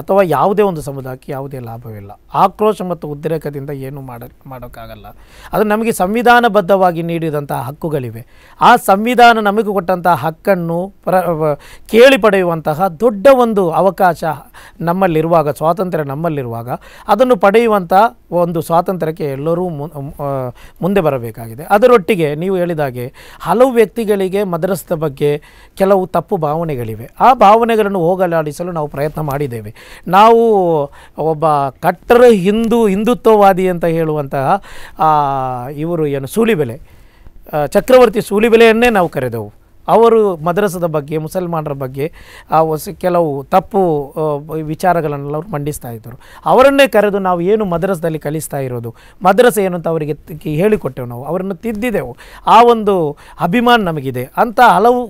ಅಥವಾ ಯಾವುದೇ ಒಂದು ಸಮುದಾಯಕ್ಕೆ ಯಾವುದೇ ಲಾಭವಿಲ್ಲ ಆಕ್ರೋಶ ಮತ್ತು ಉದ್ರೇಕದಿಂದ ಏನು ಮಾಡ ಮಾಡೋಕ್ಕಾಗಲ್ಲ ಅದು ನಮಗೆ ಸಂವಿಧಾನಬದ್ಧವಾಗಿ ನೀಡಿದಂತಹ ಹಕ್ಕುಗಳಿವೆ ಆ ಸಂವಿಧಾನ ನಮಗೆ ಕೊಟ್ಟಂತಹ ಹಕ್ಕನ್ನು ಪ್ರ ಕೇಳಿ ಪಡೆಯುವಂತಹ ದೊಡ್ಡ ಒಂದು ಒಂದು ಅವಕಾಶ ನಮ್ಮಲ್ಲಿರುವಾಗ ಸ್ವಾತಂತ್ರ್ಯ ನಮ್ಮಲ್ಲಿರುವಾಗ ಅದನ್ನು ಪಡೆಯುವಂಥ ಒಂದು ಸ್ವಾತಂತ್ರ್ಯಕ್ಕೆ ಎಲ್ಲರೂ ಮುಂದೆ ಬರಬೇಕಾಗಿದೆ ಅದರೊಟ್ಟಿಗೆ ನೀವು ಹೇಳಿದಾಗೆ ಹಲವು ವ್ಯಕ್ತಿಗಳಿಗೆ ಮದ್ರಸದ ಬಗ್ಗೆ ಕೆಲವು ತಪ್ಪು ಭಾವನೆಗಳಿವೆ ಆ ಭಾವನೆಗಳನ್ನು ಹೋಗಲಾಡಿಸಲು ನಾವು ಪ್ರಯತ್ನ ಮಾಡಿದ್ದೇವೆ ನಾವು ಒಬ್ಬ ಕಟ್ಟರ ಹಿಂದೂ ಹಿಂದುತ್ವವಾದಿ ಅಂತ ಹೇಳುವಂತಹ ಇವರು ಏನು ಸೂಲಿಬೆಲೆ ಚಕ್ರವರ್ತಿ ಸೂಲಿಬೆಲೆಯನ್ನೇ ನಾವು ಕರೆದೆವು ಅವರು ಮದ್ರಸದ ಬಗ್ಗೆ ಮುಸಲ್ಮಾನರ ಬಗ್ಗೆ ಆ ಹೊಸ ಕೆಲವು ತಪ್ಪು ವಿಚಾರಗಳನ್ನೆಲ್ಲ ಅವರು ಮಂಡಿಸ್ತಾ ಇದ್ದರು ಅವರನ್ನೇ ಕರೆದು ನಾವು ಏನು ಮದ್ರಸದಲ್ಲಿ ಕಲಿಸ್ತಾ ಇರೋದು ಮದ್ರಸೆ ಏನು ಅಂತ ಅವರಿಗೆ ಹೇಳಿಕೊಟ್ಟೆವು ನಾವು ಅವರನ್ನು ತಿದ್ದಿದೆವು ಆ ಒಂದು ಅಭಿಮಾನ ನಮಗಿದೆ ಅಂತ ಹಲವು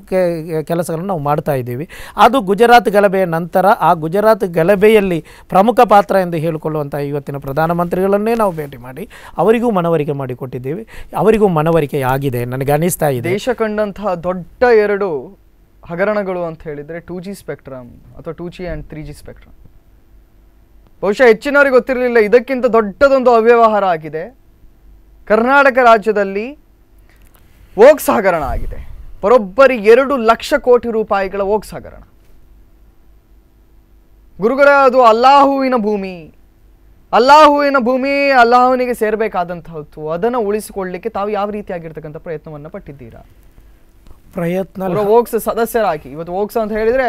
ಕೆಲಸಗಳನ್ನು ನಾವು ಮಾಡ್ತಾ ಇದ್ದೀವಿ ಅದು ಗುಜರಾತ್ ಗಲಭೆಯ ನಂತರ ಆ ಗುಜರಾತ್ ಗಲಭೆಯಲ್ಲಿ ಪ್ರಮುಖ ಪಾತ್ರ ಎಂದು ಹೇಳಿಕೊಳ್ಳುವಂಥ ಇವತ್ತಿನ ಪ್ರಧಾನಮಂತ್ರಿಗಳನ್ನೇ ನಾವು ಭೇಟಿ ಮಾಡಿ ಅವರಿಗೂ ಮನವರಿಕೆ ಮಾಡಿಕೊಟ್ಟಿದ್ದೇವೆ ಅವರಿಗೂ ಮನವರಿಕೆ ಆಗಿದೆ ನನಗೆ ಅನಿಸ್ತಾ ಇದೆ ದೇಶ ಕಂಡಂತಹ ದೊಡ್ಡ ಎರಡು ಹಗರಣಗಳು ಅಂತ ಹೇಳಿದರೆ ಟೂ ಜಿ ಸ್ಪೆಕ್ಟ್ರಮ್ ಅಥವಾ two G and three G spectrum ಬಹುಶಃ ಹೆಚ್ಚಿನವರಿಗೆ ಗೊತ್ತಿರಲಿಲ್ಲ ಇದಕ್ಕಿಂತ ದೊಡ್ಡದೊಂದು ಅವ್ಯವಹಾರ ಆಗಿದೆ ಕರ್ನಾಟಕ ರಾಜ್ಯದಲ್ಲಿ ವೋಕ್ಸ್ ಹಗರಣ ಆಗಿದೆ ಬರೋಬ್ಬರಿ ಎರಡು ಲಕ್ಷ ಕೋಟಿ ರೂಪಾಯಿಗಳ ವೋಕ್ಸ್ ಹಗರಣ ಗುರುಗಳ ಅದು ಅಲ್ಲಾಹುವಿನ ಭೂಮಿ ಅಲ್ಲಾಹುವಿನ ಭೂಮಿ ಅಲ್ಲಾಹುವಿನಿಗೆ ಸೇರಬೇಕಾದಂತಹದ್ದು ಅದನ್ನು ಉಳಿಸಿಕೊಳ್ಳಲಿಕ್ಕೆ ತಾವು ಯಾವ ರೀತಿಯಾಗಿರ್ತಕ್ಕಂಥ ಪ್ರಯತ್ನವನ್ನು ಪಟ್ಟಿದ್ದೀರಾ ಪ್ರಯತ್ನ ವೋಕ್ಸ್ ಸದಸ್ಯರಾಗಿ ಇವತ್ತು ವೋಕ್ಸ್ ಅಂತ ಹೇಳಿದ್ರೆ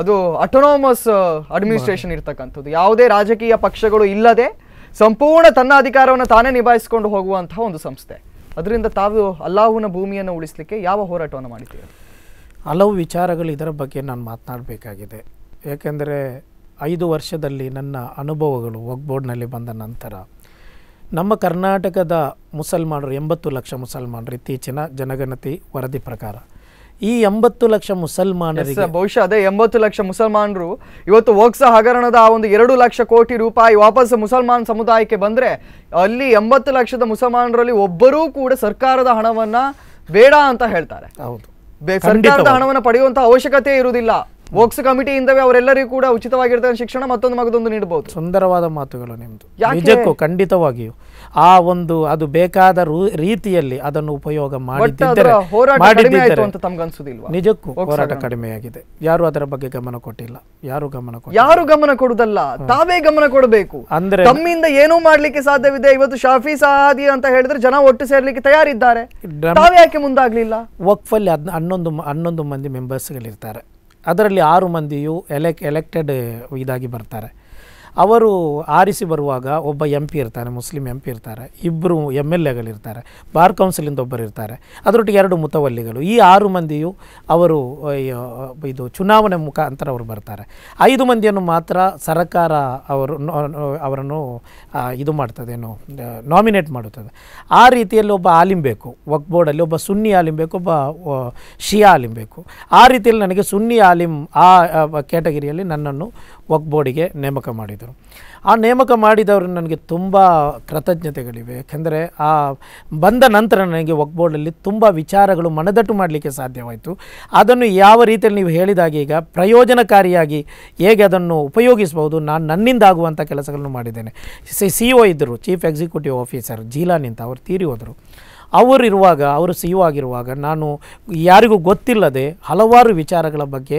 ಅದು ಅಟೋನಾಮಸ್ uh, ಅಡ್ಮಿನಿಸ್ಟ್ರೇಷನ್ ಇರ್ತಕ್ಕಂಥದ್ದು ಯಾವುದೇ ರಾಜಕೀಯ ಪಕ್ಷಗಳು ಇಲ್ಲದೆ ಸಂಪೂರ್ಣ ತನ್ನ ಅಧಿಕಾರವನ್ನು ತಾನೇ ನಿಭಾಯಿಸಿಕೊಂಡು ಹೋಗುವಂತಹ ಒಂದು ಸಂಸ್ಥೆ ಅದರಿಂದ ತಾವು ಅಲ್ಲಾಹುನ ಭೂಮಿಯನ್ನು ಉಳಿಸಲಿಕ್ಕೆ ಯಾವ ಹೋರಾಟವನ್ನು ಮಾಡಿದ್ದೀರಿ ಹಲವು ವಿಚಾರಗಳು ಇದರ ಬಗ್ಗೆ ನಾನು ಮಾತನಾಡಬೇಕಾಗಿದೆ ಏಕೆಂದರೆ ಐದು ವರ್ಷದಲ್ಲಿ ನನ್ನ ಅನುಭವಗಳು ಒಗ್ಬೋರ್ಡ್ನಲ್ಲಿ ಬಂದ ನಂತರ ನಮ್ಮ ಕರ್ನಾಟಕದ ಮುಸಲ್ಮಾನರು ಎಂಬತ್ತು ಲಕ್ಷ ಮುಸಲ್ಮಾನರು ಇತ್ತೀಚಿನ ಜನಗಣತಿ ವರದಿ ಪ್ರಕಾರ ಈ ಎಂಬತ್ತು ಲಕ್ಷ ಮುಸಲ್ಮಾನ ಬಹುಶಃ ಅದೇ ಎಂಬತ್ತು ಲಕ್ಷ ಮುಸಲ್ಮಾನರು ಇವತ್ತು ವೋಕ್ಸ ಹಗರಣದ ಆ ಒಂದು ಎರಡು ಲಕ್ಷ ಕೋಟಿ ರೂಪಾಯಿ ವಾಪಸ್ ಮುಸಲ್ಮಾನ್ ಸಮುದಾಯಕ್ಕೆ ಬಂದ್ರೆ ಅಲ್ಲಿ ಎಂಬತ್ತು ಲಕ್ಷದ ಮುಸಲ್ಮಾನರಲ್ಲಿ ಒಬ್ಬರೂ ಕೂಡ ಸರ್ಕಾರದ ಹಣವನ್ನ ಬೇಡ ಅಂತ ಹೇಳ್ತಾರೆ ಹೌದು ಸರ್ಕಾರದ ಹಣವನ್ನು ಪಡೆಯುವಂತಹ ಅವಶ್ಯಕತೆ ಇರುವುದಿಲ್ಲ ವೋಕ್ಸ್ ಕಮಿಟಿಯಿಂದವೇ ಅವರೆಲ್ಲರಿಗೂ ಕೂಡ ಉಚಿತವಾಗಿರ್ತಕ್ಕಂಥ ಶಿಕ್ಷಣ ಮತ್ತೊಂದು ಮಗದೊಂದು ನೀಡಬಹುದು ಸುಂದರವಾದ ಮಾತುಗಳು ನಿಮ್ದು ನಿಜಕ್ಕೂ ಖಂಡಿತವಾಗಿಯೂ ಆ ಒಂದು ಅದು ಬೇಕಾದ ರೀತಿಯಲ್ಲಿ ಅದನ್ನು ಉಪಯೋಗ ಮಾಡಿ ನಿಜಕ್ಕೂ ಹೋರಾಟ ಕಡಿಮೆಯಾಗಿದೆ ಯಾರು ಅದರ ಬಗ್ಗೆ ಗಮನ ಕೊಟ್ಟಿಲ್ಲ ಯಾರು ಗಮನ ಯಾರು ಗಮನ ಕೊಡುದಲ್ಲ ತಾವೇ ಗಮನ ಕೊಡಬೇಕು ಅಂದ್ರೆ ತಮ್ಮಿಂದ ಏನೂ ಮಾಡ್ಲಿಕ್ಕೆ ಸಾಧ್ಯವಿದೆ ಇವತ್ತು ಶಾಫಿ ಸಹಾದಿ ಅಂತ ಹೇಳಿದ್ರೆ ಜನ ಒಟ್ಟು ಸೇರ್ಲಿಕ್ಕೆ ತಯಾರಿದ್ದಾರೆ ಯಾಕೆ ಮುಂದಾಗ್ಲಿಲ್ಲ ವಕ್ಫಲ್ಲಿ ಹನ್ನೊಂದು ಹನ್ನೊಂದು ಮಂದಿ ಮೆಂಬರ್ಸ್ಗಳಿರ್ತಾರೆ ಅದರಲ್ಲಿ ಆರು ಮಂದಿಯು ಎಲೆಕ್ ಎಲೆಕ್ಟೆಡ್ ಇದಾಗಿ ಬರ್ತಾರೆ ಅವರು ಆರಿಸಿ ಬರುವಾಗ ಒಬ್ಬ ಎಂ ಪಿ ಇರ್ತಾನೆ ಮುಸ್ಲಿಂ ಎಂ ಪಿ ಇರ್ತಾರೆ ಇಬ್ಬರು ಎಮ್ ಎಲ್ ಎಗಳಿರ್ತಾರೆ ಬಾರ್ ಕೌನ್ಸಿಲಿಂದ ಒಬ್ಬರು ಇರ್ತಾರೆ ಅದರೊಟ್ಟಿಗೆ ಎರಡು ಮುತವಲ್ಲಿಗಳು ಈ ಆರು ಮಂದಿಯು ಅವರು ಇದು ಚುನಾವಣೆ ಮುಖಾಂತರ ಅವರು ಬರ್ತಾರೆ ಐದು ಮಂದಿಯನ್ನು ಮಾತ್ರ ಸರ್ಕಾರ ಅವರು ಅವರನ್ನು ಇದು ಮಾಡ್ತದೇನು ನಾಮಿನೇಟ್ ಮಾಡುತ್ತದೆ ಆ ರೀತಿಯಲ್ಲಿ ಒಬ್ಬ ಆಲಿಂ ಬೇಕು ವಕ್ ಬೋರ್ಡಲ್ಲಿ ಒಬ್ಬ ಸುನ್ನಿ ಆಲಿಂ ಬೇಕು ಒಬ್ಬ ಶಿಯಾ ಆಲಿಂ ಬೇಕು ಆ ರೀತಿಯಲ್ಲಿ ನನಗೆ ಸುನ್ನಿ ಆಲಿಂ ಆ ಕ್ಯಾಟಗರಿಯಲ್ಲಿ ನನ್ನನ್ನು ವಕ್ ಬೋರ್ಡಿಗೆ ನೇಮಕ ಮಾಡಿದರು ಆ ನೇಮಕ ಮಾಡಿದವರು ನನಗೆ ತುಂಬ ಕೃತಜ್ಞತೆಗಳಿವೆ ಯಾಕೆಂದರೆ ಆ ಬಂದ ನಂತರ ನನಗೆ ವಕ್ ಬೋರ್ಡಲ್ಲಿ ತುಂಬ ವಿಚಾರಗಳು ಮನದಟ್ಟು ಮಾಡಲಿಕ್ಕೆ ಸಾಧ್ಯವಾಯಿತು ಅದನ್ನು ಯಾವ ರೀತಿಯಲ್ಲಿ ನೀವು ಹೇಳಿದಾಗೀಗ ಈಗ ಪ್ರಯೋಜನಕಾರಿಯಾಗಿ ಹೇಗೆ ಅದನ್ನು ಉಪಯೋಗಿಸ್ಬೋದು ನಾನು ನನ್ನಿಂದ ಕೆಲಸಗಳನ್ನು ಮಾಡಿದ್ದೇನೆ ಸಿ ಒ ಇದ್ದರು ಚೀಫ್ ಎಕ್ಸಿಕ್ಯೂಟಿವ್ ಆಫೀಸರ್ ಜೀಲಾ ನಿಂತ ಅವರು ತೀರಿ ಹೋದರು ಅವರಿರುವಾಗ ಅವರು ಸಿ ಆಗಿರುವಾಗ ನಾನು ಯಾರಿಗೂ ಗೊತ್ತಿಲ್ಲದೆ ಹಲವಾರು ವಿಚಾರಗಳ ಬಗ್ಗೆ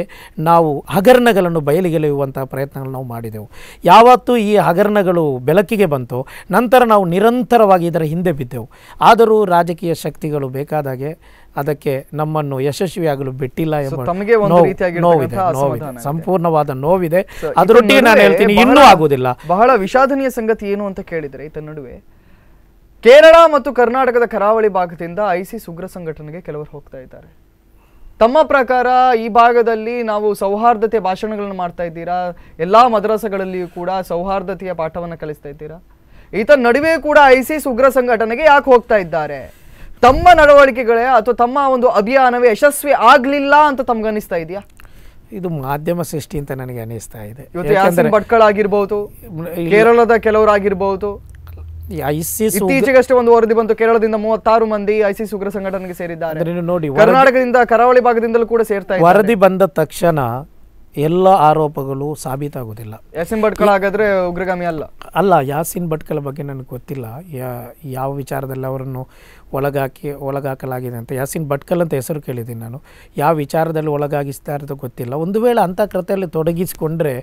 ನಾವು ಹಗರಣಗಳನ್ನು ಬಯಲಿಗೆಳೆಯುವಂಥ ಪ್ರಯತ್ನಗಳನ್ನು ನಾವು ಮಾಡಿದೆವು ಯಾವತ್ತೂ ಈ ಹಗರಣಗಳು ಬೆಳಕಿಗೆ ಬಂತು ನಂತರ ನಾವು ನಿರಂತರವಾಗಿ ಇದರ ಹಿಂದೆ ಬಿದ್ದೆವು ಆದರೂ ರಾಜಕೀಯ ಶಕ್ತಿಗಳು ಬೇಕಾದಾಗೆ ಅದಕ್ಕೆ ನಮ್ಮನ್ನು ಯಶಸ್ವಿಯಾಗಲು ಬಿಟ್ಟಿಲ್ಲ ಎಂಬ ಸಂಪೂರ್ಣವಾದ ನೋವಿದೆ ಅದರೊಟ್ಟಿಗೆ ನಾನು ಹೇಳ್ತೀನಿ ಇನ್ನೂ ಆಗುವುದಿಲ್ಲ ಬಹಳ ವಿಷಾದನೀಯ ಸಂಗತಿ ಏನು ಅಂತ ಕೇಳಿದರೆ ಈತ ನಡುವೆ ಕೇರಳ ಮತ್ತು ಕರ್ನಾಟಕದ ಕರಾವಳಿ ಭಾಗದಿಂದ ಐಸಿಸ್ ಉಗ್ರ ಸಂಘಟನೆಗೆ ಕೆಲವರು ಹೋಗ್ತಾ ಇದ್ದಾರೆ ತಮ್ಮ ಪ್ರಕಾರ ಈ ಭಾಗದಲ್ಲಿ ನಾವು ಸೌಹಾರ್ದತೆ ಭಾಷಣಗಳನ್ನು ಮಾಡ್ತಾ ಇದ್ದೀರಾ ಎಲ್ಲ ಮದ್ರಾಸಗಳಲ್ಲಿಯೂ ಕೂಡ ಸೌಹಾರ್ದತೆಯ ಪಾಠವನ್ನು ಕಲಿಸ್ತಾ ಇದ್ದೀರಾ ಈತ ನಡುವೆ ಕೂಡ ಐಸಿಸ್ ಉಗ್ರ ಸಂಘಟನೆಗೆ ಯಾಕೆ ಹೋಗ್ತಾ ಇದ್ದಾರೆ ತಮ್ಮ ನಡವಳಿಕೆಗಳೇ ಅಥವಾ ತಮ್ಮ ಒಂದು ಅಭಿಯಾನವೇ ಯಶಸ್ವಿ ಆಗಲಿಲ್ಲ ಅಂತ ತಮ್ಗನಿಸ್ತಾ ಇದೆಯಾ ಇದು ಮಾಧ್ಯಮ ಸೃಷ್ಟಿ ಅಂತ ನನಗೆ ಅನಿಸ್ತಾ ಇದೆ ಇವತ್ತು ಯಾಸಿನ್ ಆಗಿರಬಹುದು ಕೇರಳದ ಕೆಲವರಾಗಿರ್ಬೋದು ಐಸಿಸ್ ಇತ್ತೀಚೆಗಷ್ಟೇ ಒಂದು ವರದಿ ಬಂತು ಕೇರಳದಿಂದ ಮೂವತ್ತಾರು ಮಂದಿ ಐಸಿಸ್ ಉಗ್ರ ಸಂಘಟನೆಗೆ ಸೇರಿದ್ದಾರೆ ನೋಡಿ ಕರ್ನಾಟಕದಿಂದ ಕರಾವಳಿ ಭಾಗದಿಂದಲೂ ಕೂಡ ಸೇರ್ತಾ ವರದಿ ಬಂದ ತಕ್ಷಣ ಎಲ್ಲ ಆರೋಪಗಳು ಸಾಬೀತಾಗೋದಿಲ್ಲ ಯಾಸಿನ್ ಭಟ್ಕಳ ಹಾಗಾದ್ರೆ ಉಗ್ರಗಾಮಿ ಅಲ್ಲ ಅಲ್ಲ ಯಾಸಿನ್ ಭಟ್ಕಳ ಬಗ್ಗೆ ನನಗೆ ಗೊತ್ತಿಲ್ಲ ಯಾವ ವಿಚಾರದಲ್ಲಿ ಅವರನ್ನು ಒಳಗಾಕಿ ಒಳಗಾಕಲಾಗಿದೆ ಅಂತ ಯಾಸಿನ್ ಭಟ್ಕಲ್ ಅಂತ ಹೆಸರು ಕೇಳಿದ್ದೀನಿ ನಾನು ಯಾವ ವಿಚಾರದಲ್ಲಿ ಒಳಗಾಗಿಸ್ತಾ ಇರೋದು ಗೊತ್ತಿಲ್ಲ ಒಂದು ವೇಳೆ ಅಂಥ ಕೃತ್ಯದಲ್ಲಿ ತೊಡಗಿಸಿಕೊಂಡ್ರೆ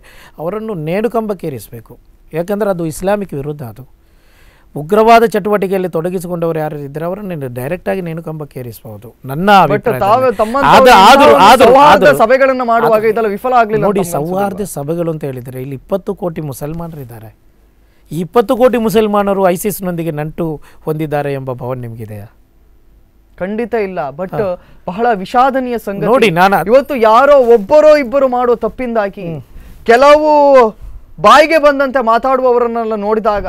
ಅವರನ್ನು ನೇಡುಕಂಬಕ್ಕೇರಿಸಬೇಕು ಯಾಕಂದರೆ ಅದು ಇಸ್ಲಾಮಿಕ್ ವಿರುದ್ಧ ಅದು ಉಗ್ರವಾದ ಚಟುವಟಿಕೆಯಲ್ಲಿ ತೊಡಗಿಸಿಕೊಂಡವರು ಯಾರು ಇದ್ದರೆ ಅವರನ್ನು ಡೈರೆಕ್ಟಾಗಿ ನೇಣುಕಂಬಕ್ಕೆ ಏರಿಸಬಹುದು ನನ್ನ ಸಭೆಗಳನ್ನು ಮಾಡುವಾಗ ಇದೆಲ್ಲ ವಿಫಲ ಆಗಲಿ ನೋಡಿ ಸೌಹಾರ್ದ ಸಭೆಗಳು ಅಂತ ಹೇಳಿದ್ರೆ ಇಲ್ಲಿ ಇಪ್ಪತ್ತು ಕೋಟಿ ಇದ್ದಾರೆ ಈ ಇಪ್ಪತ್ತು ಕೋಟಿ ಮುಸಲ್ಮಾನರು ನೊಂದಿಗೆ ನಂಟು ಹೊಂದಿದ್ದಾರೆ ಎಂಬ ಭವನ್ ನಿಮಗಿದೆಯಾ ಖಂಡಿತ ಇಲ್ಲ ಬಟ್ ಬಹಳ ವಿಷಾದನೀಯ ಸಂಘ ನೋಡಿ ನಾನು ಇವತ್ತು ಯಾರೋ ಒಬ್ಬರೋ ಇಬ್ಬರು ಮಾಡೋ ತಪ್ಪಿಂದಾಗಿ ಕೆಲವು ಬಾಯಿಗೆ ಬಂದಂತೆ ಮಾತಾಡುವವರನ್ನೆಲ್ಲ ನೋಡಿದಾಗ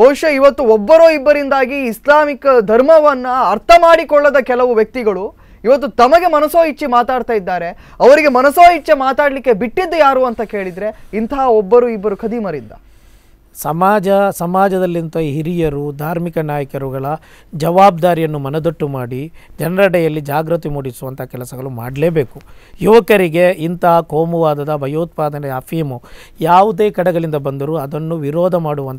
ಬಹುಶಃ ಇವತ್ತು ಒಬ್ಬರೋ ಇಬ್ಬರಿಂದಾಗಿ ಇಸ್ಲಾಮಿಕ್ ಧರ್ಮವನ್ನು ಅರ್ಥ ಮಾಡಿಕೊಳ್ಳದ ಕೆಲವು ವ್ಯಕ್ತಿಗಳು ಇವತ್ತು ತಮಗೆ ಮನಸೋ ಇಚ್ಛೆ ಮಾತಾಡ್ತಾ ಇದ್ದಾರೆ ಅವರಿಗೆ ಮನಸೋ ಇಚ್ಛೆ ಮಾತಾಡಲಿಕ್ಕೆ ಬಿಟ್ಟಿದ್ದು ಯಾರು ಅಂತ ಕೇಳಿದರೆ ಇಂತಹ ಒಬ್ಬರು ಇಬ್ಬರು ಖದೀಮರಿಂದ ಸಮಾಜ ಸಮಾಜದಲ್ಲಿಂಥ ಹಿರಿಯರು ಧಾರ್ಮಿಕ ನಾಯಕರುಗಳ ಜವಾಬ್ದಾರಿಯನ್ನು ಮನದಟ್ಟು ಮಾಡಿ ಜನರಡೆಯಲ್ಲಿ ಜಾಗೃತಿ ಮೂಡಿಸುವಂಥ ಕೆಲಸಗಳು ಮಾಡಲೇಬೇಕು ಯುವಕರಿಗೆ ಇಂತಹ ಕೋಮುವಾದದ ಭಯೋತ್ಪಾದನೆ ಅಫೀಮು ಯಾವುದೇ ಕಡೆಗಳಿಂದ ಬಂದರೂ ಅದನ್ನು ವಿರೋಧ ಮಾಡುವಂಥ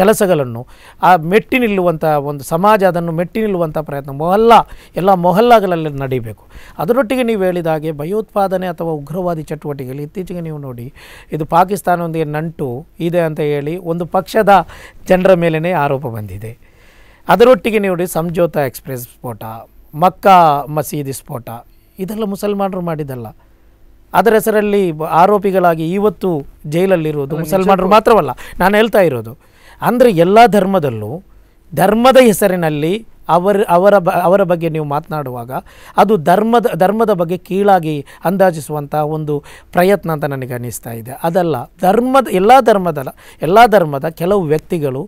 ಕೆಲಸಗಳನ್ನು ಆ ಮೆಟ್ಟಿ ನಿಲ್ಲುವಂಥ ಒಂದು ಸಮಾಜ ಅದನ್ನು ಮೆಟ್ಟಿ ನಿಲ್ಲುವಂಥ ಪ್ರಯತ್ನ ಮೊಹಲ್ಲಾ ಎಲ್ಲ ಮೊಹಲ್ಲಾಗಳಲ್ಲಿ ನಡೀಬೇಕು ಅದರೊಟ್ಟಿಗೆ ನೀವು ಹೇಳಿದ ಹಾಗೆ ಭಯೋತ್ಪಾದನೆ ಅಥವಾ ಉಗ್ರವಾದಿ ಚಟುವಟಿಕೆಗಳು ಇತ್ತೀಚೆಗೆ ನೀವು ನೋಡಿ ಇದು ಪಾಕಿಸ್ತಾನದೊಂದಿಗೆ ನಂಟು ಇದೆ ಅಂತ ಹೇಳಿ ಒಂದು ಪಕ್ಷದ ಜನರ ಮೇಲೇ ಆರೋಪ ಬಂದಿದೆ ಅದರೊಟ್ಟಿಗೆ ನೋಡಿ ಸಂಜೋತ ಎಕ್ಸ್ಪ್ರೆಸ್ ಸ್ಫೋಟ ಮಕ್ಕಾ ಮಸೀದಿ ಸ್ಫೋಟ ಇದೆಲ್ಲ ಮುಸಲ್ಮಾನರು ಮಾಡಿದಲ್ಲ ಅದರ ಹೆಸರಲ್ಲಿ ಆರೋಪಿಗಳಾಗಿ ಇವತ್ತು ಜೈಲಲ್ಲಿರುವುದು ಮುಸಲ್ಮಾನರು ಮಾತ್ರವಲ್ಲ ನಾನು ಹೇಳ್ತಾ ಇರೋದು ಅಂದರೆ ಎಲ್ಲ ಧರ್ಮದಲ್ಲೂ ಧರ್ಮದ ಹೆಸರಿನಲ್ಲಿ ಅವರ ಅವರ ಬ ಅವರ ಬಗ್ಗೆ ನೀವು ಮಾತನಾಡುವಾಗ ಅದು ಧರ್ಮದ ಧರ್ಮದ ಬಗ್ಗೆ ಕೀಳಾಗಿ ಅಂದಾಜಿಸುವಂಥ ಒಂದು ಪ್ರಯತ್ನ ಅಂತ ನನಗೆ ಅನ್ನಿಸ್ತಾ ಇದೆ ಅದಲ್ಲ ಧರ್ಮದ ಎಲ್ಲ ಧರ್ಮದ ಎಲ್ಲ ಧರ್ಮದ ಕೆಲವು ವ್ಯಕ್ತಿಗಳು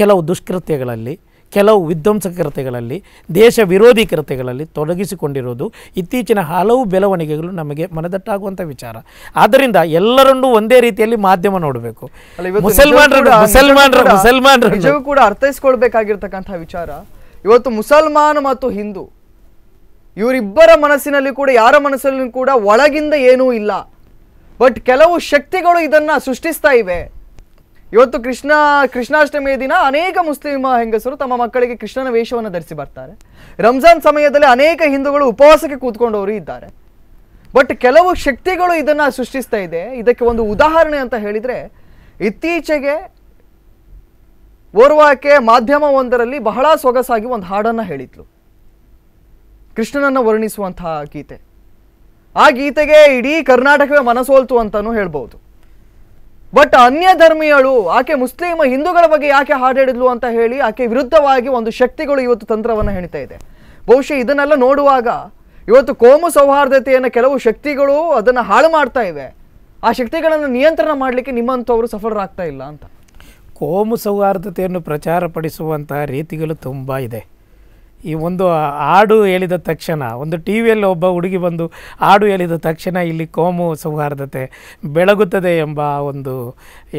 ಕೆಲವು ದುಷ್ಕೃತ್ಯಗಳಲ್ಲಿ ಕೆಲವು ವಿಧ್ವಂಸಕ ಕೃತ್ಯಗಳಲ್ಲಿ ದೇಶ ವಿರೋಧಿ ಕೃತ್ಯಗಳಲ್ಲಿ ತೊಡಗಿಸಿಕೊಂಡಿರೋದು ಇತ್ತೀಚಿನ ಹಲವು ಬೆಳವಣಿಗೆಗಳು ನಮಗೆ ಮನದಟ್ಟಾಗುವಂಥ ವಿಚಾರ ಆದ್ದರಿಂದ ಎಲ್ಲರನ್ನೂ ಒಂದೇ ರೀತಿಯಲ್ಲಿ ಮಾಧ್ಯಮ ನೋಡಬೇಕು ಮುಸಲ್ಮಾನರು ಮುಸಲ್ಮಾನರು ಮುಸಲ್ಮಾನರು ಕೂಡ ಅರ್ಥೈಸ್ಕೊಳ್ಬೇಕಾಗಿರ್ತಕ್ಕಂಥ ವಿಚಾರ ಇವತ್ತು ಮುಸಲ್ಮಾನ್ ಮತ್ತು ಹಿಂದೂ ಇವರಿಬ್ಬರ ಮನಸ್ಸಿನಲ್ಲಿ ಕೂಡ ಯಾರ ಮನಸ್ಸಲ್ಲಿ ಕೂಡ ಒಳಗಿಂದ ಏನೂ ಇಲ್ಲ ಬಟ್ ಕೆಲವು ಶಕ್ತಿಗಳು ಇದನ್ನು ಸೃಷ್ಟಿಸ್ತಾ ಇವೆ ಇವತ್ತು ಕೃಷ್ಣ ಕೃಷ್ಣಾಷ್ಟಮಿಯ ದಿನ ಅನೇಕ ಮುಸ್ಲಿಮ ಹೆಂಗಸರು ತಮ್ಮ ಮಕ್ಕಳಿಗೆ ಕೃಷ್ಣನ ವೇಷವನ್ನು ಧರಿಸಿ ಬರ್ತಾರೆ ರಂಜಾನ್ ಸಮಯದಲ್ಲಿ ಅನೇಕ ಹಿಂದೂಗಳು ಉಪವಾಸಕ್ಕೆ ಕೂತ್ಕೊಂಡವರು ಇದ್ದಾರೆ ಬಟ್ ಕೆಲವು ಶಕ್ತಿಗಳು ಇದನ್ನು ಸೃಷ್ಟಿಸ್ತಾ ಇದೆ ಇದಕ್ಕೆ ಒಂದು ಉದಾಹರಣೆ ಅಂತ ಹೇಳಿದರೆ ಇತ್ತೀಚೆಗೆ ಓರ್ವಾಕೆ ಮಾಧ್ಯಮವೊಂದರಲ್ಲಿ ಬಹಳ ಸೊಗಸಾಗಿ ಒಂದು ಹಾಡನ್ನು ಹೇಳಿದ್ಲು ಕೃಷ್ಣನನ್ನು ವರ್ಣಿಸುವಂತಹ ಗೀತೆ ಆ ಗೀತೆಗೆ ಇಡೀ ಕರ್ನಾಟಕವೇ ಮನಸೋಲ್ತು ಅಂತಲೂ ಹೇಳ್ಬೋದು ಬಟ್ ಅನ್ಯ ಧರ್ಮೀಯಳು ಆಕೆ ಮುಸ್ಲಿಮ ಹಿಂದೂಗಳ ಬಗ್ಗೆ ಯಾಕೆ ಹಾಡಿಡಿದ್ಲು ಅಂತ ಹೇಳಿ ಆಕೆ ವಿರುದ್ಧವಾಗಿ ಒಂದು ಶಕ್ತಿಗಳು ಇವತ್ತು ತಂತ್ರವನ್ನು ಹೆಣಿತಾ ಇದೆ ಬಹುಶಃ ಇದನ್ನೆಲ್ಲ ನೋಡುವಾಗ ಇವತ್ತು ಕೋಮು ಸೌಹಾರ್ದತೆಯನ್ನು ಕೆಲವು ಶಕ್ತಿಗಳು ಅದನ್ನು ಹಾಳು ಮಾಡ್ತಾ ಇವೆ ಆ ಶಕ್ತಿಗಳನ್ನು ನಿಯಂತ್ರಣ ಮಾಡಲಿಕ್ಕೆ ನಿಮ್ಮಂಥವರು ಸಫಲರಾಗ್ತಾ ಇಲ್ಲ ಅಂತ ಕೋಮು ಸೌಹಾರ್ದತೆಯನ್ನು ಪ್ರಚಾರಪಡಿಸುವಂತಹ ರೀತಿಗಳು ತುಂಬ ಇದೆ ಈ ಒಂದು ಹಾಡು ಹೇಳಿದ ತಕ್ಷಣ ಒಂದು ಟಿ ವಿಯಲ್ಲಿ ಒಬ್ಬ ಹುಡುಗಿ ಬಂದು ಹಾಡು ಹೇಳಿದ ತಕ್ಷಣ ಇಲ್ಲಿ ಕೋಮು ಸೌಹಾರ್ದತೆ ಬೆಳಗುತ್ತದೆ ಎಂಬ ಒಂದು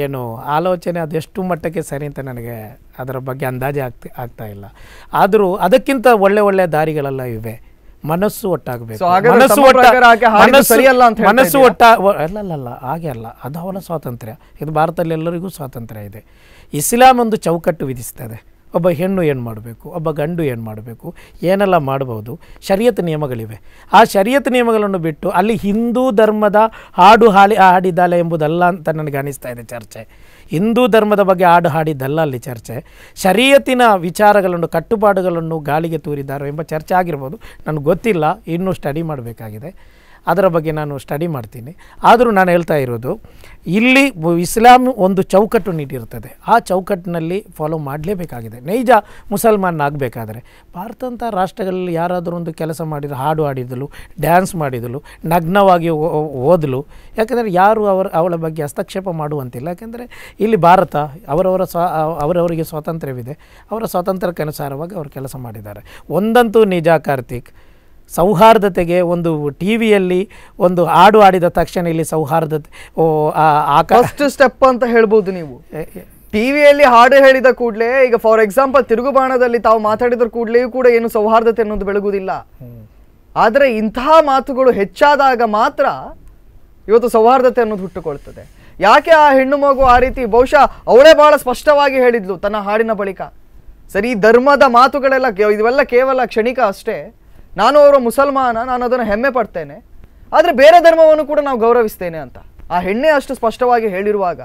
ಏನು ಆಲೋಚನೆ ಅದೆಷ್ಟು ಮಟ್ಟಕ್ಕೆ ಸರಿ ಅಂತ ನನಗೆ ಅದರ ಬಗ್ಗೆ ಅಂದಾಜೆ ಆಗ್ತಿ ಆಗ್ತಾಯಿಲ್ಲ ಇಲ್ಲ ಆದರೂ ಅದಕ್ಕಿಂತ ಒಳ್ಳೆ ಒಳ್ಳೆಯ ದಾರಿಗಳೆಲ್ಲ ಇವೆ ಮನಸ್ಸು ಒಟ್ಟಾಗಬೇಕು ಮನಸ್ಸು ಮನಸ್ಸು ಒಟ್ಟ ಅಲ್ಲ ಹಾಗೆ ಅಲ್ಲ ಅದು ಅವನ ಸ್ವಾತಂತ್ರ್ಯ ಇದು ಭಾರತದಲ್ಲಿ ಎಲ್ಲರಿಗೂ ಸ್ವಾತಂತ್ರ್ಯ ಇದೆ ಇಸ್ಲಾಂ ಒಂದು ಚೌಕಟ್ಟು ವಿಧಿಸ್ತದೆ ಒಬ್ಬ ಹೆಣ್ಣು ಏನು ಮಾಡಬೇಕು ಒಬ್ಬ ಗಂಡು ಏನು ಮಾಡಬೇಕು ಏನೆಲ್ಲ ಮಾಡ್ಬೋದು ಶರಿಯತ್ ನಿಯಮಗಳಿವೆ ಆ ಶರಿಯತ್ ನಿಯಮಗಳನ್ನು ಬಿಟ್ಟು ಅಲ್ಲಿ ಹಿಂದೂ ಧರ್ಮದ ಹಾಡು ಹಾಲಿ ಹಾಡಿದ್ದಾಳೆ ಎಂಬುದಲ್ಲ ಅಂತ ನನಗೆ ಅನಿಸ್ತಾ ಇದೆ ಚರ್ಚೆ ಹಿಂದೂ ಧರ್ಮದ ಬಗ್ಗೆ ಹಾಡು ಹಾಡಿದ್ದಲ್ಲ ಅಲ್ಲಿ ಚರ್ಚೆ ಶರಿಯತ್ತಿನ ವಿಚಾರಗಳನ್ನು ಕಟ್ಟುಪಾಡುಗಳನ್ನು ಗಾಳಿಗೆ ತೂರಿದ್ದಾರೆ ಎಂಬ ಚರ್ಚೆ ಆಗಿರ್ಬೋದು ನನಗೆ ಗೊತ್ತಿಲ್ಲ ಇನ್ನೂ ಸ್ಟಡಿ ಮಾಡಬೇಕಾಗಿದೆ ಅದರ ಬಗ್ಗೆ ನಾನು ಸ್ಟಡಿ ಮಾಡ್ತೀನಿ ಆದರೂ ನಾನು ಹೇಳ್ತಾ ಇರೋದು ಇಲ್ಲಿ ಇಸ್ಲಾಂ ಒಂದು ಚೌಕಟ್ಟು ನೀಡಿರ್ತದೆ ಆ ಚೌಕಟ್ಟಿನಲ್ಲಿ ಫಾಲೋ ಮಾಡಲೇಬೇಕಾಗಿದೆ ನೈಜ ಮುಸಲ್ಮಾನ್ ಆಗಬೇಕಾದ್ರೆ ಭಾರತಂಥ ರಾಷ್ಟ್ರಗಳಲ್ಲಿ ಯಾರಾದರೂ ಒಂದು ಕೆಲಸ ಮಾಡಿದ್ರು ಹಾಡು ಹಾಡಿದಳು ಡ್ಯಾನ್ಸ್ ಮಾಡಿದಲು ನಗ್ನವಾಗಿ ಓದಲು ಯಾಕೆಂದರೆ ಯಾರು ಅವರ ಅವಳ ಬಗ್ಗೆ ಹಸ್ತಕ್ಷೇಪ ಮಾಡುವಂತಿಲ್ಲ ಯಾಕೆಂದರೆ ಇಲ್ಲಿ ಭಾರತ ಅವರವರ ಸ್ವ ಅವರವರಿಗೆ ಸ್ವಾತಂತ್ರ್ಯವಿದೆ ಅವರ ಸ್ವಾತಂತ್ರ್ಯಕ್ಕೆ ಅನುಸಾರವಾಗಿ ಅವರು ಕೆಲಸ ಮಾಡಿದ್ದಾರೆ ಒಂದಂತೂ ನಿಜ ಕಾರ್ತಿಕ್ ಸೌಹಾರ್ದತೆಗೆ ಒಂದು ಟಿ ವಿಯಲ್ಲಿ ಒಂದು ಹಾಡು ಆಡಿದ ತಕ್ಷಣ ಇಲ್ಲಿ ಸೌಹಾರ್ದತೆ ಓ ಫಸ್ಟ್ ಸ್ಟೆಪ್ ಅಂತ ಹೇಳ್ಬೋದು ನೀವು ಟಿವಿಯಲ್ಲಿ ಹಾಡು ಹೇಳಿದ ಕೂಡಲೇ ಈಗ ಫಾರ್ ಎಕ್ಸಾಂಪಲ್ ತಿರುಗುಬಾಣದಲ್ಲಿ ತಾವು ಮಾತಾಡಿದ ಕೂಡಲೇ ಕೂಡ ಏನು ಸೌಹಾರ್ದತೆ ಅನ್ನೋದು ಬೆಳಗುವುದಿಲ್ಲ ಆದರೆ ಇಂತಹ ಮಾತುಗಳು ಹೆಚ್ಚಾದಾಗ ಮಾತ್ರ ಇವತ್ತು ಸೌಹಾರ್ದತೆ ಅನ್ನೋದು ಹುಟ್ಟುಕೊಳ್ತದೆ ಯಾಕೆ ಆ ಹೆಣ್ಣು ಮಗು ಆ ರೀತಿ ಬಹುಶಃ ಅವಳೇ ಬಹಳ ಸ್ಪಷ್ಟವಾಗಿ ಹೇಳಿದ್ಲು ತನ್ನ ಹಾಡಿನ ಬಳಿಕ ಸರಿ ಧರ್ಮದ ಮಾತುಗಳೆಲ್ಲ ಇವೆಲ್ಲ ಕೇವಲ ಕ್ಷಣಿಕ ಅಷ್ಟೇ ನಾನು ಅವರ ಮುಸಲ್ಮಾನ ನಾನು ಅದನ್ನು ಹೆಮ್ಮೆ ಪಡ್ತೇನೆ ಆದರೆ ಬೇರೆ ಧರ್ಮವನ್ನು ಕೂಡ ನಾವು ಗೌರವಿಸ್ತೇನೆ ಅಂತ ಆ ಹೆಣ್ಣೆ ಅಷ್ಟು ಸ್ಪಷ್ಟವಾಗಿ ಹೇಳಿರುವಾಗ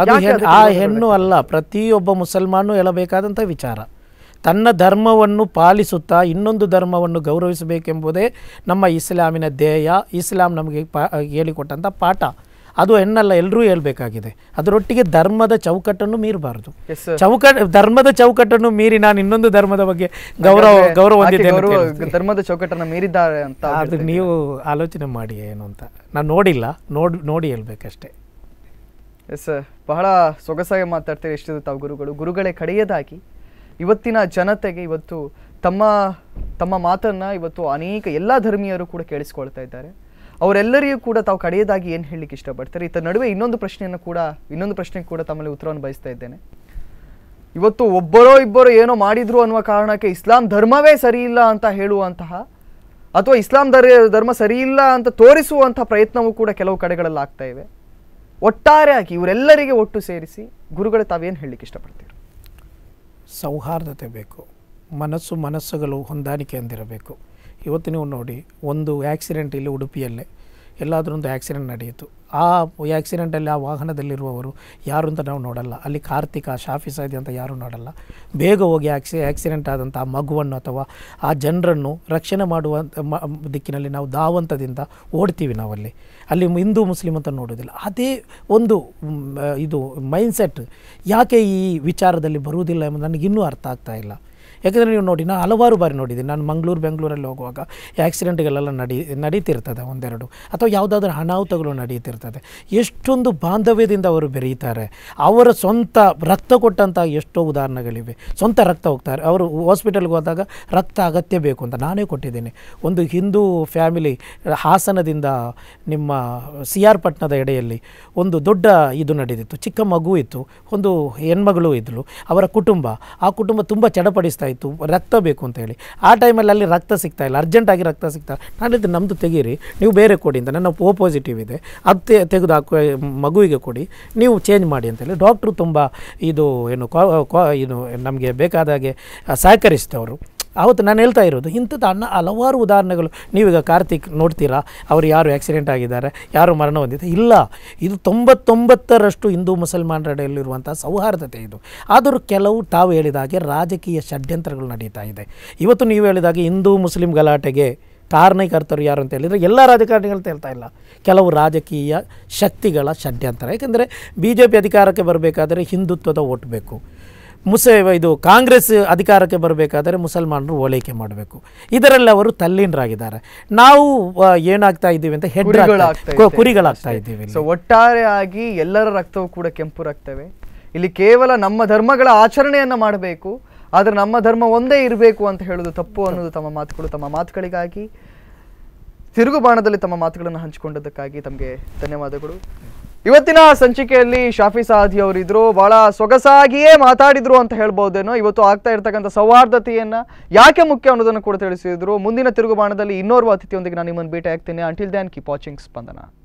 ಅದು ಆ ಹೆಣ್ಣು ಅಲ್ಲ ಪ್ರತಿಯೊಬ್ಬ ಮುಸಲ್ಮಾನು ಹೇಳಬೇಕಾದಂಥ ವಿಚಾರ ತನ್ನ ಧರ್ಮವನ್ನು ಪಾಲಿಸುತ್ತಾ ಇನ್ನೊಂದು ಧರ್ಮವನ್ನು ಗೌರವಿಸಬೇಕೆಂಬುದೇ ನಮ್ಮ ಇಸ್ಲಾಮಿನ ಧ್ಯೇಯ ಇಸ್ಲಾಂ ನಮಗೆ ಪಾ ಹೇಳಿಕೊಟ್ಟಂಥ ಪಾಠ ಅದು ಹೆಣ್ಣಲ್ಲ ಎಲ್ಲರೂ ಹೇಳ್ಬೇಕಾಗಿದೆ ಅದರೊಟ್ಟಿಗೆ ಧರ್ಮದ ಚೌಕಟ್ಟನ್ನು ಮೀರಬಾರದು ಚೌಕ ಧರ್ಮದ ಚೌಕಟ್ಟನ್ನು ಮೀರಿ ನಾನು ಇನ್ನೊಂದು ಧರ್ಮದ ಬಗ್ಗೆ ಗೌರವ ಗೌರವ ಧರ್ಮದ ಚೌಕಟ್ಟನ್ನು ಮೀರಿದ್ದಾರೆ ಅಂತ ಅದು ನೀವು ಆಲೋಚನೆ ಮಾಡಿ ಏನು ಅಂತ ನಾನು ನೋಡಿಲ್ಲ ನೋಡ್ ನೋಡಿ ಹೇಳ್ಬೇಕಷ್ಟೇ ಎಸ್ ಬಹಳ ಸೊಗಸಾಗಿ ಮಾತಾಡ್ತೀರಿ ಎಷ್ಟಿದ್ರು ತಾವು ಗುರುಗಳು ಗುರುಗಳೇ ಕಡೆಯದಾಗಿ ಇವತ್ತಿನ ಜನತೆಗೆ ಇವತ್ತು ತಮ್ಮ ತಮ್ಮ ಮಾತನ್ನು ಇವತ್ತು ಅನೇಕ ಎಲ್ಲ ಧರ್ಮೀಯರು ಕೂಡ ಕೇಳಿಸ್ಕೊಳ್ತಾ ಇದ್ದಾರೆ ಅವರೆಲ್ಲರಿಗೂ ಕೂಡ ತಾವು ಕಡೆಯದಾಗಿ ಏನು ಹೇಳಲಿಕ್ಕೆ ಇಷ್ಟಪಡ್ತಾರೆ ಇತ್ತ ನಡುವೆ ಇನ್ನೊಂದು ಪ್ರಶ್ನೆಯನ್ನು ಕೂಡ ಇನ್ನೊಂದು ಪ್ರಶ್ನೆಗೆ ಕೂಡ ತಮ್ಮಲ್ಲಿ ಉತ್ತರವನ್ನು ಬಯಸ್ತಾ ಇದ್ದೇನೆ ಇವತ್ತು ಒಬ್ಬರೋ ಇಬ್ಬರೋ ಏನೋ ಮಾಡಿದ್ರು ಅನ್ನುವ ಕಾರಣಕ್ಕೆ ಇಸ್ಲಾಂ ಧರ್ಮವೇ ಸರಿಯಿಲ್ಲ ಅಂತ ಹೇಳುವಂತಹ ಅಥವಾ ಇಸ್ಲಾಂ ಧರ್ ಧರ್ಮ ಸರಿಯಿಲ್ಲ ಅಂತ ತೋರಿಸುವಂಥ ಪ್ರಯತ್ನವೂ ಕೂಡ ಕೆಲವು ಕಡೆಗಳಲ್ಲಿ ಆಗ್ತಾ ಇವೆ ಒಟ್ಟಾರೆಯಾಗಿ ಇವರೆಲ್ಲರಿಗೆ ಒಟ್ಟು ಸೇರಿಸಿ ಗುರುಗಳು ತಾವೇನು ಹೇಳಲಿಕ್ಕೆ ಇಷ್ಟಪಡ್ತೀರಿ ಸೌಹಾರ್ದತೆ ಬೇಕು ಮನಸ್ಸು ಮನಸ್ಸುಗಳು ಹೊಂದಾಣಿಕೆ ಇವತ್ತು ನೀವು ನೋಡಿ ಒಂದು ಆ್ಯಕ್ಸಿಡೆಂಟ್ ಇಲ್ಲಿ ಉಡುಪಿಯಲ್ಲೇ ಎಲ್ಲಾದರೂ ಒಂದು ಆ್ಯಕ್ಸಿಡೆಂಟ್ ನಡೆಯಿತು ಆ ಆ್ಯಕ್ಸಿಡೆಂಟಲ್ಲಿ ಆ ವಾಹನದಲ್ಲಿರುವವರು ಯಾರು ಅಂತ ನಾವು ನೋಡಲ್ಲ ಅಲ್ಲಿ ಕಾರ್ತಿಕ ಶಾಫಿ ಸಾದಿ ಅಂತ ಯಾರೂ ನೋಡಲ್ಲ ಬೇಗ ಹೋಗಿ ಆ್ಯಕ್ಸಿ ಆ್ಯಕ್ಸಿಡೆಂಟ್ ಆದಂಥ ಆ ಮಗುವನ್ನು ಅಥವಾ ಆ ಜನರನ್ನು ರಕ್ಷಣೆ ಮಾಡುವ ದಿಕ್ಕಿನಲ್ಲಿ ನಾವು ಧಾವಂತದಿಂದ ಓಡ್ತೀವಿ ನಾವಲ್ಲಿ ಅಲ್ಲಿ ಹಿಂದೂ ಮುಸ್ಲಿಮ್ ಅಂತ ನೋಡೋದಿಲ್ಲ ಅದೇ ಒಂದು ಇದು ಮೈಂಡ್ಸೆಟ್ ಯಾಕೆ ಈ ವಿಚಾರದಲ್ಲಿ ಬರುವುದಿಲ್ಲ ಎಂಬುದು ನನಗಿನ್ನೂ ಅರ್ಥ ಆಗ್ತಾ ಇಲ್ಲ ಯಾಕೆಂದರೆ ನೀವು ನೋಡಿ ನಾನು ಹಲವಾರು ಬಾರಿ ನೋಡಿದ್ದೀನಿ ನಾನು ಮಂಗಳೂರು ಬೆಂಗಳೂರಲ್ಲಿ ಹೋಗುವಾಗ ಆ್ಯಕ್ಸಿಡೆಂಟ್ಗಳೆಲ್ಲ ನಡಿ ನಡೀತಿರ್ತದೆ ಒಂದೆರಡು ಅಥವಾ ಯಾವುದಾದ್ರೂ ಅನಾಹುತಗಳು ನಡೀತಿರ್ತದೆ ಎಷ್ಟೊಂದು ಬಾಂಧವ್ಯದಿಂದ ಅವರು ಬೆರೆಯುತ್ತಾರೆ ಅವರ ಸ್ವಂತ ರಕ್ತ ಕೊಟ್ಟಂಥ ಎಷ್ಟೋ ಉದಾಹರಣೆಗಳಿವೆ ಸ್ವಂತ ರಕ್ತ ಹೋಗ್ತಾರೆ ಅವರು ಹಾಸ್ಪಿಟಲ್ಗೆ ಹೋದಾಗ ರಕ್ತ ಅಗತ್ಯ ಬೇಕು ಅಂತ ನಾನೇ ಕೊಟ್ಟಿದ್ದೀನಿ ಒಂದು ಹಿಂದೂ ಫ್ಯಾಮಿಲಿ ಹಾಸನದಿಂದ ನಿಮ್ಮ ಸಿ ಆರ್ ಪಟ್ಟಣದ ಎಡೆಯಲ್ಲಿ ಒಂದು ದೊಡ್ಡ ಇದು ನಡೆದಿತ್ತು ಚಿಕ್ಕ ಮಗು ಇತ್ತು ಒಂದು ಹೆಣ್ಮಗಳು ಇದ್ಲು ಅವರ ಕುಟುಂಬ ಆ ಕುಟುಂಬ ತುಂಬ ಚಡಪಡಿಸ್ತಾ ಬೇಕಾಯಿತು ರಕ್ತ ಬೇಕು ಅಂತ ಹೇಳಿ ಆ ಟೈಮಲ್ಲಿ ಅಲ್ಲಿ ರಕ್ತ ಸಿಗ್ತಾ ಇಲ್ಲ ಅರ್ಜೆಂಟಾಗಿ ರಕ್ತ ಸಿಗ್ತಾ ನಾನು ಇದು ನಮ್ಮದು ತೆಗೀರಿ ನೀವು ಬೇರೆ ಕೊಡಿ ಅಂತ ನನ್ನ ಓ ಪಾಸಿಟಿವ್ ಇದೆ ಅದು ತೆಗೆದು ಹಾಕುವ ಮಗುವಿಗೆ ಕೊಡಿ ನೀವು ಚೇಂಜ್ ಮಾಡಿ ಅಂತೇಳಿ ಡಾಕ್ಟ್ರು ತುಂಬ ಇದು ಏನು ಕಾ ಏನು ನಮಗೆ ಬೇಕಾದಾಗೆ ಸಹಕರಿಸ್ತವರು ಆವತ್ತು ನಾನು ಹೇಳ್ತಾ ಇರೋದು ಇಂಥದ್ದು ಅನ್ನ ಹಲವಾರು ಉದಾಹರಣೆಗಳು ನೀವೀಗ ಕಾರ್ತಿಕ್ ನೋಡ್ತೀರಾ ಅವರು ಯಾರು ಆ್ಯಕ್ಸಿಡೆಂಟ್ ಆಗಿದ್ದಾರೆ ಯಾರು ಮರಣ ಹೊಂದಿದೆ ಇಲ್ಲ ಇದು ತೊಂಬತ್ತೊಂಬತ್ತರಷ್ಟು ಹಿಂದೂ ಮುಸಲ್ಮಾನರಡೆಯಲ್ಲಿರುವಂಥ ಸೌಹಾರ್ದತೆ ಇದು ಆದರೂ ಕೆಲವು ತಾವು ಹೇಳಿದ ಹಾಗೆ ರಾಜಕೀಯ ಷಡ್ಯಂತ್ರಗಳು ನಡೀತಾ ಇದೆ ಇವತ್ತು ನೀವು ಹೇಳಿದಾಗೆ ಹಿಂದೂ ಮುಸ್ಲಿಂ ಗಲಾಟೆಗೆ ಕಾರಣಕರ್ತರು ಯಾರು ಅಂತ ಹೇಳಿದರೆ ಎಲ್ಲ ರಾಜಕಾರಣಿಗಳು ಹೇಳ್ತಾ ಇಲ್ಲ ಕೆಲವು ರಾಜಕೀಯ ಶಕ್ತಿಗಳ ಷಡ್ಯಂತರ ಯಾಕೆಂದರೆ ಬಿ ಜೆ ಪಿ ಅಧಿಕಾರಕ್ಕೆ ಬರಬೇಕಾದರೆ ಹಿಂದುತ್ವದ ಓಟ್ ಬೇಕು ಮುಸ ಇದು ಕಾಂಗ್ರೆಸ್ ಅಧಿಕಾರಕ್ಕೆ ಬರಬೇಕಾದರೆ ಮುಸಲ್ಮಾನರು ಓಲೈಕೆ ಮಾಡಬೇಕು ಇದರಲ್ಲಿ ಅವರು ತಲ್ಲೀನರಾಗಿದ್ದಾರೆ ನಾವು ಏನಾಗ್ತಾ ಇದ್ದೀವಿ ಅಂತ ಹೆಡ್ಗಳಾಗ್ತಾ ಕುರಿಗಳಾಗ್ತಾ ಇದ್ದೀವಿ ಒಟ್ಟಾರೆಯಾಗಿ ಎಲ್ಲರ ರಕ್ತವು ಕೂಡ ಕೆಂಪು ರಕ್ತವೇ ಇಲ್ಲಿ ಕೇವಲ ನಮ್ಮ ಧರ್ಮಗಳ ಆಚರಣೆಯನ್ನು ಮಾಡಬೇಕು ಆದರೆ ನಮ್ಮ ಧರ್ಮ ಒಂದೇ ಇರಬೇಕು ಅಂತ ಹೇಳೋದು ತಪ್ಪು ಅನ್ನೋದು ತಮ್ಮ ಮಾತುಗಳು ತಮ್ಮ ಮಾತುಗಳಿಗಾಗಿ ತಿರುಗು ಬಾಣದಲ್ಲಿ ತಮ್ಮ ಮಾತುಗಳನ್ನು ಹಂಚಿಕೊಂಡದಕ್ಕಾಗಿ ತಮಗೆ ಧನ್ಯವಾದಗಳು ಇವತ್ತಿನ ಸಂಚಿಕೆಯಲ್ಲಿ ಶಾಫಿ ಸಾದಿ ಅವರಿದ್ರು ಬಹಳ ಸೊಗಸಾಗಿಯೇ ಮಾತಾಡಿದ್ರು ಅಂತ ಹೇಳ್ಬೋದೇನೋ ಇವತ್ತು ಆಗ್ತಾ ಇರ್ತಕ್ಕಂಥ ಸೌಹಾರ್ದತೆಯನ್ನ ಯಾಕೆ ಮುಖ್ಯ ಅನ್ನೋದನ್ನು ಕೂಡ ತಿಳಿಸಿದ್ರು ಮುಂದಿನ ತಿರುಗುಬಾಣದಲ್ಲಿ ಇನ್ನೋರ್ವ ಅತಿಥಿಯೊಂದಿಗೆ ನಾನು ನಿಮ್ಮನ್ನು ಭೇಟಿ ಆಗ್ತೀನಿ ಅಂಟಿಲ್ ದ್ಯಾನ್ ಕೀಪ್ ವಾಚಿಂಗ್ ಸ್ಪಂದನ